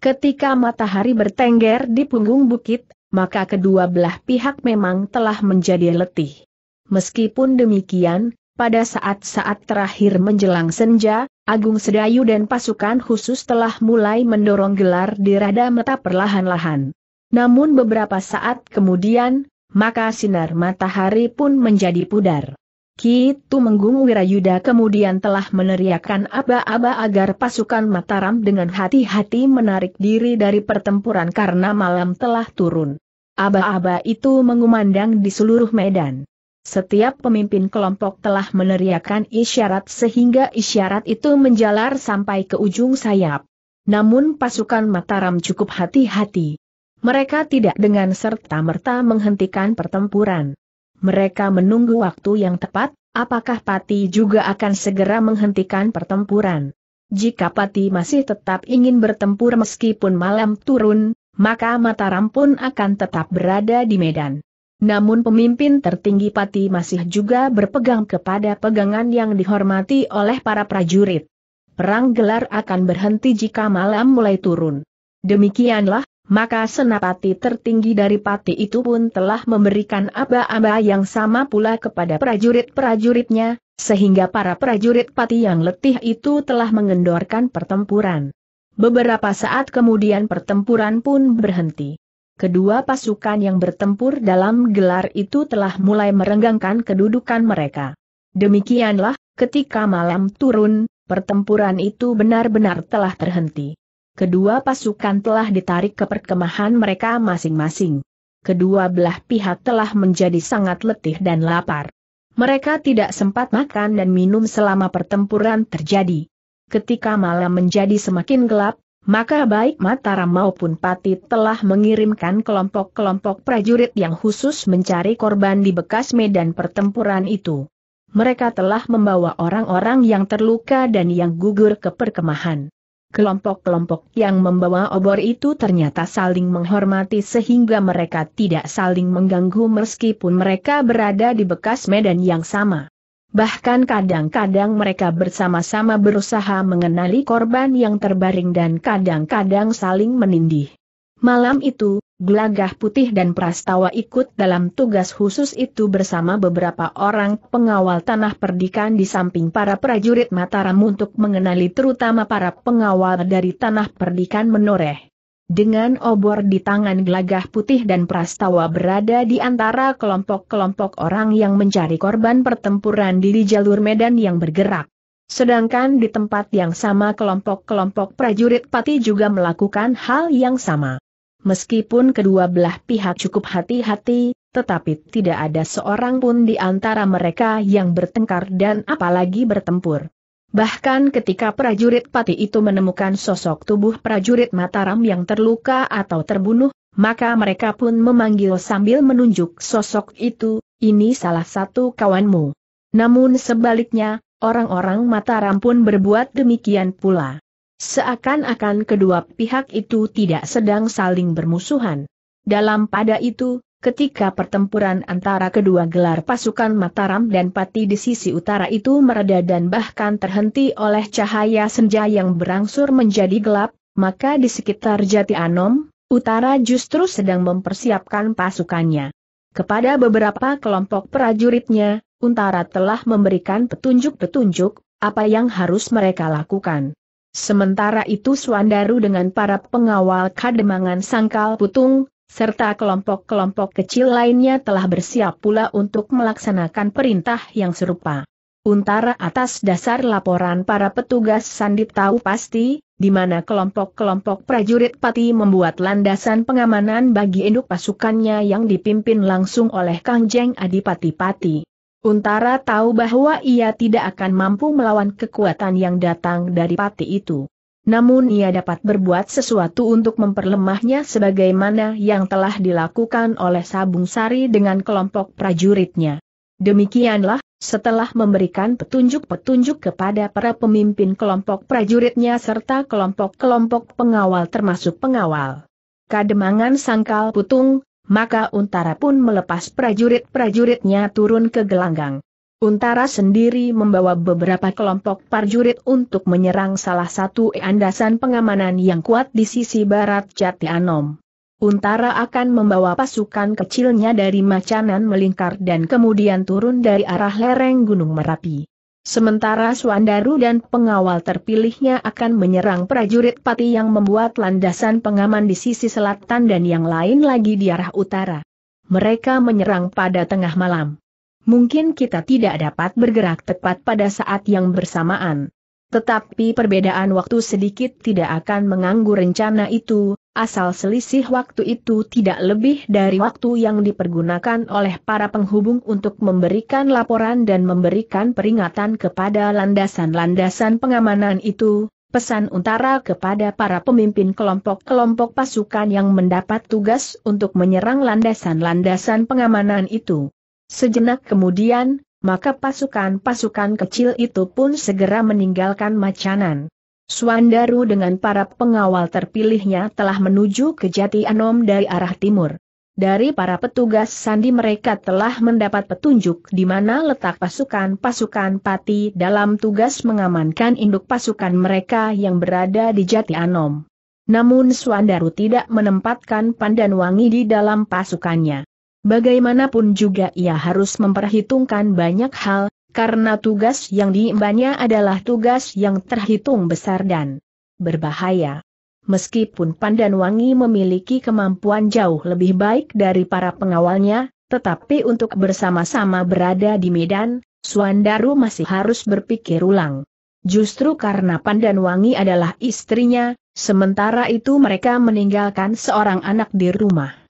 Ketika matahari bertengger di punggung bukit, maka kedua belah pihak memang telah menjadi letih. Meskipun demikian, pada saat-saat terakhir menjelang senja, Agung Sedayu dan pasukan khusus telah mulai mendorong gelar di rada meta perlahan-lahan. Namun beberapa saat kemudian, maka sinar matahari pun menjadi pudar. Kitu Menggung Wirayuda kemudian telah meneriakkan aba-aba agar pasukan Mataram dengan hati-hati menarik diri dari pertempuran karena malam telah turun. Aba-aba itu mengumandang di seluruh medan. Setiap pemimpin kelompok telah meneriakan isyarat sehingga isyarat itu menjalar sampai ke ujung sayap. Namun pasukan Mataram cukup hati-hati. Mereka tidak dengan serta-merta menghentikan pertempuran. Mereka menunggu waktu yang tepat, apakah Pati juga akan segera menghentikan pertempuran. Jika Pati masih tetap ingin bertempur meskipun malam turun, maka Mataram pun akan tetap berada di medan. Namun pemimpin tertinggi Pati masih juga berpegang kepada pegangan yang dihormati oleh para prajurit. Perang gelar akan berhenti jika malam mulai turun. Demikianlah, maka senapati tertinggi dari Pati itu pun telah memberikan aba-aba yang sama pula kepada prajurit-prajuritnya, sehingga para prajurit Pati yang letih itu telah mengendorkan pertempuran. Beberapa saat kemudian pertempuran pun berhenti kedua pasukan yang bertempur dalam gelar itu telah mulai merenggangkan kedudukan mereka. Demikianlah, ketika malam turun, pertempuran itu benar-benar telah terhenti. Kedua pasukan telah ditarik ke perkemahan mereka masing-masing. Kedua belah pihak telah menjadi sangat letih dan lapar. Mereka tidak sempat makan dan minum selama pertempuran terjadi. Ketika malam menjadi semakin gelap, maka baik Mataram maupun Pati telah mengirimkan kelompok-kelompok prajurit yang khusus mencari korban di bekas medan pertempuran itu. Mereka telah membawa orang-orang yang terluka dan yang gugur ke perkemahan. Kelompok-kelompok yang membawa obor itu ternyata saling menghormati sehingga mereka tidak saling mengganggu meskipun mereka berada di bekas medan yang sama. Bahkan kadang-kadang mereka bersama-sama berusaha mengenali korban yang terbaring dan kadang-kadang saling menindih. Malam itu, Gelagah Putih dan Prastawa ikut dalam tugas khusus itu bersama beberapa orang pengawal tanah perdikan di samping para prajurit Mataram untuk mengenali terutama para pengawal dari tanah perdikan menoreh. Dengan obor di tangan gelagah putih dan prastawa berada di antara kelompok-kelompok orang yang mencari korban pertempuran di jalur medan yang bergerak. Sedangkan di tempat yang sama kelompok-kelompok prajurit pati juga melakukan hal yang sama. Meskipun kedua belah pihak cukup hati-hati, tetapi tidak ada seorang pun di antara mereka yang bertengkar dan apalagi bertempur. Bahkan ketika prajurit pati itu menemukan sosok tubuh prajurit Mataram yang terluka atau terbunuh, maka mereka pun memanggil sambil menunjuk sosok itu, ini salah satu kawanmu. Namun sebaliknya, orang-orang Mataram pun berbuat demikian pula. Seakan-akan kedua pihak itu tidak sedang saling bermusuhan. Dalam pada itu, Ketika pertempuran antara kedua gelar pasukan Mataram dan Pati di sisi utara itu mereda dan bahkan terhenti oleh cahaya senja yang berangsur menjadi gelap, maka di sekitar Jati Anom, utara justru sedang mempersiapkan pasukannya. Kepada beberapa kelompok prajuritnya, Untara telah memberikan petunjuk-petunjuk, apa yang harus mereka lakukan. Sementara itu Suandaru dengan para pengawal Kademangan Sangkal Putung, serta kelompok-kelompok kecil lainnya telah bersiap pula untuk melaksanakan perintah yang serupa. Untara atas dasar laporan para petugas Sandi tahu pasti, di mana kelompok-kelompok prajurit pati membuat landasan pengamanan bagi induk pasukannya yang dipimpin langsung oleh Kang Jeng Adipati Pati. Untara tahu bahwa ia tidak akan mampu melawan kekuatan yang datang dari pati itu. Namun ia dapat berbuat sesuatu untuk memperlemahnya sebagaimana yang telah dilakukan oleh Sabung Sari dengan kelompok prajuritnya. Demikianlah, setelah memberikan petunjuk-petunjuk kepada para pemimpin kelompok prajuritnya serta kelompok-kelompok pengawal termasuk pengawal kademangan sangkal putung, maka Untara pun melepas prajurit-prajuritnya turun ke gelanggang. Untara sendiri membawa beberapa kelompok parjurit untuk menyerang salah satu andasan pengamanan yang kuat di sisi barat Jatianom. Untara akan membawa pasukan kecilnya dari Macanan melingkar dan kemudian turun dari arah lereng Gunung Merapi. Sementara Suandaru dan pengawal terpilihnya akan menyerang prajurit pati yang membuat landasan pengaman di sisi selatan dan yang lain lagi di arah utara. Mereka menyerang pada tengah malam mungkin kita tidak dapat bergerak tepat pada saat yang bersamaan. Tetapi perbedaan waktu sedikit tidak akan mengganggu rencana itu, asal selisih waktu itu tidak lebih dari waktu yang dipergunakan oleh para penghubung untuk memberikan laporan dan memberikan peringatan kepada landasan-landasan pengamanan itu, pesan utara kepada para pemimpin kelompok-kelompok pasukan yang mendapat tugas untuk menyerang landasan-landasan pengamanan itu. Sejenak kemudian, maka pasukan-pasukan kecil itu pun segera meninggalkan Macanan. Suandaru dengan para pengawal terpilihnya telah menuju ke Jati Anom dari arah timur. Dari para petugas sandi mereka telah mendapat petunjuk di mana letak pasukan-pasukan pati dalam tugas mengamankan induk pasukan mereka yang berada di Jati Anom. Namun Suandaru tidak menempatkan pandan wangi di dalam pasukannya. Bagaimanapun juga ia harus memperhitungkan banyak hal, karena tugas yang diimbannya adalah tugas yang terhitung besar dan berbahaya. Meskipun Pandan Wangi memiliki kemampuan jauh lebih baik dari para pengawalnya, tetapi untuk bersama-sama berada di Medan, Suandaru masih harus berpikir ulang. Justru karena Pandan Wangi adalah istrinya, sementara itu mereka meninggalkan seorang anak di rumah.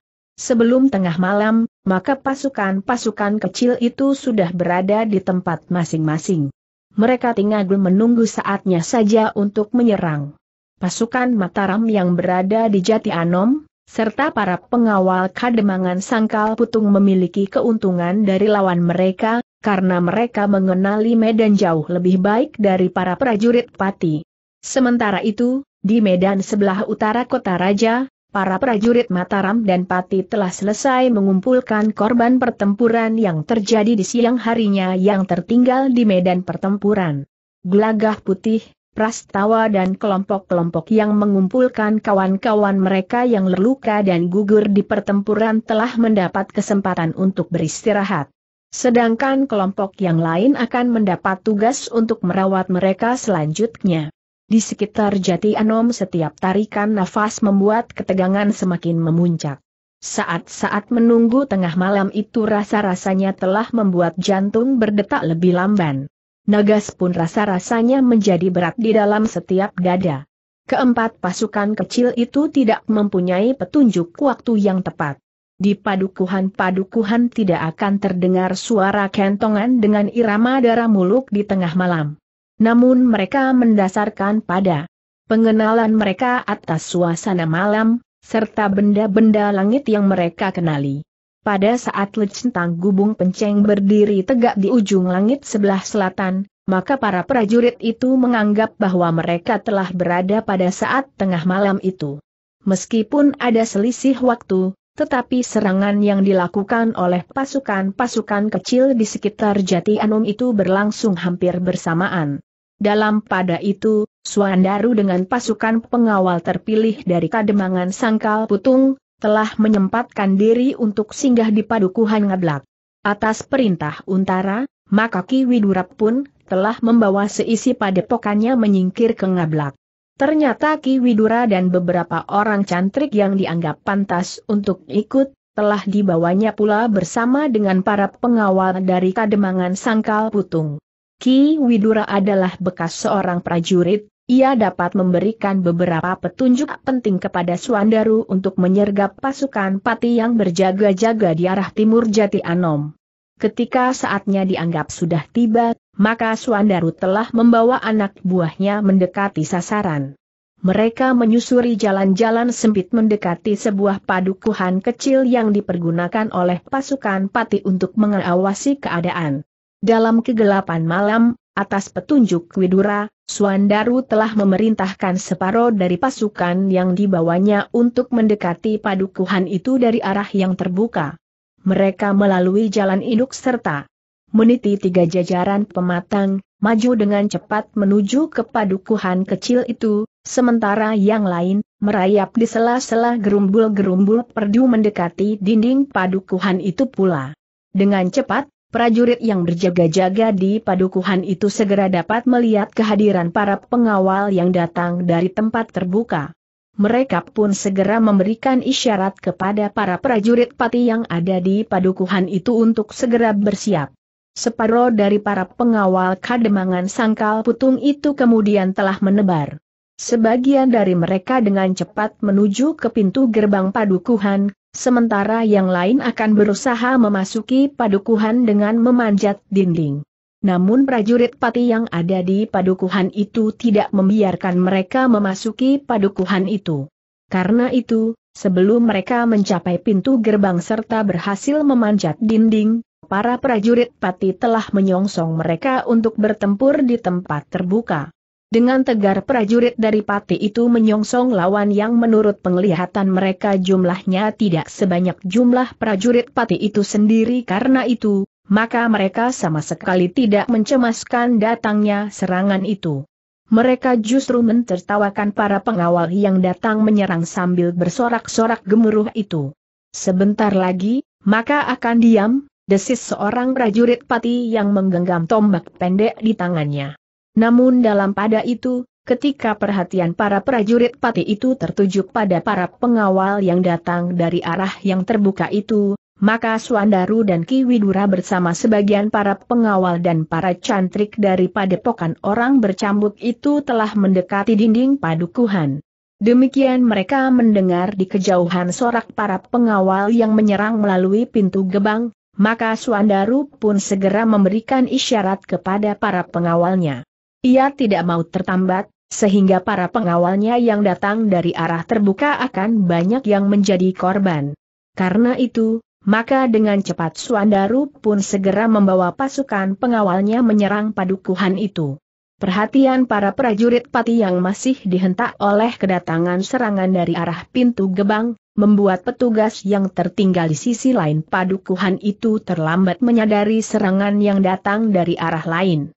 Sebelum tengah malam, maka pasukan-pasukan kecil itu sudah berada di tempat masing-masing. Mereka tinggal menunggu saatnya saja untuk menyerang. Pasukan Mataram yang berada di Jati Anom, serta para pengawal kademangan sangkal putung memiliki keuntungan dari lawan mereka, karena mereka mengenali medan jauh lebih baik dari para prajurit pati. Sementara itu, di medan sebelah utara kota raja, para prajurit Mataram dan Pati telah selesai mengumpulkan korban pertempuran yang terjadi di siang harinya yang tertinggal di medan pertempuran. Gelagah putih, prastawa dan kelompok-kelompok yang mengumpulkan kawan-kawan mereka yang terluka dan gugur di pertempuran telah mendapat kesempatan untuk beristirahat. Sedangkan kelompok yang lain akan mendapat tugas untuk merawat mereka selanjutnya. Di sekitar jati Anom setiap tarikan nafas membuat ketegangan semakin memuncak. Saat-saat menunggu tengah malam itu rasa-rasanya telah membuat jantung berdetak lebih lamban. Nagas pun rasa-rasanya menjadi berat di dalam setiap dada. Keempat pasukan kecil itu tidak mempunyai petunjuk waktu yang tepat. Di padukuhan-padukuhan tidak akan terdengar suara kentongan dengan irama darah muluk di tengah malam namun mereka mendasarkan pada pengenalan mereka atas suasana malam, serta benda-benda langit yang mereka kenali. Pada saat lecentang gubung penceng berdiri tegak di ujung langit sebelah selatan, maka para prajurit itu menganggap bahwa mereka telah berada pada saat tengah malam itu. Meskipun ada selisih waktu, tetapi serangan yang dilakukan oleh pasukan-pasukan kecil di sekitar Jati Anum itu berlangsung hampir bersamaan. Dalam pada itu, Suandaru dengan pasukan pengawal terpilih dari Kademangan Sangkal Putung, telah menyempatkan diri untuk singgah di Padukuhan Ngablak. Atas perintah Untara, maka Ki Widura pun telah membawa seisi padepokannya menyingkir ke Ngablak. Ternyata Ki Widura dan beberapa orang cantrik yang dianggap pantas untuk ikut, telah dibawanya pula bersama dengan para pengawal dari Kademangan Sangkal Putung. Ki Widura adalah bekas seorang prajurit, ia dapat memberikan beberapa petunjuk penting kepada Suandaru untuk menyergap pasukan pati yang berjaga-jaga di arah timur Jati Anom. Ketika saatnya dianggap sudah tiba, maka Suandaru telah membawa anak buahnya mendekati sasaran. Mereka menyusuri jalan-jalan sempit mendekati sebuah padukuhan kecil yang dipergunakan oleh pasukan pati untuk mengawasi keadaan. Dalam kegelapan malam, atas petunjuk Widura, Suandaru telah memerintahkan separuh dari pasukan yang dibawanya untuk mendekati padukuhan itu dari arah yang terbuka. Mereka melalui jalan induk serta meniti tiga jajaran pematang, maju dengan cepat menuju ke padukuhan kecil itu, sementara yang lain, merayap di sela-sela gerumbul-gerumbul perdu mendekati dinding padukuhan itu pula. Dengan cepat, Prajurit yang berjaga-jaga di padukuhan itu segera dapat melihat kehadiran para pengawal yang datang dari tempat terbuka. Mereka pun segera memberikan isyarat kepada para prajurit pati yang ada di padukuhan itu untuk segera bersiap. Separuh dari para pengawal kademangan sangkal putung itu kemudian telah menebar. Sebagian dari mereka dengan cepat menuju ke pintu gerbang padukuhan, sementara yang lain akan berusaha memasuki padukuhan dengan memanjat dinding. Namun prajurit pati yang ada di padukuhan itu tidak membiarkan mereka memasuki padukuhan itu. Karena itu, sebelum mereka mencapai pintu gerbang serta berhasil memanjat dinding, para prajurit pati telah menyongsong mereka untuk bertempur di tempat terbuka. Dengan tegar prajurit dari Pati itu menyongsong lawan yang menurut penglihatan mereka jumlahnya tidak sebanyak jumlah prajurit Pati itu sendiri karena itu, maka mereka sama sekali tidak mencemaskan datangnya serangan itu. Mereka justru mentertawakan para pengawal yang datang menyerang sambil bersorak-sorak gemuruh itu. Sebentar lagi, maka akan diam, desis seorang prajurit Pati yang menggenggam tombak pendek di tangannya. Namun dalam pada itu, ketika perhatian para prajurit pati itu tertuju pada para pengawal yang datang dari arah yang terbuka itu, maka Suandaru dan Ki Widura bersama sebagian para pengawal dan para cantrik dari padepokan orang bercambuk itu telah mendekati dinding padukuhan. Demikian mereka mendengar di kejauhan sorak para pengawal yang menyerang melalui pintu gebang, maka Suandaru pun segera memberikan isyarat kepada para pengawalnya. Ia tidak mau tertambat, sehingga para pengawalnya yang datang dari arah terbuka akan banyak yang menjadi korban. Karena itu, maka dengan cepat Suandaru pun segera membawa pasukan pengawalnya menyerang padukuhan itu. Perhatian para prajurit pati yang masih dihentak oleh kedatangan serangan dari arah pintu gebang, membuat petugas yang tertinggal di sisi lain padukuhan itu terlambat menyadari serangan yang datang dari arah lain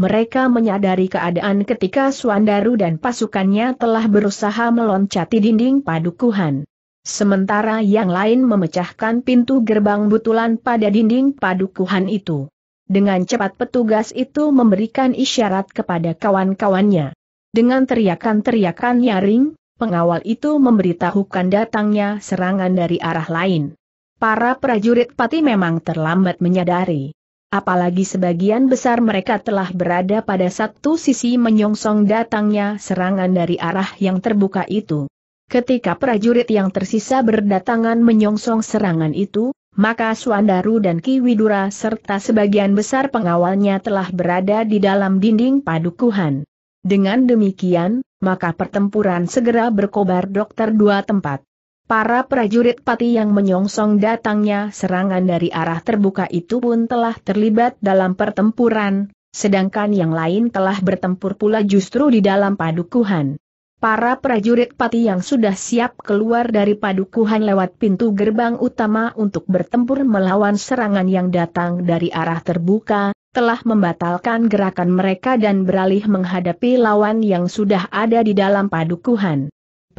mereka menyadari keadaan ketika Suandaru dan pasukannya telah berusaha meloncati dinding padukuhan. Sementara yang lain memecahkan pintu gerbang butulan pada dinding padukuhan itu. Dengan cepat petugas itu memberikan isyarat kepada kawan-kawannya. Dengan teriakan-teriakan nyaring, pengawal itu memberitahukan datangnya serangan dari arah lain. Para prajurit pati memang terlambat menyadari apalagi sebagian besar mereka telah berada pada satu sisi menyongsong datangnya serangan dari arah yang terbuka itu. Ketika prajurit yang tersisa berdatangan menyongsong serangan itu, maka Suandaru dan Ki Widura serta sebagian besar pengawalnya telah berada di dalam dinding padukuhan. Dengan demikian, maka pertempuran segera berkobar dokter dua tempat. Para prajurit pati yang menyongsong datangnya serangan dari arah terbuka itu pun telah terlibat dalam pertempuran, sedangkan yang lain telah bertempur pula justru di dalam padukuhan. Para prajurit pati yang sudah siap keluar dari padukuhan lewat pintu gerbang utama untuk bertempur melawan serangan yang datang dari arah terbuka, telah membatalkan gerakan mereka dan beralih menghadapi lawan yang sudah ada di dalam padukuhan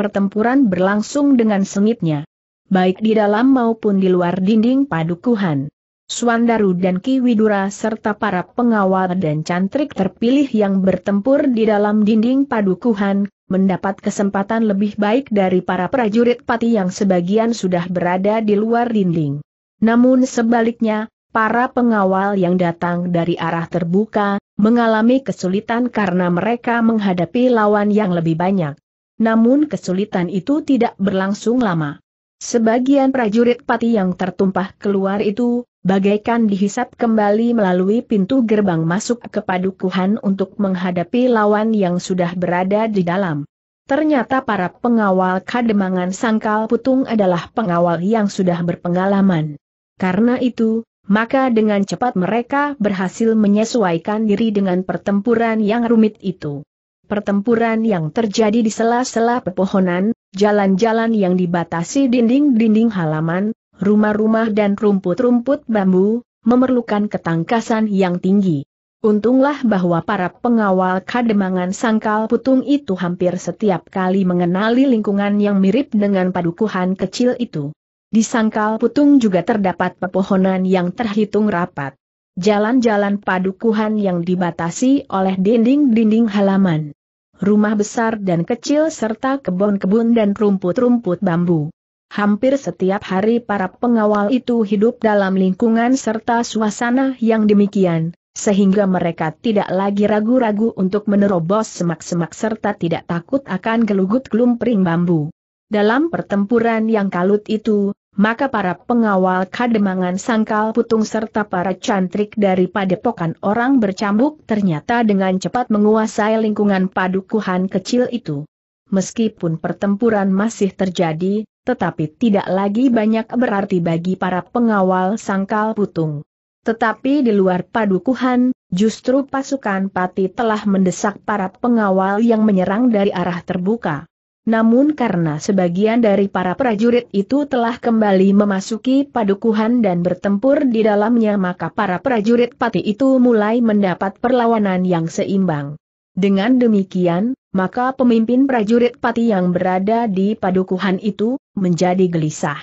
pertempuran berlangsung dengan sengitnya. Baik di dalam maupun di luar dinding padukuhan. Swandaru dan Ki Widura serta para pengawal dan cantrik terpilih yang bertempur di dalam dinding padukuhan, mendapat kesempatan lebih baik dari para prajurit pati yang sebagian sudah berada di luar dinding. Namun sebaliknya, para pengawal yang datang dari arah terbuka, mengalami kesulitan karena mereka menghadapi lawan yang lebih banyak. Namun kesulitan itu tidak berlangsung lama. Sebagian prajurit pati yang tertumpah keluar itu, bagaikan dihisap kembali melalui pintu gerbang masuk ke padukuhan untuk menghadapi lawan yang sudah berada di dalam. Ternyata para pengawal kademangan sangkal putung adalah pengawal yang sudah berpengalaman. Karena itu, maka dengan cepat mereka berhasil menyesuaikan diri dengan pertempuran yang rumit itu pertempuran yang terjadi di sela-sela pepohonan, jalan-jalan yang dibatasi dinding-dinding halaman, rumah-rumah dan rumput-rumput bambu, memerlukan ketangkasan yang tinggi. Untunglah bahwa para pengawal kademangan sangkal putung itu hampir setiap kali mengenali lingkungan yang mirip dengan padukuhan kecil itu. Di sangkal putung juga terdapat pepohonan yang terhitung rapat. Jalan-jalan padukuhan yang dibatasi oleh dinding-dinding halaman rumah besar dan kecil serta kebun-kebun dan rumput-rumput bambu. Hampir setiap hari para pengawal itu hidup dalam lingkungan serta suasana yang demikian, sehingga mereka tidak lagi ragu-ragu untuk menerobos semak-semak serta tidak takut akan gelugut gelumpring bambu. Dalam pertempuran yang kalut itu, maka para pengawal kademangan sangkal putung serta para cantrik dari padepokan orang bercambuk ternyata dengan cepat menguasai lingkungan padukuhan kecil itu. Meskipun pertempuran masih terjadi, tetapi tidak lagi banyak berarti bagi para pengawal sangkal putung. Tetapi di luar padukuhan, justru pasukan pati telah mendesak para pengawal yang menyerang dari arah terbuka namun karena sebagian dari para prajurit itu telah kembali memasuki padukuhan dan bertempur di dalamnya maka para prajurit pati itu mulai mendapat perlawanan yang seimbang. Dengan demikian, maka pemimpin prajurit pati yang berada di padukuhan itu, menjadi gelisah.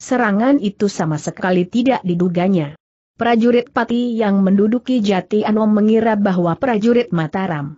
Serangan itu sama sekali tidak diduganya. Prajurit pati yang menduduki Jati Anom mengira bahwa prajurit Mataram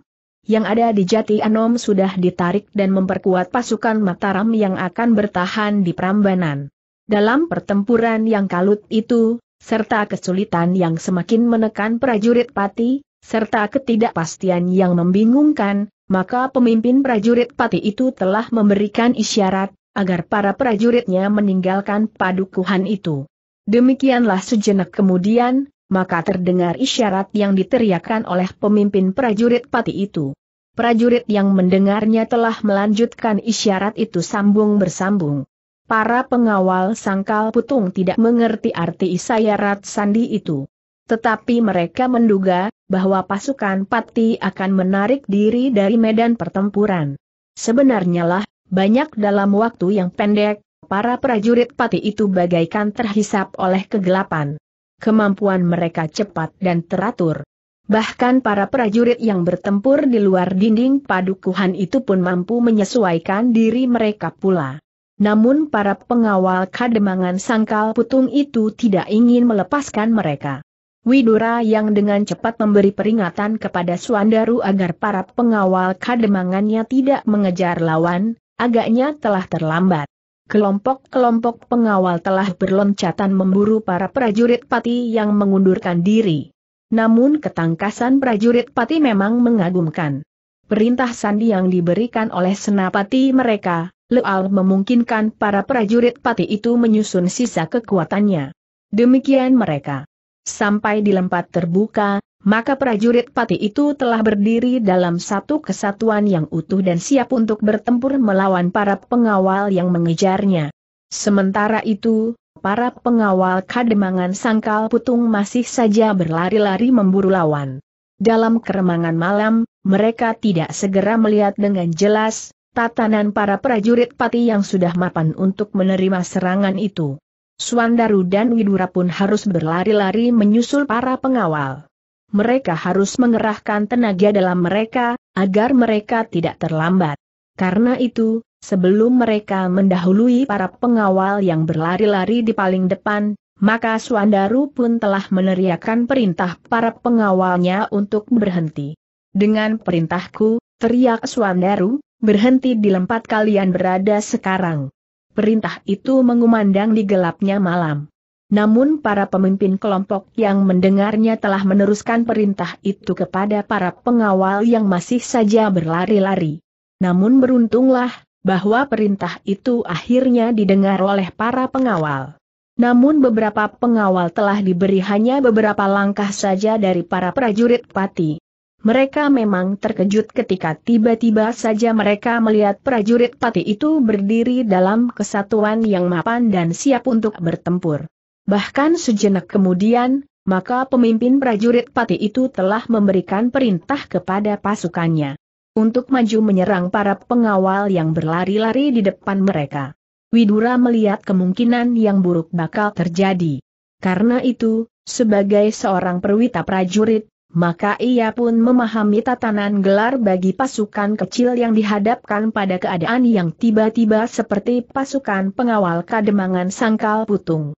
yang ada di Jati Anom sudah ditarik dan memperkuat pasukan Mataram yang akan bertahan di Prambanan. Dalam pertempuran yang kalut itu, serta kesulitan yang semakin menekan prajurit pati, serta ketidakpastian yang membingungkan, maka pemimpin prajurit pati itu telah memberikan isyarat, agar para prajuritnya meninggalkan padukuhan itu. Demikianlah sejenak kemudian, maka terdengar isyarat yang diteriakkan oleh pemimpin prajurit pati itu. Prajurit yang mendengarnya telah melanjutkan isyarat itu sambung bersambung. Para pengawal sangkal putung tidak mengerti arti isyarat sandi itu. Tetapi mereka menduga, bahwa pasukan Pati akan menarik diri dari medan pertempuran. Sebenarnya lah, banyak dalam waktu yang pendek, para prajurit Pati itu bagaikan terhisap oleh kegelapan. Kemampuan mereka cepat dan teratur. Bahkan para prajurit yang bertempur di luar dinding padukuhan itu pun mampu menyesuaikan diri mereka pula. Namun para pengawal kademangan sangkal putung itu tidak ingin melepaskan mereka. Widura yang dengan cepat memberi peringatan kepada Suandaru agar para pengawal kademangannya tidak mengejar lawan, agaknya telah terlambat. Kelompok-kelompok pengawal telah berloncatan memburu para prajurit pati yang mengundurkan diri. Namun ketangkasan prajurit Pati memang mengagumkan. Perintah sandi yang diberikan oleh senapati mereka, Leal memungkinkan para prajurit Pati itu menyusun sisa kekuatannya. Demikian mereka. Sampai di lempat terbuka, maka prajurit Pati itu telah berdiri dalam satu kesatuan yang utuh dan siap untuk bertempur melawan para pengawal yang mengejarnya. Sementara itu, para pengawal kademangan sangkal putung masih saja berlari-lari memburu lawan. Dalam keremangan malam, mereka tidak segera melihat dengan jelas, tatanan para prajurit pati yang sudah mapan untuk menerima serangan itu. Swandaru dan Widura pun harus berlari-lari menyusul para pengawal. Mereka harus mengerahkan tenaga dalam mereka, agar mereka tidak terlambat. Karena itu, sebelum mereka mendahului para pengawal yang berlari-lari di paling depan, maka Suandaru pun telah meneriakkan perintah para pengawalnya untuk berhenti. Dengan perintahku, teriak Suandaru, berhenti di tempat kalian berada sekarang. Perintah itu mengumandang di gelapnya malam. Namun para pemimpin kelompok yang mendengarnya telah meneruskan perintah itu kepada para pengawal yang masih saja berlari-lari. Namun beruntunglah, bahwa perintah itu akhirnya didengar oleh para pengawal. Namun beberapa pengawal telah diberi hanya beberapa langkah saja dari para prajurit pati. Mereka memang terkejut ketika tiba-tiba saja mereka melihat prajurit pati itu berdiri dalam kesatuan yang mapan dan siap untuk bertempur. Bahkan sejenak kemudian, maka pemimpin prajurit pati itu telah memberikan perintah kepada pasukannya untuk maju menyerang para pengawal yang berlari-lari di depan mereka. Widura melihat kemungkinan yang buruk bakal terjadi. Karena itu, sebagai seorang perwita prajurit, maka ia pun memahami tatanan gelar bagi pasukan kecil yang dihadapkan pada keadaan yang tiba-tiba seperti pasukan pengawal kademangan sangkal putung.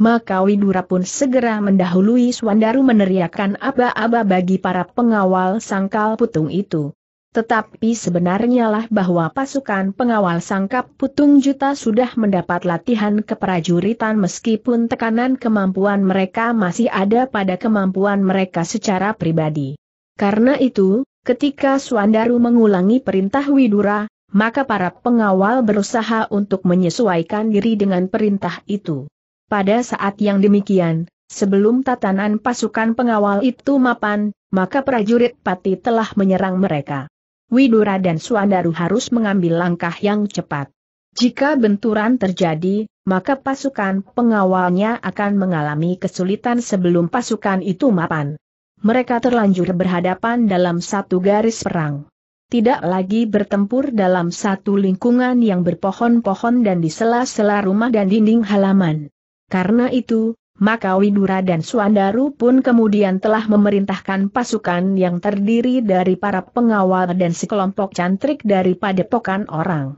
Maka Widura pun segera mendahului Swandaru meneriakkan aba-aba bagi para pengawal sangkal putung itu. Tetapi sebenarnya lah bahwa pasukan pengawal sangkap putung juta sudah mendapat latihan keprajuritan meskipun tekanan kemampuan mereka masih ada pada kemampuan mereka secara pribadi. Karena itu, ketika Suandaru mengulangi perintah Widura, maka para pengawal berusaha untuk menyesuaikan diri dengan perintah itu. Pada saat yang demikian, sebelum tatanan pasukan pengawal itu mapan, maka prajurit pati telah menyerang mereka. Widura dan Suandaru harus mengambil langkah yang cepat. Jika benturan terjadi, maka pasukan pengawalnya akan mengalami kesulitan sebelum pasukan itu mapan. Mereka terlanjur berhadapan dalam satu garis perang. Tidak lagi bertempur dalam satu lingkungan yang berpohon-pohon dan di sela-sela rumah dan dinding halaman. Karena itu, maka Widura dan Suandaru pun kemudian telah memerintahkan pasukan yang terdiri dari para pengawal dan sekelompok cantrik dari padepokan orang.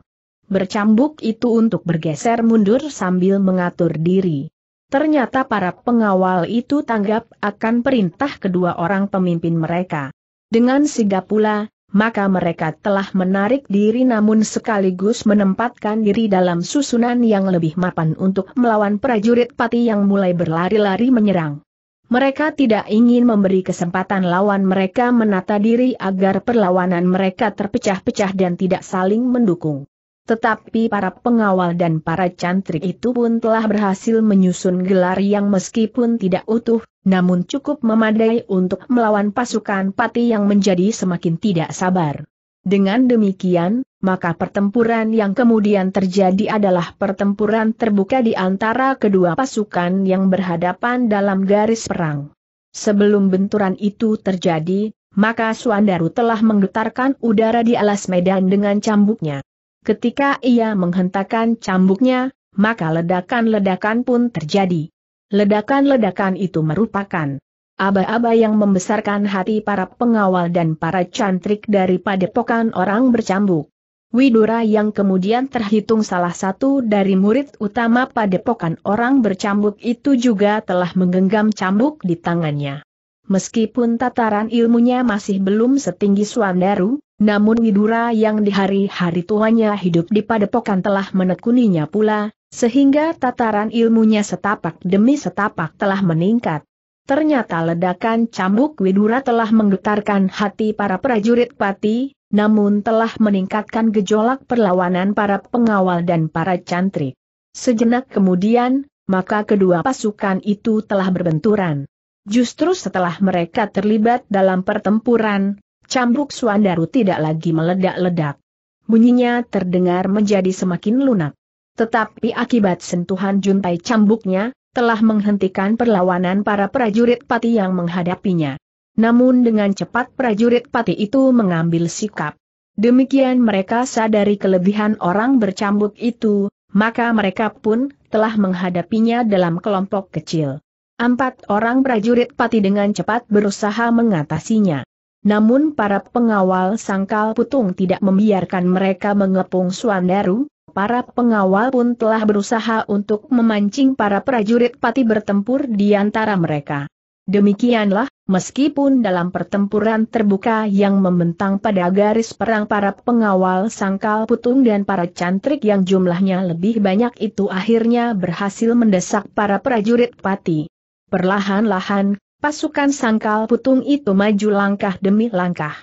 Bercambuk itu untuk bergeser mundur sambil mengatur diri. Ternyata para pengawal itu tanggap akan perintah kedua orang pemimpin mereka. Dengan sigap pula, maka mereka telah menarik diri namun sekaligus menempatkan diri dalam susunan yang lebih mapan untuk melawan prajurit pati yang mulai berlari-lari menyerang. Mereka tidak ingin memberi kesempatan lawan mereka menata diri agar perlawanan mereka terpecah-pecah dan tidak saling mendukung. Tetapi para pengawal dan para cantrik itu pun telah berhasil menyusun gelar yang meskipun tidak utuh, namun cukup memadai untuk melawan pasukan pati yang menjadi semakin tidak sabar. Dengan demikian, maka pertempuran yang kemudian terjadi adalah pertempuran terbuka di antara kedua pasukan yang berhadapan dalam garis perang. Sebelum benturan itu terjadi, maka Suandaru telah menggetarkan udara di alas medan dengan cambuknya. Ketika ia menghentakkan cambuknya, maka ledakan-ledakan pun terjadi. Ledakan-ledakan itu merupakan aba-aba yang membesarkan hati para pengawal dan para cantrik daripada padepokan orang bercambuk. Widura yang kemudian terhitung salah satu dari murid utama padepokan orang bercambuk itu juga telah menggenggam cambuk di tangannya. Meskipun tataran ilmunya masih belum setinggi Suandaru, namun Widura yang di hari-hari tuanya hidup di padepokan telah menekuninya pula, sehingga tataran ilmunya setapak demi setapak telah meningkat. Ternyata ledakan cambuk Widura telah menggetarkan hati para prajurit pati, namun telah meningkatkan gejolak perlawanan para pengawal dan para cantrik. Sejenak kemudian, maka kedua pasukan itu telah berbenturan. Justru setelah mereka terlibat dalam pertempuran, cambuk Suandaru tidak lagi meledak-ledak. Bunyinya terdengar menjadi semakin lunak. Tetapi akibat sentuhan juntai cambuknya, telah menghentikan perlawanan para prajurit pati yang menghadapinya. Namun dengan cepat prajurit pati itu mengambil sikap. Demikian mereka sadari kelebihan orang bercambuk itu, maka mereka pun telah menghadapinya dalam kelompok kecil. Empat orang prajurit pati dengan cepat berusaha mengatasinya. Namun para pengawal sangkal putung tidak membiarkan mereka mengepung Suandaru, para pengawal pun telah berusaha untuk memancing para prajurit pati bertempur di antara mereka. Demikianlah, meskipun dalam pertempuran terbuka yang membentang pada garis perang para pengawal sangkal putung dan para cantrik yang jumlahnya lebih banyak itu akhirnya berhasil mendesak para prajurit pati. Perlahan-lahan, pasukan sangkal putung itu maju langkah demi langkah.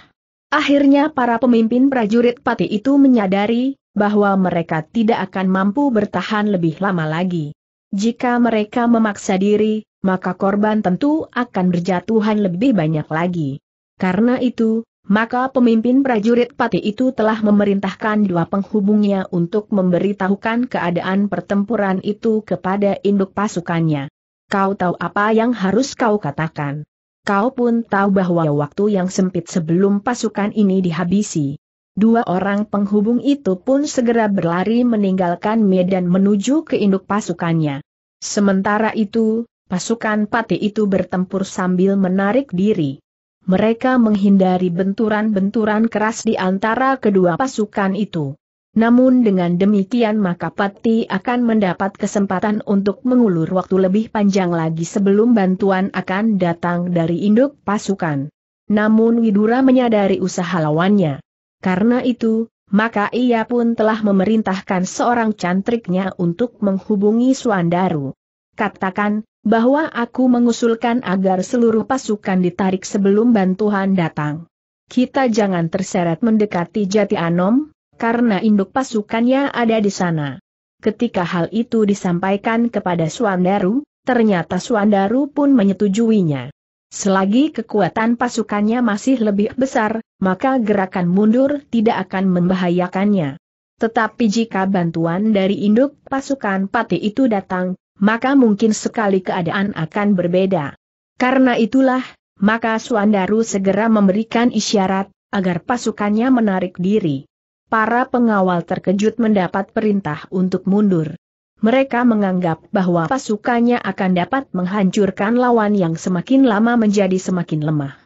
Akhirnya para pemimpin prajurit pati itu menyadari, bahwa mereka tidak akan mampu bertahan lebih lama lagi. Jika mereka memaksa diri, maka korban tentu akan berjatuhan lebih banyak lagi. Karena itu, maka pemimpin prajurit pati itu telah memerintahkan dua penghubungnya untuk memberitahukan keadaan pertempuran itu kepada induk pasukannya. Kau tahu apa yang harus kau katakan. Kau pun tahu bahwa waktu yang sempit sebelum pasukan ini dihabisi. Dua orang penghubung itu pun segera berlari meninggalkan medan menuju ke induk pasukannya. Sementara itu, pasukan pati itu bertempur sambil menarik diri. Mereka menghindari benturan-benturan keras di antara kedua pasukan itu. Namun dengan demikian maka Pati akan mendapat kesempatan untuk mengulur waktu lebih panjang lagi sebelum bantuan akan datang dari induk pasukan. Namun Widura menyadari usaha lawannya. Karena itu, maka ia pun telah memerintahkan seorang cantriknya untuk menghubungi Suandaru. Katakan, bahwa aku mengusulkan agar seluruh pasukan ditarik sebelum bantuan datang. Kita jangan terseret mendekati Jati Anom, karena induk pasukannya ada di sana. Ketika hal itu disampaikan kepada Suandaru, ternyata Suandaru pun menyetujuinya. Selagi kekuatan pasukannya masih lebih besar, maka gerakan mundur tidak akan membahayakannya. Tetapi jika bantuan dari induk pasukan pati itu datang, maka mungkin sekali keadaan akan berbeda. Karena itulah, maka Suandaru segera memberikan isyarat, agar pasukannya menarik diri para pengawal terkejut mendapat perintah untuk mundur. Mereka menganggap bahwa pasukannya akan dapat menghancurkan lawan yang semakin lama menjadi semakin lemah.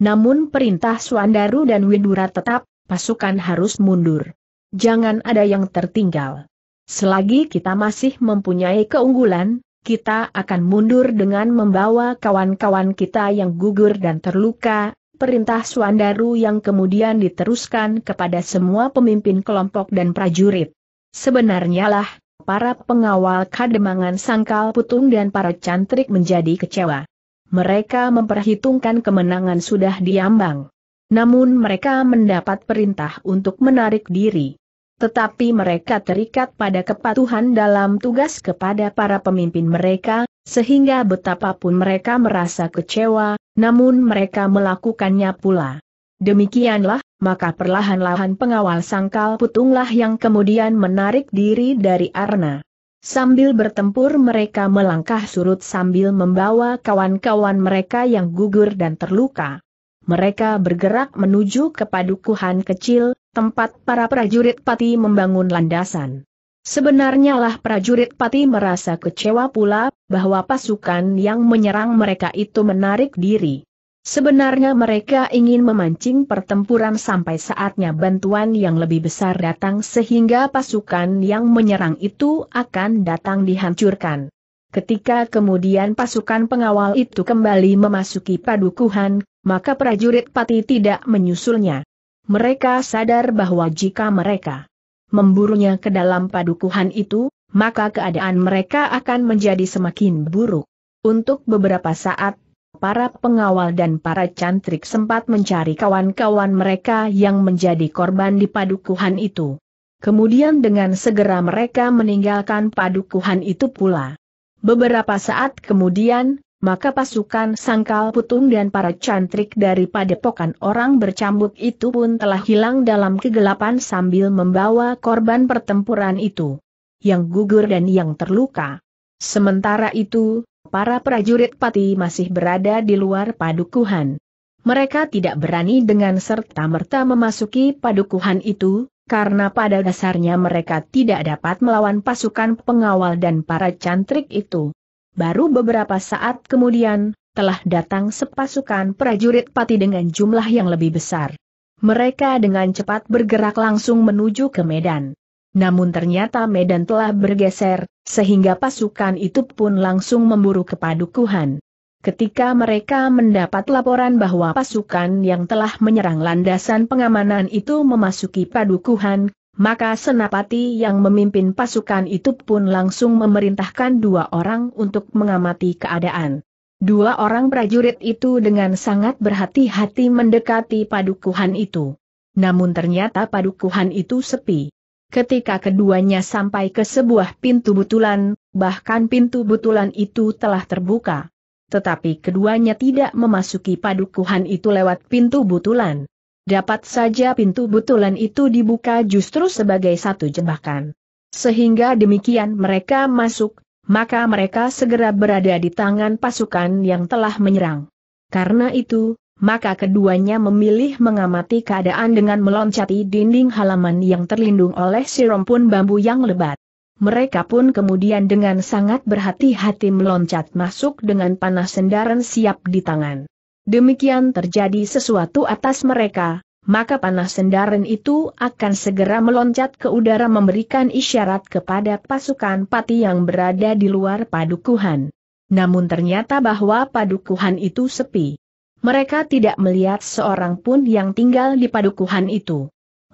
Namun perintah Suandaru dan Widura tetap, pasukan harus mundur. Jangan ada yang tertinggal. Selagi kita masih mempunyai keunggulan, kita akan mundur dengan membawa kawan-kawan kita yang gugur dan terluka, perintah Suandaru yang kemudian diteruskan kepada semua pemimpin kelompok dan prajurit. Sebenarnya lah, para pengawal kademangan sangkal putung dan para cantrik menjadi kecewa. Mereka memperhitungkan kemenangan sudah diambang. Namun mereka mendapat perintah untuk menarik diri. Tetapi mereka terikat pada kepatuhan dalam tugas kepada para pemimpin mereka, sehingga betapapun mereka merasa kecewa, namun mereka melakukannya pula. Demikianlah, maka perlahan-lahan pengawal sangkal putunglah yang kemudian menarik diri dari Arna. Sambil bertempur mereka melangkah surut sambil membawa kawan-kawan mereka yang gugur dan terluka. Mereka bergerak menuju ke padukuhan kecil, tempat para prajurit pati membangun landasan. Sebenarnya lah prajurit pati merasa kecewa pula, bahwa pasukan yang menyerang mereka itu menarik diri. Sebenarnya mereka ingin memancing pertempuran sampai saatnya bantuan yang lebih besar datang sehingga pasukan yang menyerang itu akan datang dihancurkan. Ketika kemudian pasukan pengawal itu kembali memasuki padukuhan, maka prajurit pati tidak menyusulnya. Mereka sadar bahwa jika mereka memburunya ke dalam padukuhan itu, maka keadaan mereka akan menjadi semakin buruk. Untuk beberapa saat, para pengawal dan para cantrik sempat mencari kawan-kawan mereka yang menjadi korban di padukuhan itu. Kemudian dengan segera mereka meninggalkan padukuhan itu pula. Beberapa saat kemudian, maka pasukan sangkal putung dan para cantrik dari padepokan orang bercambuk itu pun telah hilang dalam kegelapan sambil membawa korban pertempuran itu, yang gugur dan yang terluka. Sementara itu, para prajurit pati masih berada di luar padukuhan. Mereka tidak berani dengan serta-merta memasuki padukuhan itu, karena pada dasarnya mereka tidak dapat melawan pasukan pengawal dan para cantrik itu. Baru beberapa saat kemudian, telah datang sepasukan prajurit pati dengan jumlah yang lebih besar. Mereka dengan cepat bergerak langsung menuju ke medan. Namun ternyata medan telah bergeser, sehingga pasukan itu pun langsung memburu ke padukuhan. Ketika mereka mendapat laporan bahwa pasukan yang telah menyerang landasan pengamanan itu memasuki padukuhan, maka Senapati yang memimpin pasukan itu pun langsung memerintahkan dua orang untuk mengamati keadaan. Dua orang prajurit itu dengan sangat berhati-hati mendekati padukuhan itu. Namun ternyata padukuhan itu sepi. Ketika keduanya sampai ke sebuah pintu butulan, bahkan pintu butulan itu telah terbuka. Tetapi keduanya tidak memasuki padukuhan itu lewat pintu butulan. Dapat saja pintu butulan itu dibuka justru sebagai satu jebakan. Sehingga demikian mereka masuk, maka mereka segera berada di tangan pasukan yang telah menyerang. Karena itu, maka keduanya memilih mengamati keadaan dengan meloncati dinding halaman yang terlindung oleh sirompun bambu yang lebat. Mereka pun kemudian dengan sangat berhati-hati meloncat masuk dengan panah sendaran siap di tangan demikian terjadi sesuatu atas mereka, maka panah sendaran itu akan segera meloncat ke udara memberikan isyarat kepada pasukan pati yang berada di luar padukuhan. Namun ternyata bahwa padukuhan itu sepi. Mereka tidak melihat seorang pun yang tinggal di padukuhan itu.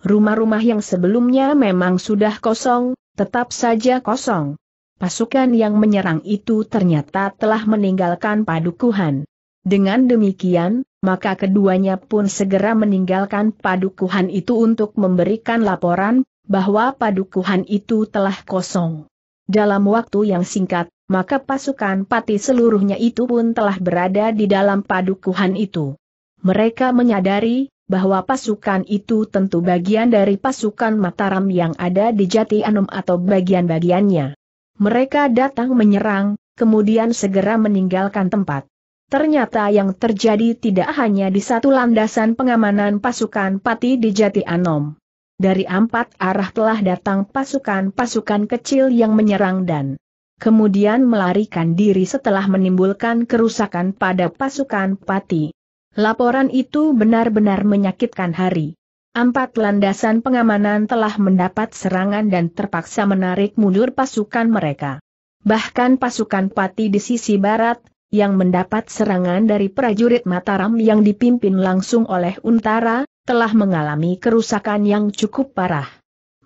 Rumah-rumah yang sebelumnya memang sudah kosong, tetap saja kosong. Pasukan yang menyerang itu ternyata telah meninggalkan padukuhan. Dengan demikian, maka keduanya pun segera meninggalkan padukuhan itu untuk memberikan laporan bahwa padukuhan itu telah kosong. Dalam waktu yang singkat, maka pasukan pati seluruhnya itu pun telah berada di dalam padukuhan itu. Mereka menyadari bahwa pasukan itu tentu bagian dari pasukan Mataram yang ada di Jati Anom atau bagian-bagiannya. Mereka datang menyerang, kemudian segera meninggalkan tempat. Ternyata yang terjadi tidak hanya di satu landasan pengamanan pasukan pati di Jati Anom. Dari empat arah telah datang pasukan-pasukan kecil yang menyerang dan kemudian melarikan diri setelah menimbulkan kerusakan pada pasukan pati. Laporan itu benar-benar menyakitkan hari. Empat landasan pengamanan telah mendapat serangan dan terpaksa menarik mundur pasukan mereka. Bahkan pasukan pati di sisi barat yang mendapat serangan dari prajurit Mataram yang dipimpin langsung oleh Untara, telah mengalami kerusakan yang cukup parah.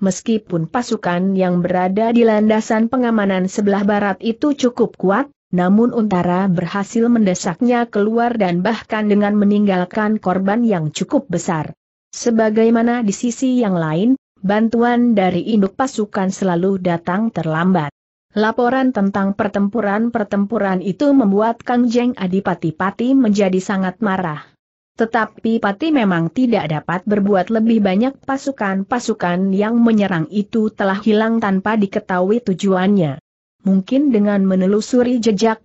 Meskipun pasukan yang berada di landasan pengamanan sebelah barat itu cukup kuat, namun Untara berhasil mendesaknya keluar dan bahkan dengan meninggalkan korban yang cukup besar. Sebagaimana di sisi yang lain, bantuan dari induk pasukan selalu datang terlambat. Laporan tentang pertempuran-pertempuran itu membuat Kang Jeng Adipati Pati menjadi sangat marah. Tetapi Pati memang tidak dapat berbuat lebih banyak pasukan-pasukan yang menyerang itu telah hilang tanpa diketahui tujuannya. Mungkin dengan menelusuri jejak,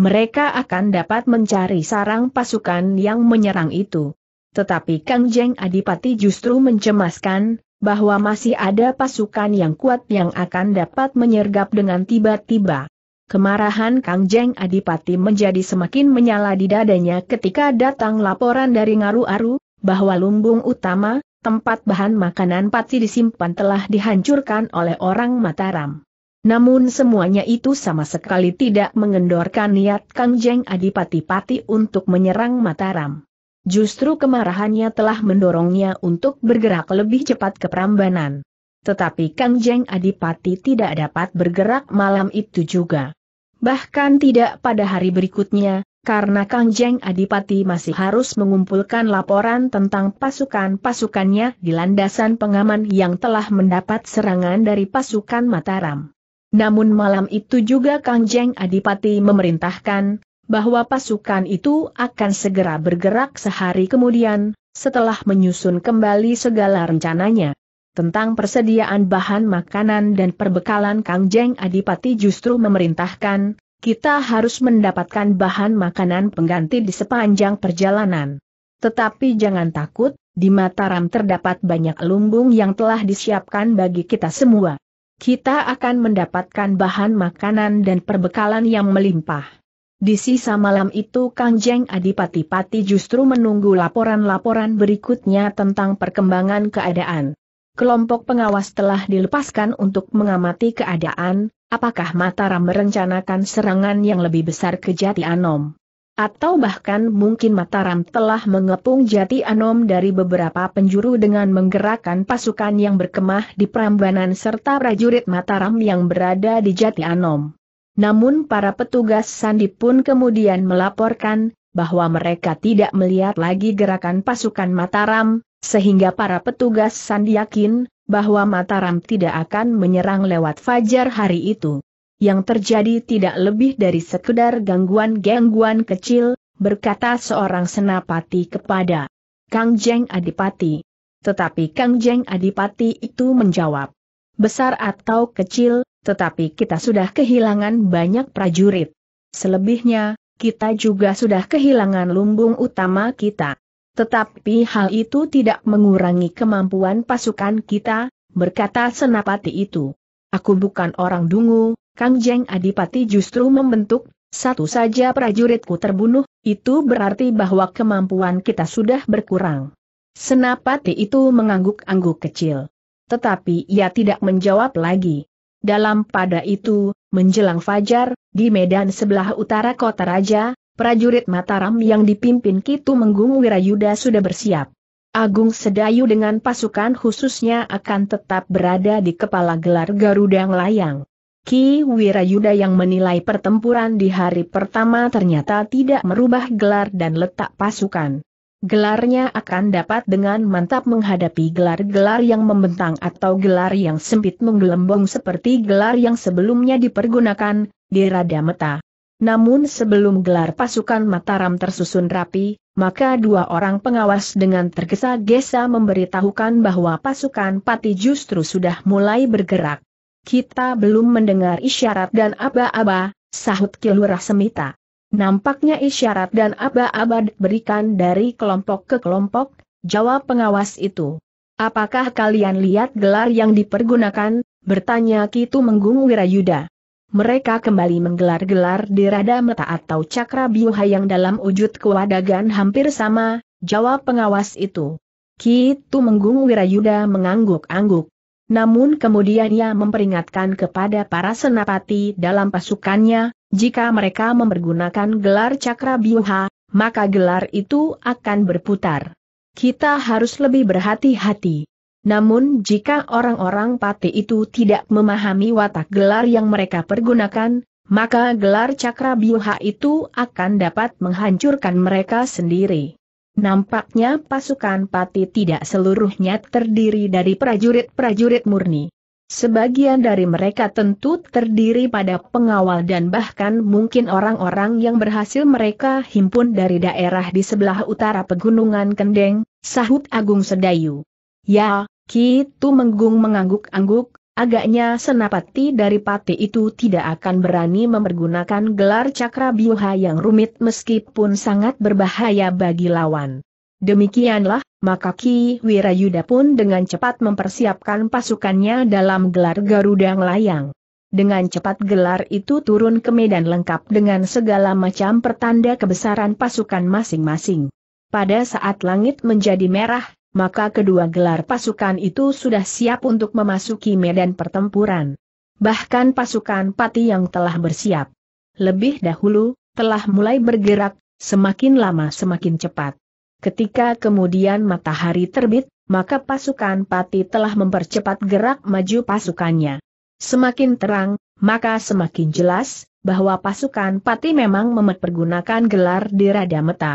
mereka akan dapat mencari sarang pasukan yang menyerang itu. Tetapi Kang Jeng Adipati justru mencemaskan, bahwa masih ada pasukan yang kuat yang akan dapat menyergap dengan tiba-tiba. Kemarahan Kang Jeng Adipati menjadi semakin menyala di dadanya ketika datang laporan dari Ngaru-Aru, bahwa lumbung utama, tempat bahan makanan pati disimpan telah dihancurkan oleh orang Mataram. Namun semuanya itu sama sekali tidak mengendorkan niat Kang Jeng Adipati Pati untuk menyerang Mataram. Justru kemarahannya telah mendorongnya untuk bergerak lebih cepat ke Prambanan. Tetapi Kang Jeng Adipati tidak dapat bergerak malam itu juga. Bahkan tidak pada hari berikutnya, karena Kang Jeng Adipati masih harus mengumpulkan laporan tentang pasukan-pasukannya di landasan pengaman yang telah mendapat serangan dari pasukan Mataram. Namun malam itu juga Kang Jeng Adipati memerintahkan, bahwa pasukan itu akan segera bergerak sehari kemudian, setelah menyusun kembali segala rencananya. Tentang persediaan bahan makanan dan perbekalan Kang Jeng Adipati justru memerintahkan, kita harus mendapatkan bahan makanan pengganti di sepanjang perjalanan. Tetapi jangan takut, di Mataram terdapat banyak lumbung yang telah disiapkan bagi kita semua. Kita akan mendapatkan bahan makanan dan perbekalan yang melimpah. Di sisa malam itu Kang Jeng Adipati-Pati justru menunggu laporan-laporan berikutnya tentang perkembangan keadaan. Kelompok pengawas telah dilepaskan untuk mengamati keadaan, apakah Mataram merencanakan serangan yang lebih besar ke Jati Anom. Atau bahkan mungkin Mataram telah mengepung Jati Anom dari beberapa penjuru dengan menggerakkan pasukan yang berkemah di Prambanan serta prajurit Mataram yang berada di Jati Anom. Namun para petugas sandi pun kemudian melaporkan, bahwa mereka tidak melihat lagi gerakan pasukan Mataram, sehingga para petugas sandi yakin, bahwa Mataram tidak akan menyerang lewat fajar hari itu. Yang terjadi tidak lebih dari sekedar gangguan-gangguan kecil, berkata seorang senapati kepada Kang Jeng Adipati. Tetapi Kang Jeng Adipati itu menjawab, besar atau kecil, tetapi kita sudah kehilangan banyak prajurit. Selebihnya, kita juga sudah kehilangan lumbung utama kita. Tetapi hal itu tidak mengurangi kemampuan pasukan kita, berkata Senapati itu. Aku bukan orang dungu, Kang Jeng Adipati justru membentuk, satu saja prajuritku terbunuh, itu berarti bahwa kemampuan kita sudah berkurang. Senapati itu mengangguk-angguk kecil. Tetapi ia tidak menjawab lagi. Dalam pada itu, menjelang fajar, di medan sebelah utara kota raja, prajurit Mataram yang dipimpin Kitu Menggung Wirayuda sudah bersiap. Agung Sedayu dengan pasukan khususnya akan tetap berada di kepala gelar Garuda Layang. Ki Wirayuda yang menilai pertempuran di hari pertama ternyata tidak merubah gelar dan letak pasukan. Gelarnya akan dapat dengan mantap menghadapi gelar-gelar yang membentang atau gelar yang sempit menggelembung seperti gelar yang sebelumnya dipergunakan, di Rada Meta. Namun sebelum gelar pasukan Mataram tersusun rapi, maka dua orang pengawas dengan tergesa-gesa memberitahukan bahwa pasukan Pati justru sudah mulai bergerak. Kita belum mendengar isyarat dan aba-aba, sahut Kilurah Semita. Nampaknya isyarat dan aba-aba berikan dari kelompok ke kelompok, jawab pengawas itu. Apakah kalian lihat gelar yang dipergunakan? Bertanya Kitu Menggung Wirayuda. Mereka kembali menggelar gelar di Rada Meta atau Cakra Biuha yang dalam wujud kewadagan hampir sama, jawab pengawas itu. Kitu Menggung Wirayuda mengangguk-angguk. Namun kemudian ia memperingatkan kepada para senapati dalam pasukannya, jika mereka mempergunakan gelar cakra biuha, maka gelar itu akan berputar. Kita harus lebih berhati-hati. Namun jika orang-orang pati itu tidak memahami watak gelar yang mereka pergunakan, maka gelar cakra biuha itu akan dapat menghancurkan mereka sendiri. Nampaknya pasukan pati tidak seluruhnya terdiri dari prajurit-prajurit murni. Sebagian dari mereka tentu terdiri pada pengawal dan bahkan mungkin orang-orang yang berhasil mereka himpun dari daerah di sebelah utara pegunungan Kendeng, sahut Agung Sedayu. Ya, Kitu Menggung mengangguk-angguk, agaknya senapati dari pati itu tidak akan berani mempergunakan gelar cakra biuha yang rumit meskipun sangat berbahaya bagi lawan. Demikianlah, maka Ki Wirayuda pun dengan cepat mempersiapkan pasukannya dalam gelar Garuda Ngelayang. Dengan cepat gelar itu turun ke medan lengkap dengan segala macam pertanda kebesaran pasukan masing-masing. Pada saat langit menjadi merah, maka kedua gelar pasukan itu sudah siap untuk memasuki medan pertempuran. Bahkan pasukan pati yang telah bersiap lebih dahulu, telah mulai bergerak, semakin lama semakin cepat. Ketika kemudian matahari terbit, maka pasukan Pati telah mempercepat gerak maju pasukannya. Semakin terang, maka semakin jelas, bahwa pasukan Pati memang mempergunakan gelar di Rada Meta.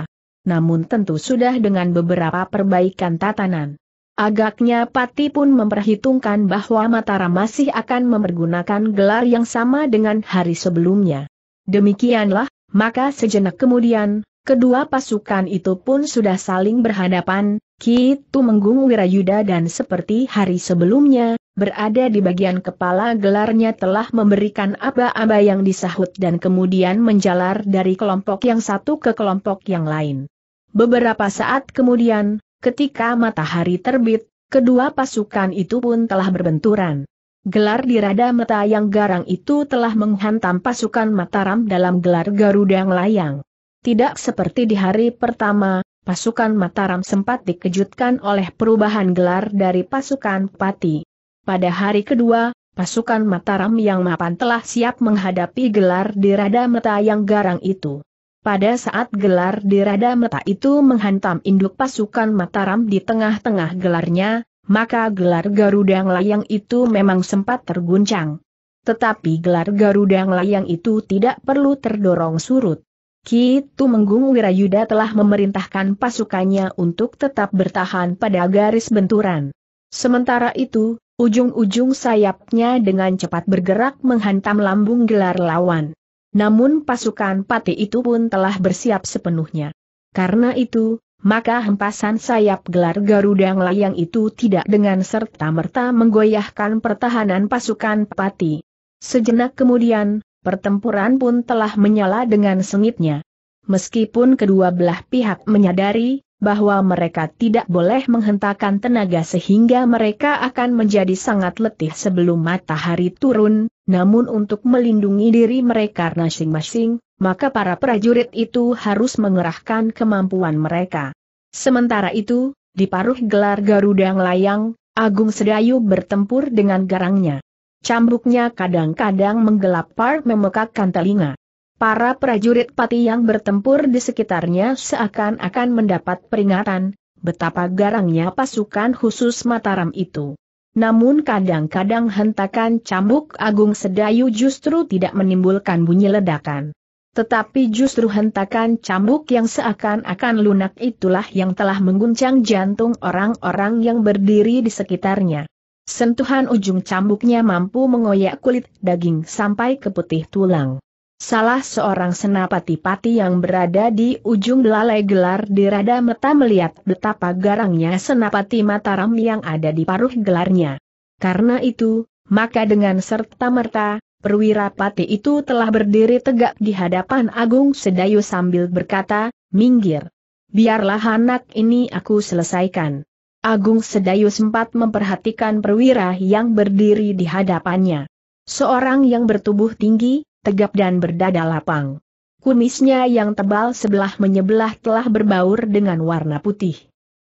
Namun tentu sudah dengan beberapa perbaikan tatanan. Agaknya Pati pun memperhitungkan bahwa Mataram masih akan mempergunakan gelar yang sama dengan hari sebelumnya. Demikianlah, maka sejenak kemudian, Kedua pasukan itu pun sudah saling berhadapan, Kitu Menggung Wirayuda dan seperti hari sebelumnya, berada di bagian kepala gelarnya telah memberikan aba-aba yang disahut dan kemudian menjalar dari kelompok yang satu ke kelompok yang lain. Beberapa saat kemudian, ketika matahari terbit, kedua pasukan itu pun telah berbenturan. Gelar di rada mata yang garang itu telah menghantam pasukan Mataram dalam gelar Garuda layang. Tidak seperti di hari pertama, pasukan Mataram sempat dikejutkan oleh perubahan gelar dari pasukan Pati. Pada hari kedua, pasukan Mataram yang mapan telah siap menghadapi gelar di Rada Meta yang garang itu. Pada saat gelar di Rada Meta itu menghantam induk pasukan Mataram di tengah-tengah gelarnya, maka gelar Garuda Layang itu memang sempat terguncang. Tetapi gelar Garuda Layang itu tidak perlu terdorong surut. Ki Tumenggung Wirayuda telah memerintahkan pasukannya untuk tetap bertahan pada garis benturan. Sementara itu, ujung-ujung sayapnya dengan cepat bergerak menghantam lambung gelar lawan. Namun pasukan pati itu pun telah bersiap sepenuhnya. Karena itu, maka hempasan sayap gelar Garuda Layang itu tidak dengan serta-merta menggoyahkan pertahanan pasukan pati. Sejenak kemudian, pertempuran pun telah menyala dengan sengitnya. Meskipun kedua belah pihak menyadari bahwa mereka tidak boleh menghentakkan tenaga sehingga mereka akan menjadi sangat letih sebelum matahari turun, namun untuk melindungi diri mereka masing-masing, maka para prajurit itu harus mengerahkan kemampuan mereka. Sementara itu, di paruh gelar Garuda Layang, Agung Sedayu bertempur dengan garangnya. Cambuknya kadang-kadang menggelapar memekakkan telinga. Para prajurit pati yang bertempur di sekitarnya seakan-akan mendapat peringatan, betapa garangnya pasukan khusus Mataram itu. Namun kadang-kadang hentakan cambuk agung sedayu justru tidak menimbulkan bunyi ledakan. Tetapi justru hentakan cambuk yang seakan-akan lunak itulah yang telah mengguncang jantung orang-orang yang berdiri di sekitarnya. Sentuhan ujung cambuknya mampu mengoyak kulit daging sampai ke putih tulang. Salah seorang senapati-pati yang berada di ujung belalai gelar di rada meta melihat betapa garangnya senapati Mataram yang ada di paruh gelarnya. Karena itu, maka dengan serta-merta, perwira pati itu telah berdiri tegak di hadapan Agung Sedayu sambil berkata, minggir. Biarlah anak ini aku selesaikan. Agung Sedayu sempat memperhatikan perwira yang berdiri di hadapannya. Seorang yang bertubuh tinggi, tegap dan berdada lapang. Kumisnya yang tebal sebelah menyebelah telah berbaur dengan warna putih.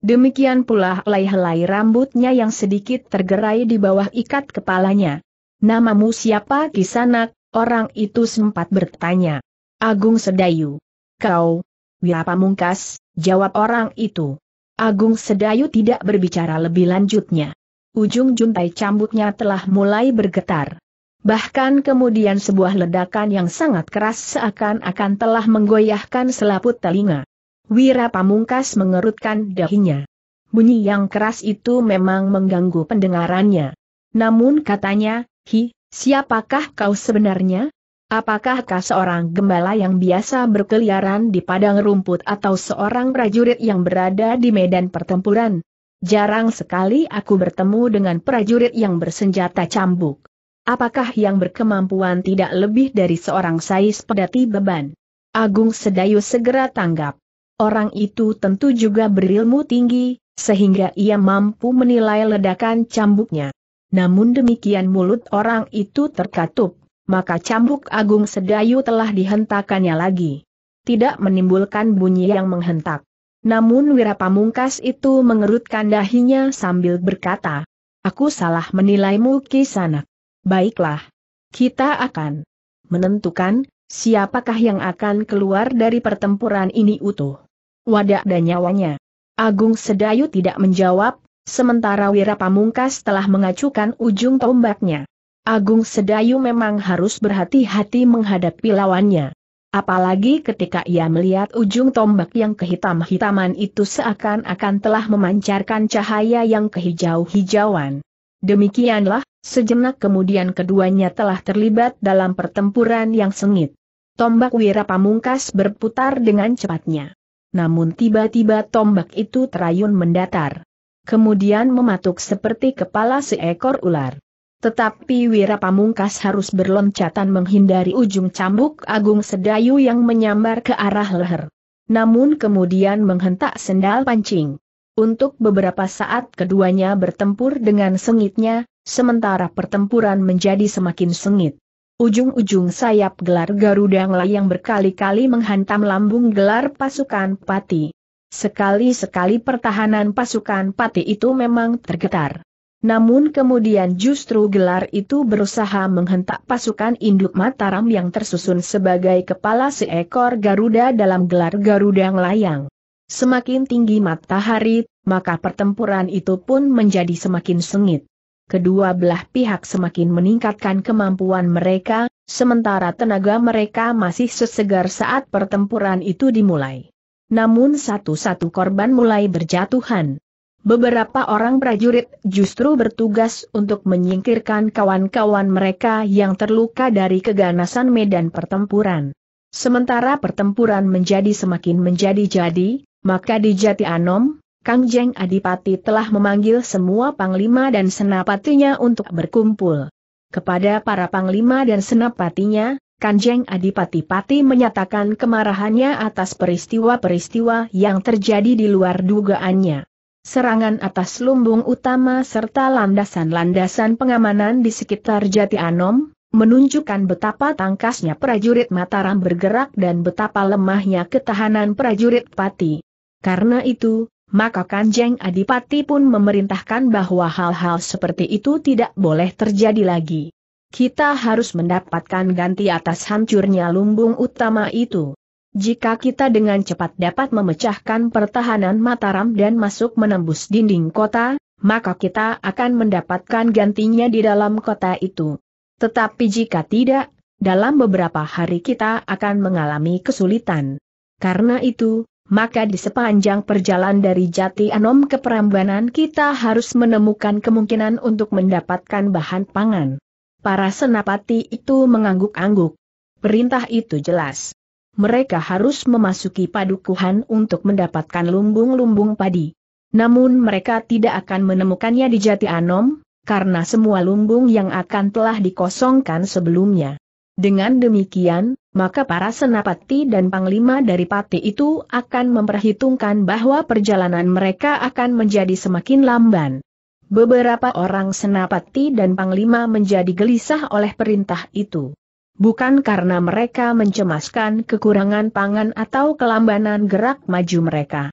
Demikian pula helai-helai rambutnya yang sedikit tergerai di bawah ikat kepalanya. Namamu siapa kisanak? Orang itu sempat bertanya. Agung Sedayu. Kau, Wirapamungkas, jawab orang itu. Agung Sedayu tidak berbicara lebih lanjutnya. Ujung juntai cambuknya telah mulai bergetar. Bahkan kemudian sebuah ledakan yang sangat keras seakan-akan telah menggoyahkan selaput telinga. Wira Pamungkas mengerutkan dahinya. Bunyi yang keras itu memang mengganggu pendengarannya. Namun katanya, Hi, siapakah kau sebenarnya? Apakahkah seorang gembala yang biasa berkeliaran di padang rumput atau seorang prajurit yang berada di medan pertempuran? Jarang sekali aku bertemu dengan prajurit yang bersenjata cambuk. Apakah yang berkemampuan tidak lebih dari seorang sais pedati beban? Agung Sedayu segera tanggap. Orang itu tentu juga berilmu tinggi, sehingga ia mampu menilai ledakan cambuknya. Namun demikian mulut orang itu terkatup maka cambuk agung sedayu telah dihentakannya lagi. Tidak menimbulkan bunyi yang menghentak. Namun Wirapamungkas itu mengerutkan dahinya sambil berkata, Aku salah menilaimu kisanak. Baiklah. Kita akan menentukan siapakah yang akan keluar dari pertempuran ini utuh. Wadah dan nyawanya. Agung Sedayu tidak menjawab, sementara Wirapamungkas telah mengacukan ujung tombaknya. Agung Sedayu memang harus berhati-hati menghadapi lawannya. Apalagi ketika ia melihat ujung tombak yang kehitam-hitaman itu seakan-akan telah memancarkan cahaya yang kehijau-hijauan. Demikianlah, sejenak kemudian keduanya telah terlibat dalam pertempuran yang sengit. Tombak Wira Pamungkas berputar dengan cepatnya. Namun tiba-tiba tombak itu terayun mendatar. Kemudian mematuk seperti kepala seekor ular. Tetapi Wira Pamungkas harus berloncatan menghindari ujung cambuk Agung Sedayu yang menyambar ke arah leher. Namun kemudian menghentak sendal pancing. Untuk beberapa saat keduanya bertempur dengan sengitnya, sementara pertempuran menjadi semakin sengit. Ujung-ujung sayap gelar Garuda yang berkali-kali menghantam lambung gelar pasukan pati. Sekali-sekali pertahanan pasukan pati itu memang tergetar. Namun kemudian justru gelar itu berusaha menghentak pasukan induk Mataram yang tersusun sebagai kepala seekor Garuda dalam gelar Garuda Layang. Semakin tinggi matahari, maka pertempuran itu pun menjadi semakin sengit. Kedua belah pihak semakin meningkatkan kemampuan mereka, sementara tenaga mereka masih sesegar saat pertempuran itu dimulai. Namun satu-satu korban mulai berjatuhan Beberapa orang prajurit justru bertugas untuk menyingkirkan kawan-kawan mereka yang terluka dari keganasan medan pertempuran. Sementara pertempuran menjadi semakin menjadi-jadi, maka di Jati Anom, Kang Adipati telah memanggil semua panglima dan senapatinya untuk berkumpul. Kepada para panglima dan senapatinya, Kanjeng Adipati Pati menyatakan kemarahannya atas peristiwa-peristiwa yang terjadi di luar dugaannya serangan atas lumbung utama serta landasan-landasan pengamanan di sekitar Jati Anom, menunjukkan betapa tangkasnya prajurit Mataram bergerak dan betapa lemahnya ketahanan prajurit Pati. Karena itu, maka Kanjeng Adipati pun memerintahkan bahwa hal-hal seperti itu tidak boleh terjadi lagi. Kita harus mendapatkan ganti atas hancurnya lumbung utama itu. Jika kita dengan cepat dapat memecahkan pertahanan Mataram dan masuk menembus dinding kota, maka kita akan mendapatkan gantinya di dalam kota itu. Tetapi jika tidak, dalam beberapa hari kita akan mengalami kesulitan. Karena itu, maka di sepanjang perjalanan dari Jati Anom ke Perambanan kita harus menemukan kemungkinan untuk mendapatkan bahan pangan. Para senapati itu mengangguk-angguk. Perintah itu jelas mereka harus memasuki padukuhan untuk mendapatkan lumbung-lumbung padi. Namun mereka tidak akan menemukannya di Jati Anom, karena semua lumbung yang akan telah dikosongkan sebelumnya. Dengan demikian, maka para senapati dan panglima dari pati itu akan memperhitungkan bahwa perjalanan mereka akan menjadi semakin lamban. Beberapa orang senapati dan panglima menjadi gelisah oleh perintah itu bukan karena mereka mencemaskan kekurangan pangan atau kelambanan gerak maju mereka.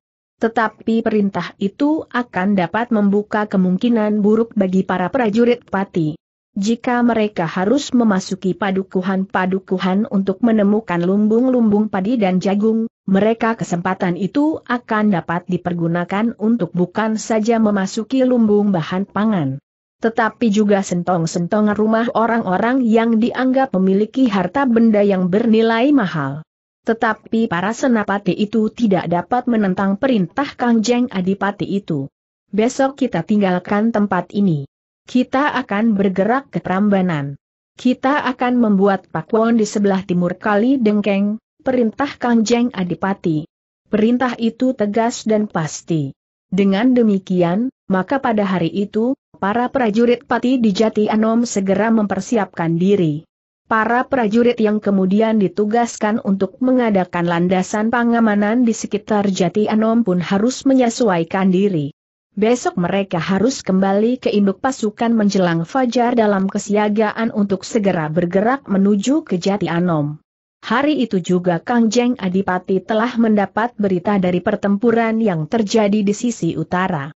Tetapi perintah itu akan dapat membuka kemungkinan buruk bagi para prajurit pati. Jika mereka harus memasuki padukuhan-padukuhan untuk menemukan lumbung-lumbung padi dan jagung, mereka kesempatan itu akan dapat dipergunakan untuk bukan saja memasuki lumbung bahan pangan tetapi juga sentong sentong rumah orang-orang yang dianggap memiliki harta benda yang bernilai mahal. Tetapi para senapati itu tidak dapat menentang perintah Kang Jeng Adipati itu. Besok kita tinggalkan tempat ini. Kita akan bergerak ke Prambanan. Kita akan membuat pakuan di sebelah timur Kali Dengkeng, perintah Kang Jeng Adipati. Perintah itu tegas dan pasti. Dengan demikian, maka pada hari itu, Para prajurit pati di Jati Anom segera mempersiapkan diri. Para prajurit yang kemudian ditugaskan untuk mengadakan landasan pengamanan di sekitar Jati Anom pun harus menyesuaikan diri. Besok mereka harus kembali ke induk pasukan menjelang fajar dalam kesiagaan untuk segera bergerak menuju ke Jati Anom. Hari itu juga Kang Jeng Adipati telah mendapat berita dari pertempuran yang terjadi di sisi utara.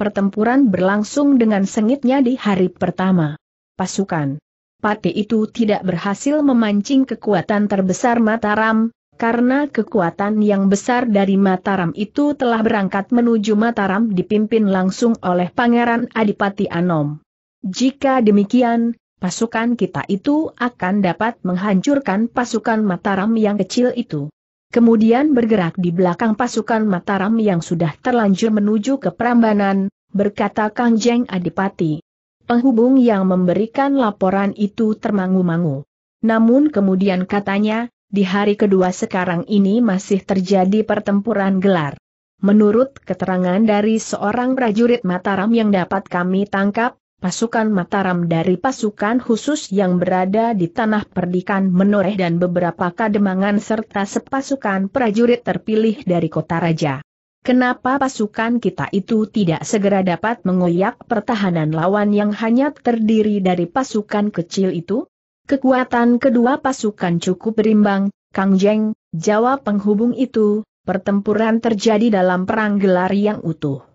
Pertempuran berlangsung dengan sengitnya di hari pertama. Pasukan Pati itu tidak berhasil memancing kekuatan terbesar Mataram, karena kekuatan yang besar dari Mataram itu telah berangkat menuju Mataram dipimpin langsung oleh Pangeran Adipati Anom. Jika demikian, pasukan kita itu akan dapat menghancurkan pasukan Mataram yang kecil itu kemudian bergerak di belakang pasukan Mataram yang sudah terlanjur menuju ke Prambanan, berkata Kang Jeng Adipati. Penghubung yang memberikan laporan itu termangu-mangu. Namun kemudian katanya, di hari kedua sekarang ini masih terjadi pertempuran gelar. Menurut keterangan dari seorang prajurit Mataram yang dapat kami tangkap, pasukan Mataram dari pasukan khusus yang berada di tanah perdikan menoreh dan beberapa kademangan serta sepasukan prajurit terpilih dari kota raja. Kenapa pasukan kita itu tidak segera dapat mengoyak pertahanan lawan yang hanya terdiri dari pasukan kecil itu? Kekuatan kedua pasukan cukup berimbang, Kang Jeng, jawab penghubung itu, pertempuran terjadi dalam perang gelar yang utuh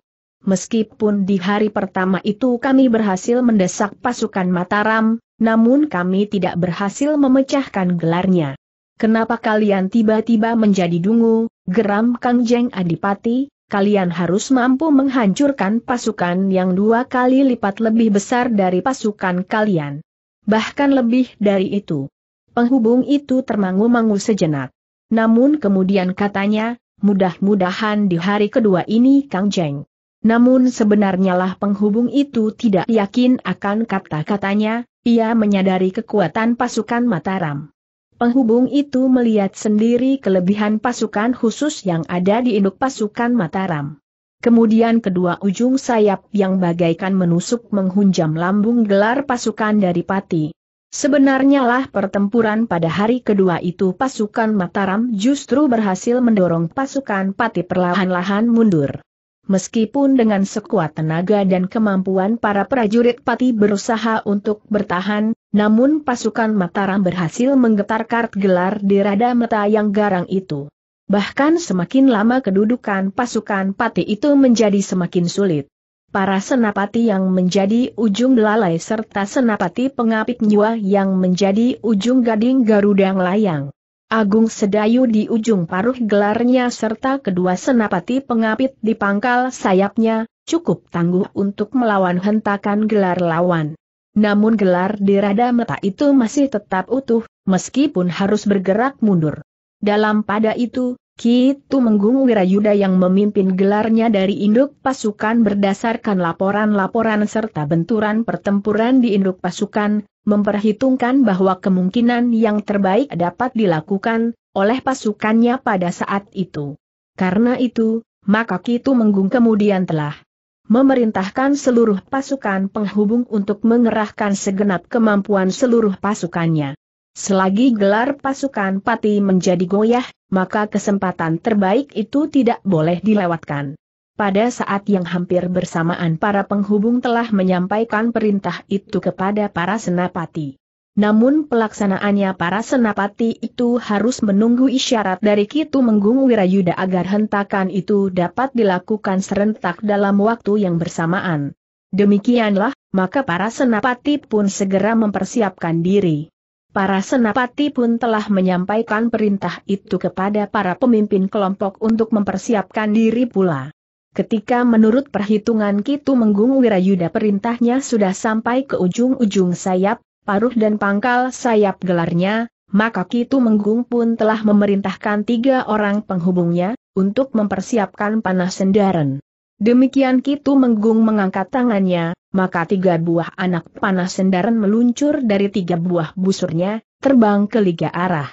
meskipun di hari pertama itu kami berhasil mendesak pasukan Mataram, namun kami tidak berhasil memecahkan gelarnya. Kenapa kalian tiba-tiba menjadi dungu, geram Kang Jeng Adipati, kalian harus mampu menghancurkan pasukan yang dua kali lipat lebih besar dari pasukan kalian. Bahkan lebih dari itu. Penghubung itu termangu-mangu sejenak. Namun kemudian katanya, mudah-mudahan di hari kedua ini Kang Jeng namun sebenarnya lah penghubung itu tidak yakin akan kata-katanya, ia menyadari kekuatan pasukan Mataram. Penghubung itu melihat sendiri kelebihan pasukan khusus yang ada di induk pasukan Mataram. Kemudian kedua ujung sayap yang bagaikan menusuk menghunjam lambung gelar pasukan dari Pati. Sebenarnya lah pertempuran pada hari kedua itu pasukan Mataram justru berhasil mendorong pasukan Pati perlahan-lahan mundur. Meskipun dengan sekuat tenaga dan kemampuan para prajurit pati berusaha untuk bertahan, namun pasukan Mataram berhasil menggetarkan gelar di rada meta yang garang itu. Bahkan semakin lama kedudukan pasukan pati itu menjadi semakin sulit. Para senapati yang menjadi ujung lalai serta senapati pengapit nyawa yang menjadi ujung gading garudang layang. Agung Sedayu di ujung paruh gelarnya serta kedua senapati pengapit di pangkal sayapnya, cukup tangguh untuk melawan hentakan gelar lawan. Namun gelar di Rada Meta itu masih tetap utuh, meskipun harus bergerak mundur. Dalam pada itu, Ki Tumenggung Wirayuda yang memimpin gelarnya dari induk pasukan berdasarkan laporan-laporan serta benturan pertempuran di induk pasukan, memperhitungkan bahwa kemungkinan yang terbaik dapat dilakukan oleh pasukannya pada saat itu. Karena itu, maka Ki Tumenggung kemudian telah memerintahkan seluruh pasukan penghubung untuk mengerahkan segenap kemampuan seluruh pasukannya. Selagi gelar pasukan pati menjadi goyah, maka kesempatan terbaik itu tidak boleh dilewatkan. Pada saat yang hampir bersamaan para penghubung telah menyampaikan perintah itu kepada para senapati. Namun pelaksanaannya para senapati itu harus menunggu isyarat dari Kitu Menggung Wirayuda agar hentakan itu dapat dilakukan serentak dalam waktu yang bersamaan. Demikianlah, maka para senapati pun segera mempersiapkan diri. Para senapati pun telah menyampaikan perintah itu kepada para pemimpin kelompok untuk mempersiapkan diri pula. Ketika menurut perhitungan Kitu Menggung Wirayuda perintahnya sudah sampai ke ujung-ujung sayap, paruh dan pangkal sayap gelarnya, maka Kitu Menggung pun telah memerintahkan tiga orang penghubungnya, untuk mempersiapkan panah sendaran. Demikian Kitu Menggung mengangkat tangannya, maka tiga buah anak panah sendaran meluncur dari tiga buah busurnya, terbang ke liga arah.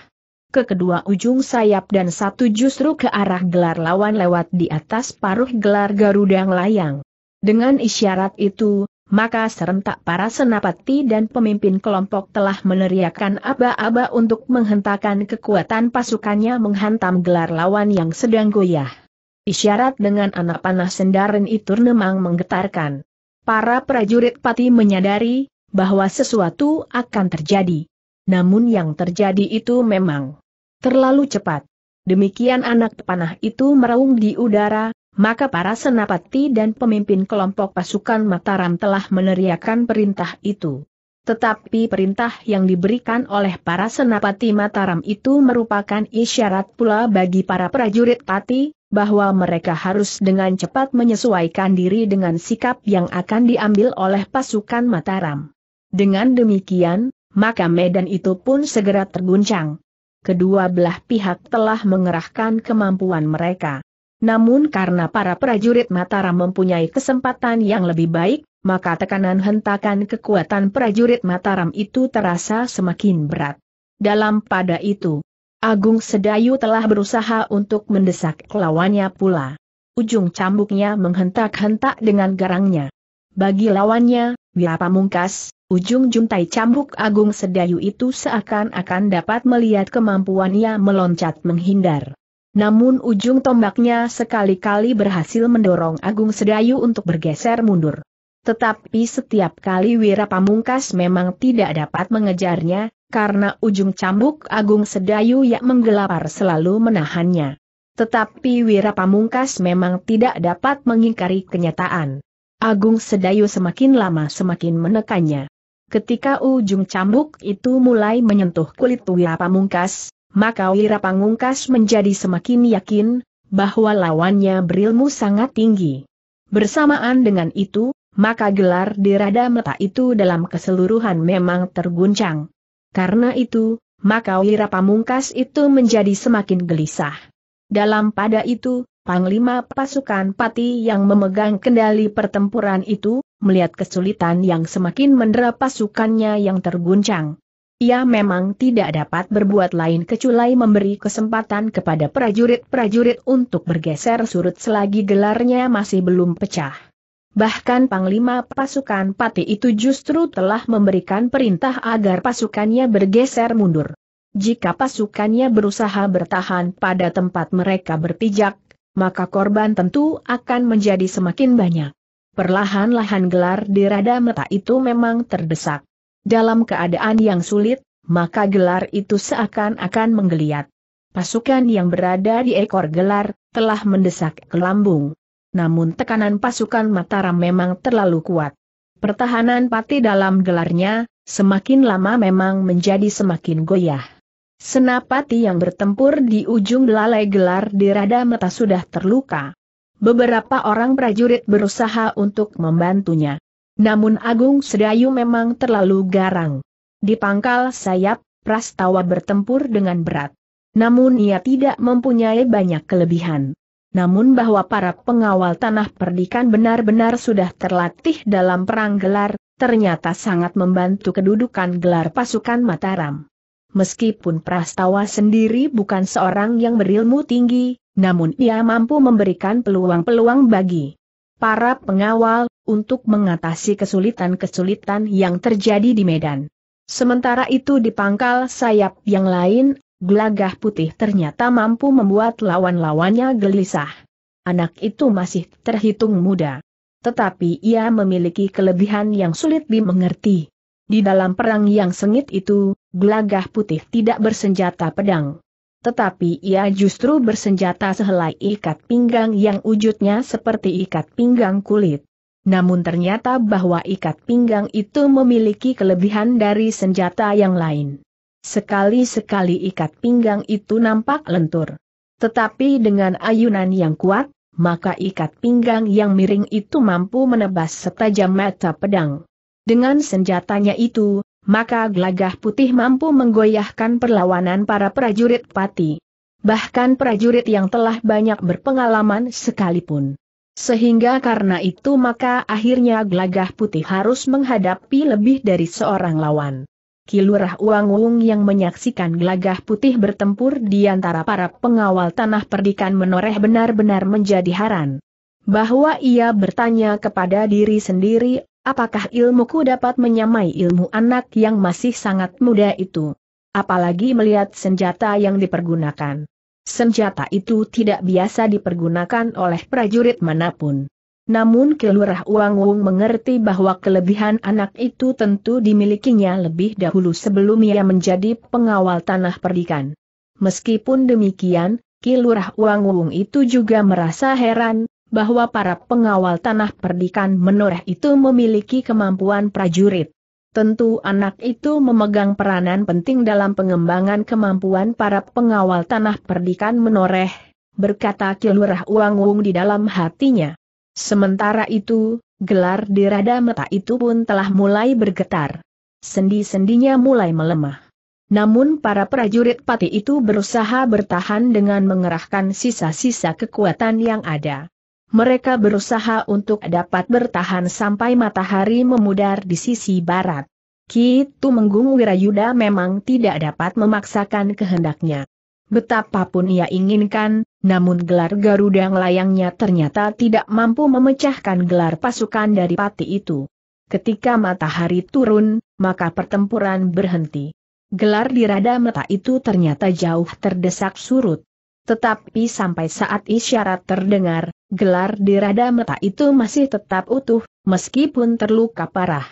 Ke kedua ujung sayap dan satu justru ke arah gelar lawan lewat di atas paruh gelar Garuda layang. Dengan isyarat itu, maka serentak para senapati dan pemimpin kelompok telah meneriakkan aba-aba untuk menghentakkan kekuatan pasukannya menghantam gelar lawan yang sedang goyah. Isyarat dengan anak panah sendaren itu memang menggetarkan. Para prajurit pati menyadari bahwa sesuatu akan terjadi. Namun yang terjadi itu memang terlalu cepat. Demikian anak panah itu meraung di udara, maka para senapati dan pemimpin kelompok pasukan Mataram telah meneriakkan perintah itu. Tetapi perintah yang diberikan oleh para senapati Mataram itu merupakan isyarat pula bagi para prajurit pati, bahwa mereka harus dengan cepat menyesuaikan diri dengan sikap yang akan diambil oleh pasukan Mataram. Dengan demikian, maka medan itu pun segera terguncang. Kedua belah pihak telah mengerahkan kemampuan mereka. Namun karena para prajurit Mataram mempunyai kesempatan yang lebih baik, maka tekanan hentakan kekuatan prajurit Mataram itu terasa semakin berat. Dalam pada itu, Agung Sedayu telah berusaha untuk mendesak lawannya pula. Ujung cambuknya menghentak-hentak dengan garangnya. Bagi lawannya, Wirapamungkas, Mungkas, ujung juntai cambuk Agung Sedayu itu seakan-akan dapat melihat kemampuannya meloncat menghindar. Namun ujung tombaknya sekali-kali berhasil mendorong Agung Sedayu untuk bergeser mundur. Tetapi setiap kali Wirapamungkas Mungkas memang tidak dapat mengejarnya, karena ujung cambuk Agung Sedayu yang menggelapar selalu menahannya. Tetapi Wira Pamungkas memang tidak dapat mengingkari kenyataan. Agung Sedayu semakin lama semakin menekannya. Ketika ujung cambuk itu mulai menyentuh kulit Wira Pamungkas, maka Wira Pamungkas menjadi semakin yakin bahwa lawannya berilmu sangat tinggi. Bersamaan dengan itu, maka gelar di Rada Meta itu dalam keseluruhan memang terguncang. Karena itu, maka Wira Pamungkas itu menjadi semakin gelisah. Dalam pada itu, Panglima pasukan pati yang memegang kendali pertempuran itu, melihat kesulitan yang semakin mendera pasukannya yang terguncang. Ia memang tidak dapat berbuat lain kecuali memberi kesempatan kepada prajurit-prajurit untuk bergeser surut selagi gelarnya masih belum pecah. Bahkan Panglima pasukan Pati itu justru telah memberikan perintah agar pasukannya bergeser mundur. Jika pasukannya berusaha bertahan pada tempat mereka berpijak, maka korban tentu akan menjadi semakin banyak. Perlahan-lahan gelar di Rada Meta itu memang terdesak. Dalam keadaan yang sulit, maka gelar itu seakan-akan menggeliat. Pasukan yang berada di ekor gelar telah mendesak ke lambung namun tekanan pasukan Mataram memang terlalu kuat. Pertahanan pati dalam gelarnya, semakin lama memang menjadi semakin goyah. Senapati yang bertempur di ujung lalai gelar di rada mata sudah terluka. Beberapa orang prajurit berusaha untuk membantunya. Namun Agung Sedayu memang terlalu garang. Di pangkal sayap, Prastawa bertempur dengan berat. Namun ia tidak mempunyai banyak kelebihan namun bahwa para pengawal tanah perdikan benar-benar sudah terlatih dalam perang gelar, ternyata sangat membantu kedudukan gelar pasukan Mataram. Meskipun Prastawa sendiri bukan seorang yang berilmu tinggi, namun ia mampu memberikan peluang-peluang bagi para pengawal untuk mengatasi kesulitan-kesulitan yang terjadi di Medan. Sementara itu di pangkal sayap yang lain gelagah putih ternyata mampu membuat lawan-lawannya gelisah. Anak itu masih terhitung muda. Tetapi ia memiliki kelebihan yang sulit dimengerti. Di dalam perang yang sengit itu, gelagah putih tidak bersenjata pedang. Tetapi ia justru bersenjata sehelai ikat pinggang yang wujudnya seperti ikat pinggang kulit. Namun ternyata bahwa ikat pinggang itu memiliki kelebihan dari senjata yang lain. Sekali-sekali ikat pinggang itu nampak lentur. Tetapi dengan ayunan yang kuat, maka ikat pinggang yang miring itu mampu menebas setajam mata pedang. Dengan senjatanya itu, maka gelagah putih mampu menggoyahkan perlawanan para prajurit pati. Bahkan prajurit yang telah banyak berpengalaman sekalipun. Sehingga karena itu maka akhirnya gelagah putih harus menghadapi lebih dari seorang lawan. Kilurah Uang yang menyaksikan gelagah putih bertempur di antara para pengawal tanah perdikan menoreh benar-benar menjadi haran. Bahwa ia bertanya kepada diri sendiri, apakah ilmuku dapat menyamai ilmu anak yang masih sangat muda itu? Apalagi melihat senjata yang dipergunakan. Senjata itu tidak biasa dipergunakan oleh prajurit manapun. Namun Kelurah Wung mengerti bahwa kelebihan anak itu tentu dimilikinya lebih dahulu sebelum ia menjadi pengawal tanah perdikan. Meskipun demikian, Kilurah Wung itu juga merasa heran, bahwa para pengawal tanah perdikan menoreh itu memiliki kemampuan prajurit. Tentu anak itu memegang peranan penting dalam pengembangan kemampuan para pengawal tanah perdikan menoreh, berkata Kilurah Wung di dalam hatinya. Sementara itu, gelar di Rada mata itu pun telah mulai bergetar. Sendi-sendinya mulai melemah. Namun para prajurit pati itu berusaha bertahan dengan mengerahkan sisa-sisa kekuatan yang ada. Mereka berusaha untuk dapat bertahan sampai matahari memudar di sisi barat. Kitu Menggung Wirayuda memang tidak dapat memaksakan kehendaknya. Betapapun ia inginkan, namun gelar Garuda layangnya ternyata tidak mampu memecahkan gelar pasukan dari pati itu. Ketika matahari turun, maka pertempuran berhenti. Gelar di rada meta itu ternyata jauh terdesak surut. Tetapi sampai saat isyarat terdengar, gelar di rada meta itu masih tetap utuh, meskipun terluka parah.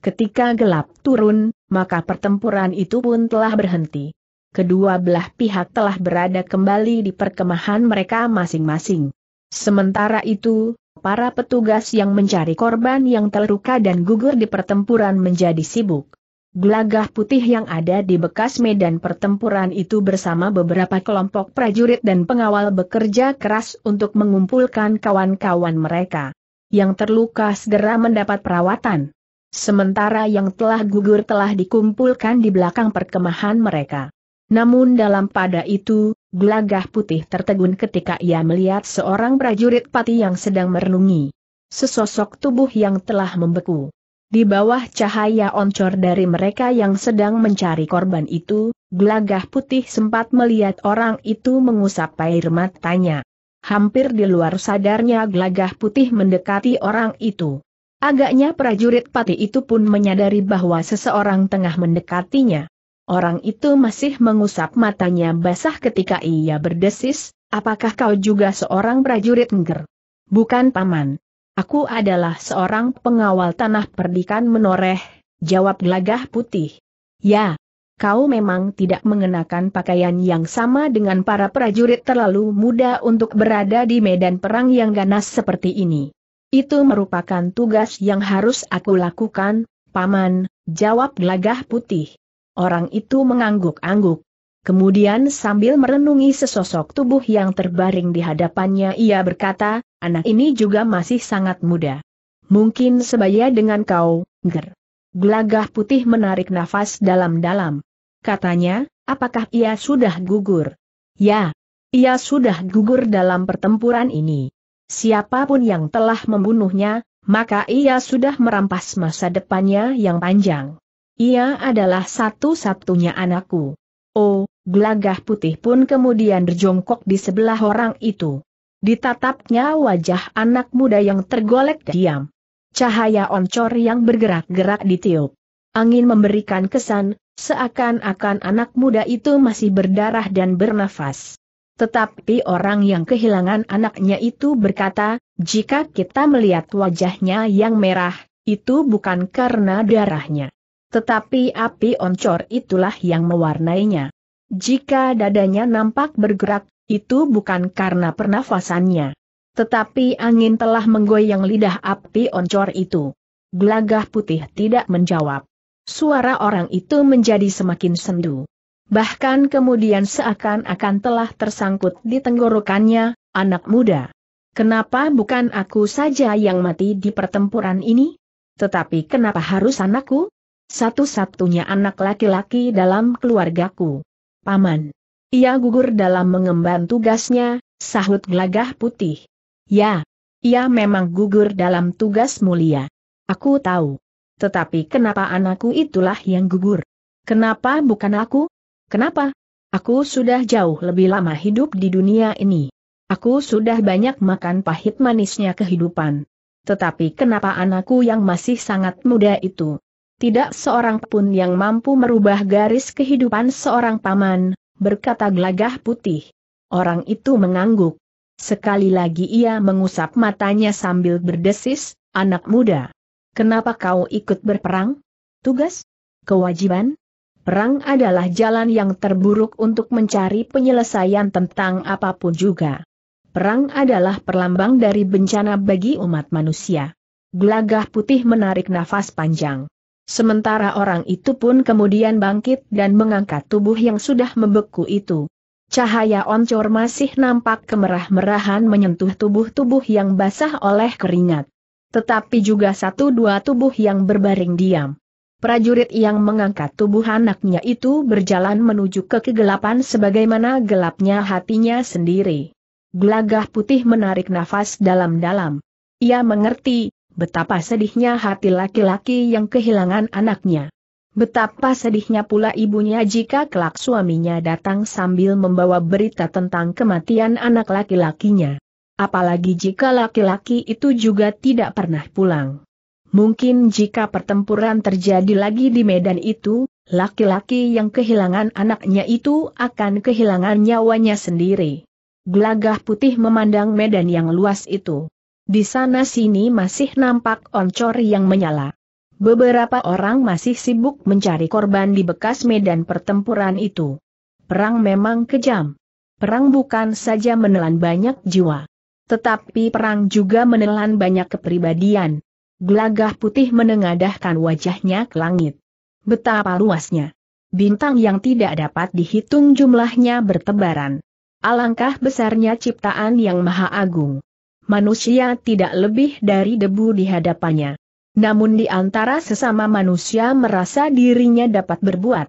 Ketika gelap turun, maka pertempuran itu pun telah berhenti kedua belah pihak telah berada kembali di perkemahan mereka masing-masing. Sementara itu, para petugas yang mencari korban yang terluka dan gugur di pertempuran menjadi sibuk. Gelagah putih yang ada di bekas medan pertempuran itu bersama beberapa kelompok prajurit dan pengawal bekerja keras untuk mengumpulkan kawan-kawan mereka. Yang terluka segera mendapat perawatan. Sementara yang telah gugur telah dikumpulkan di belakang perkemahan mereka. Namun dalam pada itu, Glagah putih tertegun ketika ia melihat seorang prajurit pati yang sedang merenungi. Sesosok tubuh yang telah membeku. Di bawah cahaya oncor dari mereka yang sedang mencari korban itu, Glagah putih sempat melihat orang itu mengusap air matanya. Hampir di luar sadarnya Glagah putih mendekati orang itu. Agaknya prajurit pati itu pun menyadari bahwa seseorang tengah mendekatinya. Orang itu masih mengusap matanya basah ketika ia berdesis, apakah kau juga seorang prajurit ngger? Bukan paman. Aku adalah seorang pengawal tanah perdikan menoreh, jawab gelagah putih. Ya, kau memang tidak mengenakan pakaian yang sama dengan para prajurit terlalu muda untuk berada di medan perang yang ganas seperti ini. Itu merupakan tugas yang harus aku lakukan, paman, jawab gelagah putih. Orang itu mengangguk-angguk. Kemudian sambil merenungi sesosok tubuh yang terbaring di hadapannya ia berkata, anak ini juga masih sangat muda. Mungkin sebaya dengan kau, ger. Gelagah putih menarik nafas dalam-dalam. Katanya, apakah ia sudah gugur? Ya, ia sudah gugur dalam pertempuran ini. Siapapun yang telah membunuhnya, maka ia sudah merampas masa depannya yang panjang. Ia adalah satu-satunya anakku. Oh, gelagah putih pun kemudian berjongkok di sebelah orang itu. Ditatapnya wajah anak muda yang tergolek diam. Cahaya oncor yang bergerak-gerak ditiup. Angin memberikan kesan, seakan-akan anak muda itu masih berdarah dan bernafas. Tetapi orang yang kehilangan anaknya itu berkata, jika kita melihat wajahnya yang merah, itu bukan karena darahnya. Tetapi api oncor itulah yang mewarnainya. Jika dadanya nampak bergerak, itu bukan karena pernafasannya. Tetapi angin telah menggoyang lidah api oncor itu. Gelagah putih tidak menjawab. Suara orang itu menjadi semakin sendu. Bahkan kemudian seakan-akan telah tersangkut di tenggorokannya, anak muda. Kenapa bukan aku saja yang mati di pertempuran ini? Tetapi kenapa harus anakku? Satu-satunya anak laki-laki dalam keluargaku. Paman. Ia gugur dalam mengemban tugasnya, sahut gelagah putih. Ya, ia memang gugur dalam tugas mulia. Aku tahu. Tetapi kenapa anakku itulah yang gugur? Kenapa bukan aku? Kenapa? Aku sudah jauh lebih lama hidup di dunia ini. Aku sudah banyak makan pahit manisnya kehidupan. Tetapi kenapa anakku yang masih sangat muda itu tidak seorang pun yang mampu merubah garis kehidupan seorang paman, berkata gelagah putih. Orang itu mengangguk. Sekali lagi ia mengusap matanya sambil berdesis, anak muda. Kenapa kau ikut berperang? Tugas? Kewajiban? Perang adalah jalan yang terburuk untuk mencari penyelesaian tentang apapun juga. Perang adalah perlambang dari bencana bagi umat manusia. Gelagah putih menarik nafas panjang. Sementara orang itu pun kemudian bangkit dan mengangkat tubuh yang sudah membeku itu. Cahaya oncor masih nampak kemerah-merahan menyentuh tubuh-tubuh yang basah oleh keringat. Tetapi juga satu dua tubuh yang berbaring diam. Prajurit yang mengangkat tubuh anaknya itu berjalan menuju ke kegelapan sebagaimana gelapnya hatinya sendiri. Gelagah putih menarik nafas dalam-dalam. Ia mengerti, Betapa sedihnya hati laki-laki yang kehilangan anaknya. Betapa sedihnya pula ibunya jika kelak suaminya datang sambil membawa berita tentang kematian anak laki-lakinya. Apalagi jika laki-laki itu juga tidak pernah pulang. Mungkin jika pertempuran terjadi lagi di medan itu, laki-laki yang kehilangan anaknya itu akan kehilangan nyawanya sendiri. Gelagah putih memandang medan yang luas itu. Di sana-sini masih nampak oncor yang menyala. Beberapa orang masih sibuk mencari korban di bekas medan pertempuran itu. Perang memang kejam. Perang bukan saja menelan banyak jiwa. Tetapi perang juga menelan banyak kepribadian. Gelagah putih menengadahkan wajahnya ke langit. Betapa luasnya. Bintang yang tidak dapat dihitung jumlahnya bertebaran. Alangkah besarnya ciptaan yang maha agung manusia tidak lebih dari debu di hadapannya. Namun di antara sesama manusia merasa dirinya dapat berbuat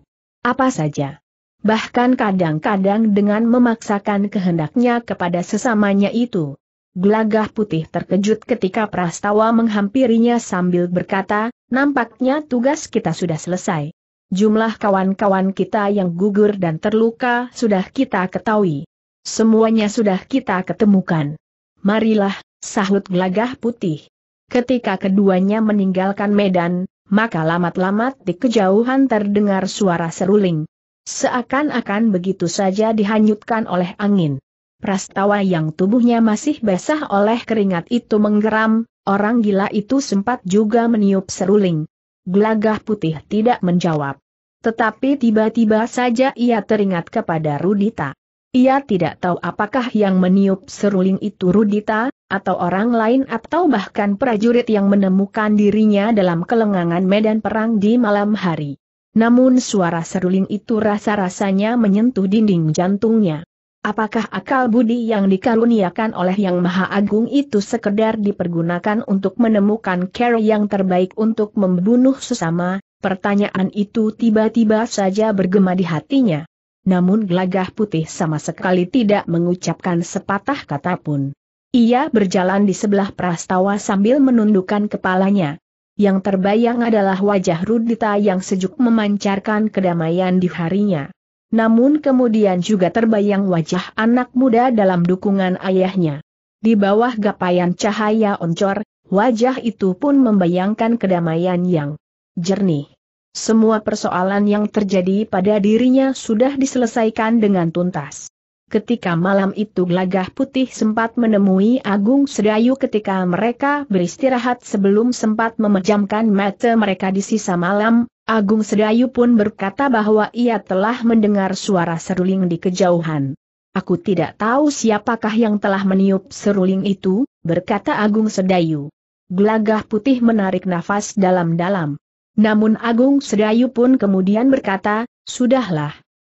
apa saja. Bahkan kadang-kadang dengan memaksakan kehendaknya kepada sesamanya itu. Gelagah putih terkejut ketika Prastawa menghampirinya sambil berkata, nampaknya tugas kita sudah selesai. Jumlah kawan-kawan kita yang gugur dan terluka sudah kita ketahui. Semuanya sudah kita ketemukan marilah, sahut gelagah putih. Ketika keduanya meninggalkan medan, maka lamat-lamat di kejauhan terdengar suara seruling. Seakan-akan begitu saja dihanyutkan oleh angin. Prastawa yang tubuhnya masih basah oleh keringat itu menggeram, orang gila itu sempat juga meniup seruling. Gelagah putih tidak menjawab. Tetapi tiba-tiba saja ia teringat kepada Rudita. Ia tidak tahu apakah yang meniup seruling itu Rudita, atau orang lain atau bahkan prajurit yang menemukan dirinya dalam kelengangan medan perang di malam hari. Namun suara seruling itu rasa-rasanya menyentuh dinding jantungnya. Apakah akal budi yang dikaruniakan oleh Yang Maha Agung itu sekedar dipergunakan untuk menemukan cara yang terbaik untuk membunuh sesama? Pertanyaan itu tiba-tiba saja bergema di hatinya namun gelagah putih sama sekali tidak mengucapkan sepatah kata pun. Ia berjalan di sebelah prastawa sambil menundukkan kepalanya. Yang terbayang adalah wajah Rudita yang sejuk memancarkan kedamaian di harinya. Namun kemudian juga terbayang wajah anak muda dalam dukungan ayahnya. Di bawah gapayan cahaya oncor, wajah itu pun membayangkan kedamaian yang jernih. Semua persoalan yang terjadi pada dirinya sudah diselesaikan dengan tuntas. Ketika malam itu Glagah Putih sempat menemui Agung Sedayu ketika mereka beristirahat sebelum sempat memejamkan mata mereka di sisa malam, Agung Sedayu pun berkata bahwa ia telah mendengar suara seruling di kejauhan. Aku tidak tahu siapakah yang telah meniup seruling itu, berkata Agung Sedayu. Glagah Putih menarik nafas dalam-dalam. Namun Agung Sedayu pun kemudian berkata, Sudahlah.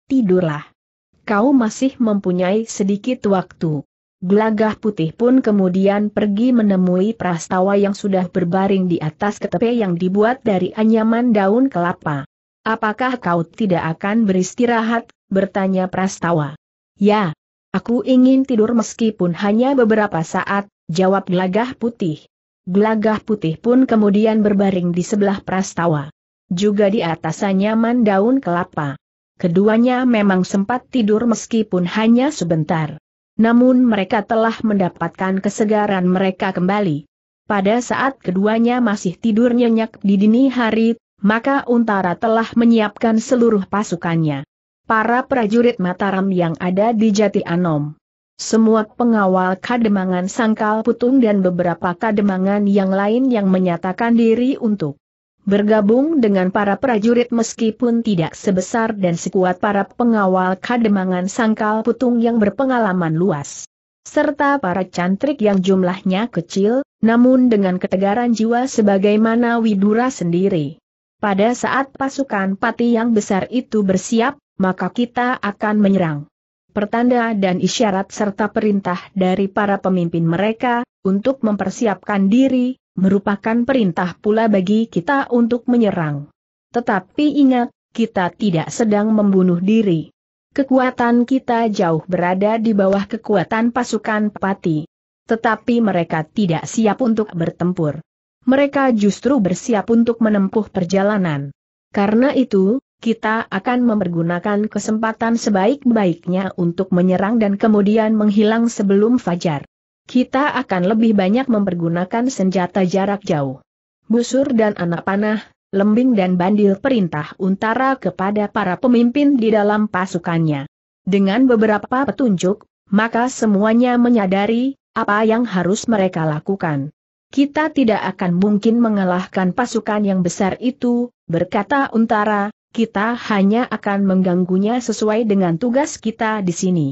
Tidurlah. Kau masih mempunyai sedikit waktu. Gelagah putih pun kemudian pergi menemui prastawa yang sudah berbaring di atas ketepe yang dibuat dari anyaman daun kelapa. Apakah kau tidak akan beristirahat? bertanya prastawa. Ya, aku ingin tidur meskipun hanya beberapa saat, jawab gelagah putih. Gelagah putih pun kemudian berbaring di sebelah prastawa. Juga di atas anyaman daun kelapa. Keduanya memang sempat tidur meskipun hanya sebentar. Namun mereka telah mendapatkan kesegaran mereka kembali. Pada saat keduanya masih tidur nyenyak di dini hari, maka Untara telah menyiapkan seluruh pasukannya. Para prajurit Mataram yang ada di Jati Anom semua pengawal kademangan sangkal putung dan beberapa kademangan yang lain yang menyatakan diri untuk bergabung dengan para prajurit meskipun tidak sebesar dan sekuat para pengawal kademangan sangkal putung yang berpengalaman luas. Serta para cantrik yang jumlahnya kecil, namun dengan ketegaran jiwa sebagaimana Widura sendiri. Pada saat pasukan pati yang besar itu bersiap, maka kita akan menyerang pertanda dan isyarat serta perintah dari para pemimpin mereka, untuk mempersiapkan diri, merupakan perintah pula bagi kita untuk menyerang. Tetapi ingat, kita tidak sedang membunuh diri. Kekuatan kita jauh berada di bawah kekuatan pasukan pati. Tetapi mereka tidak siap untuk bertempur. Mereka justru bersiap untuk menempuh perjalanan. Karena itu, kita akan mempergunakan kesempatan sebaik-baiknya untuk menyerang dan kemudian menghilang sebelum fajar. Kita akan lebih banyak mempergunakan senjata jarak jauh. Busur dan anak panah, lembing dan bandil perintah untara kepada para pemimpin di dalam pasukannya. Dengan beberapa petunjuk, maka semuanya menyadari apa yang harus mereka lakukan. Kita tidak akan mungkin mengalahkan pasukan yang besar itu, berkata Untara, kita hanya akan mengganggunya sesuai dengan tugas kita di sini.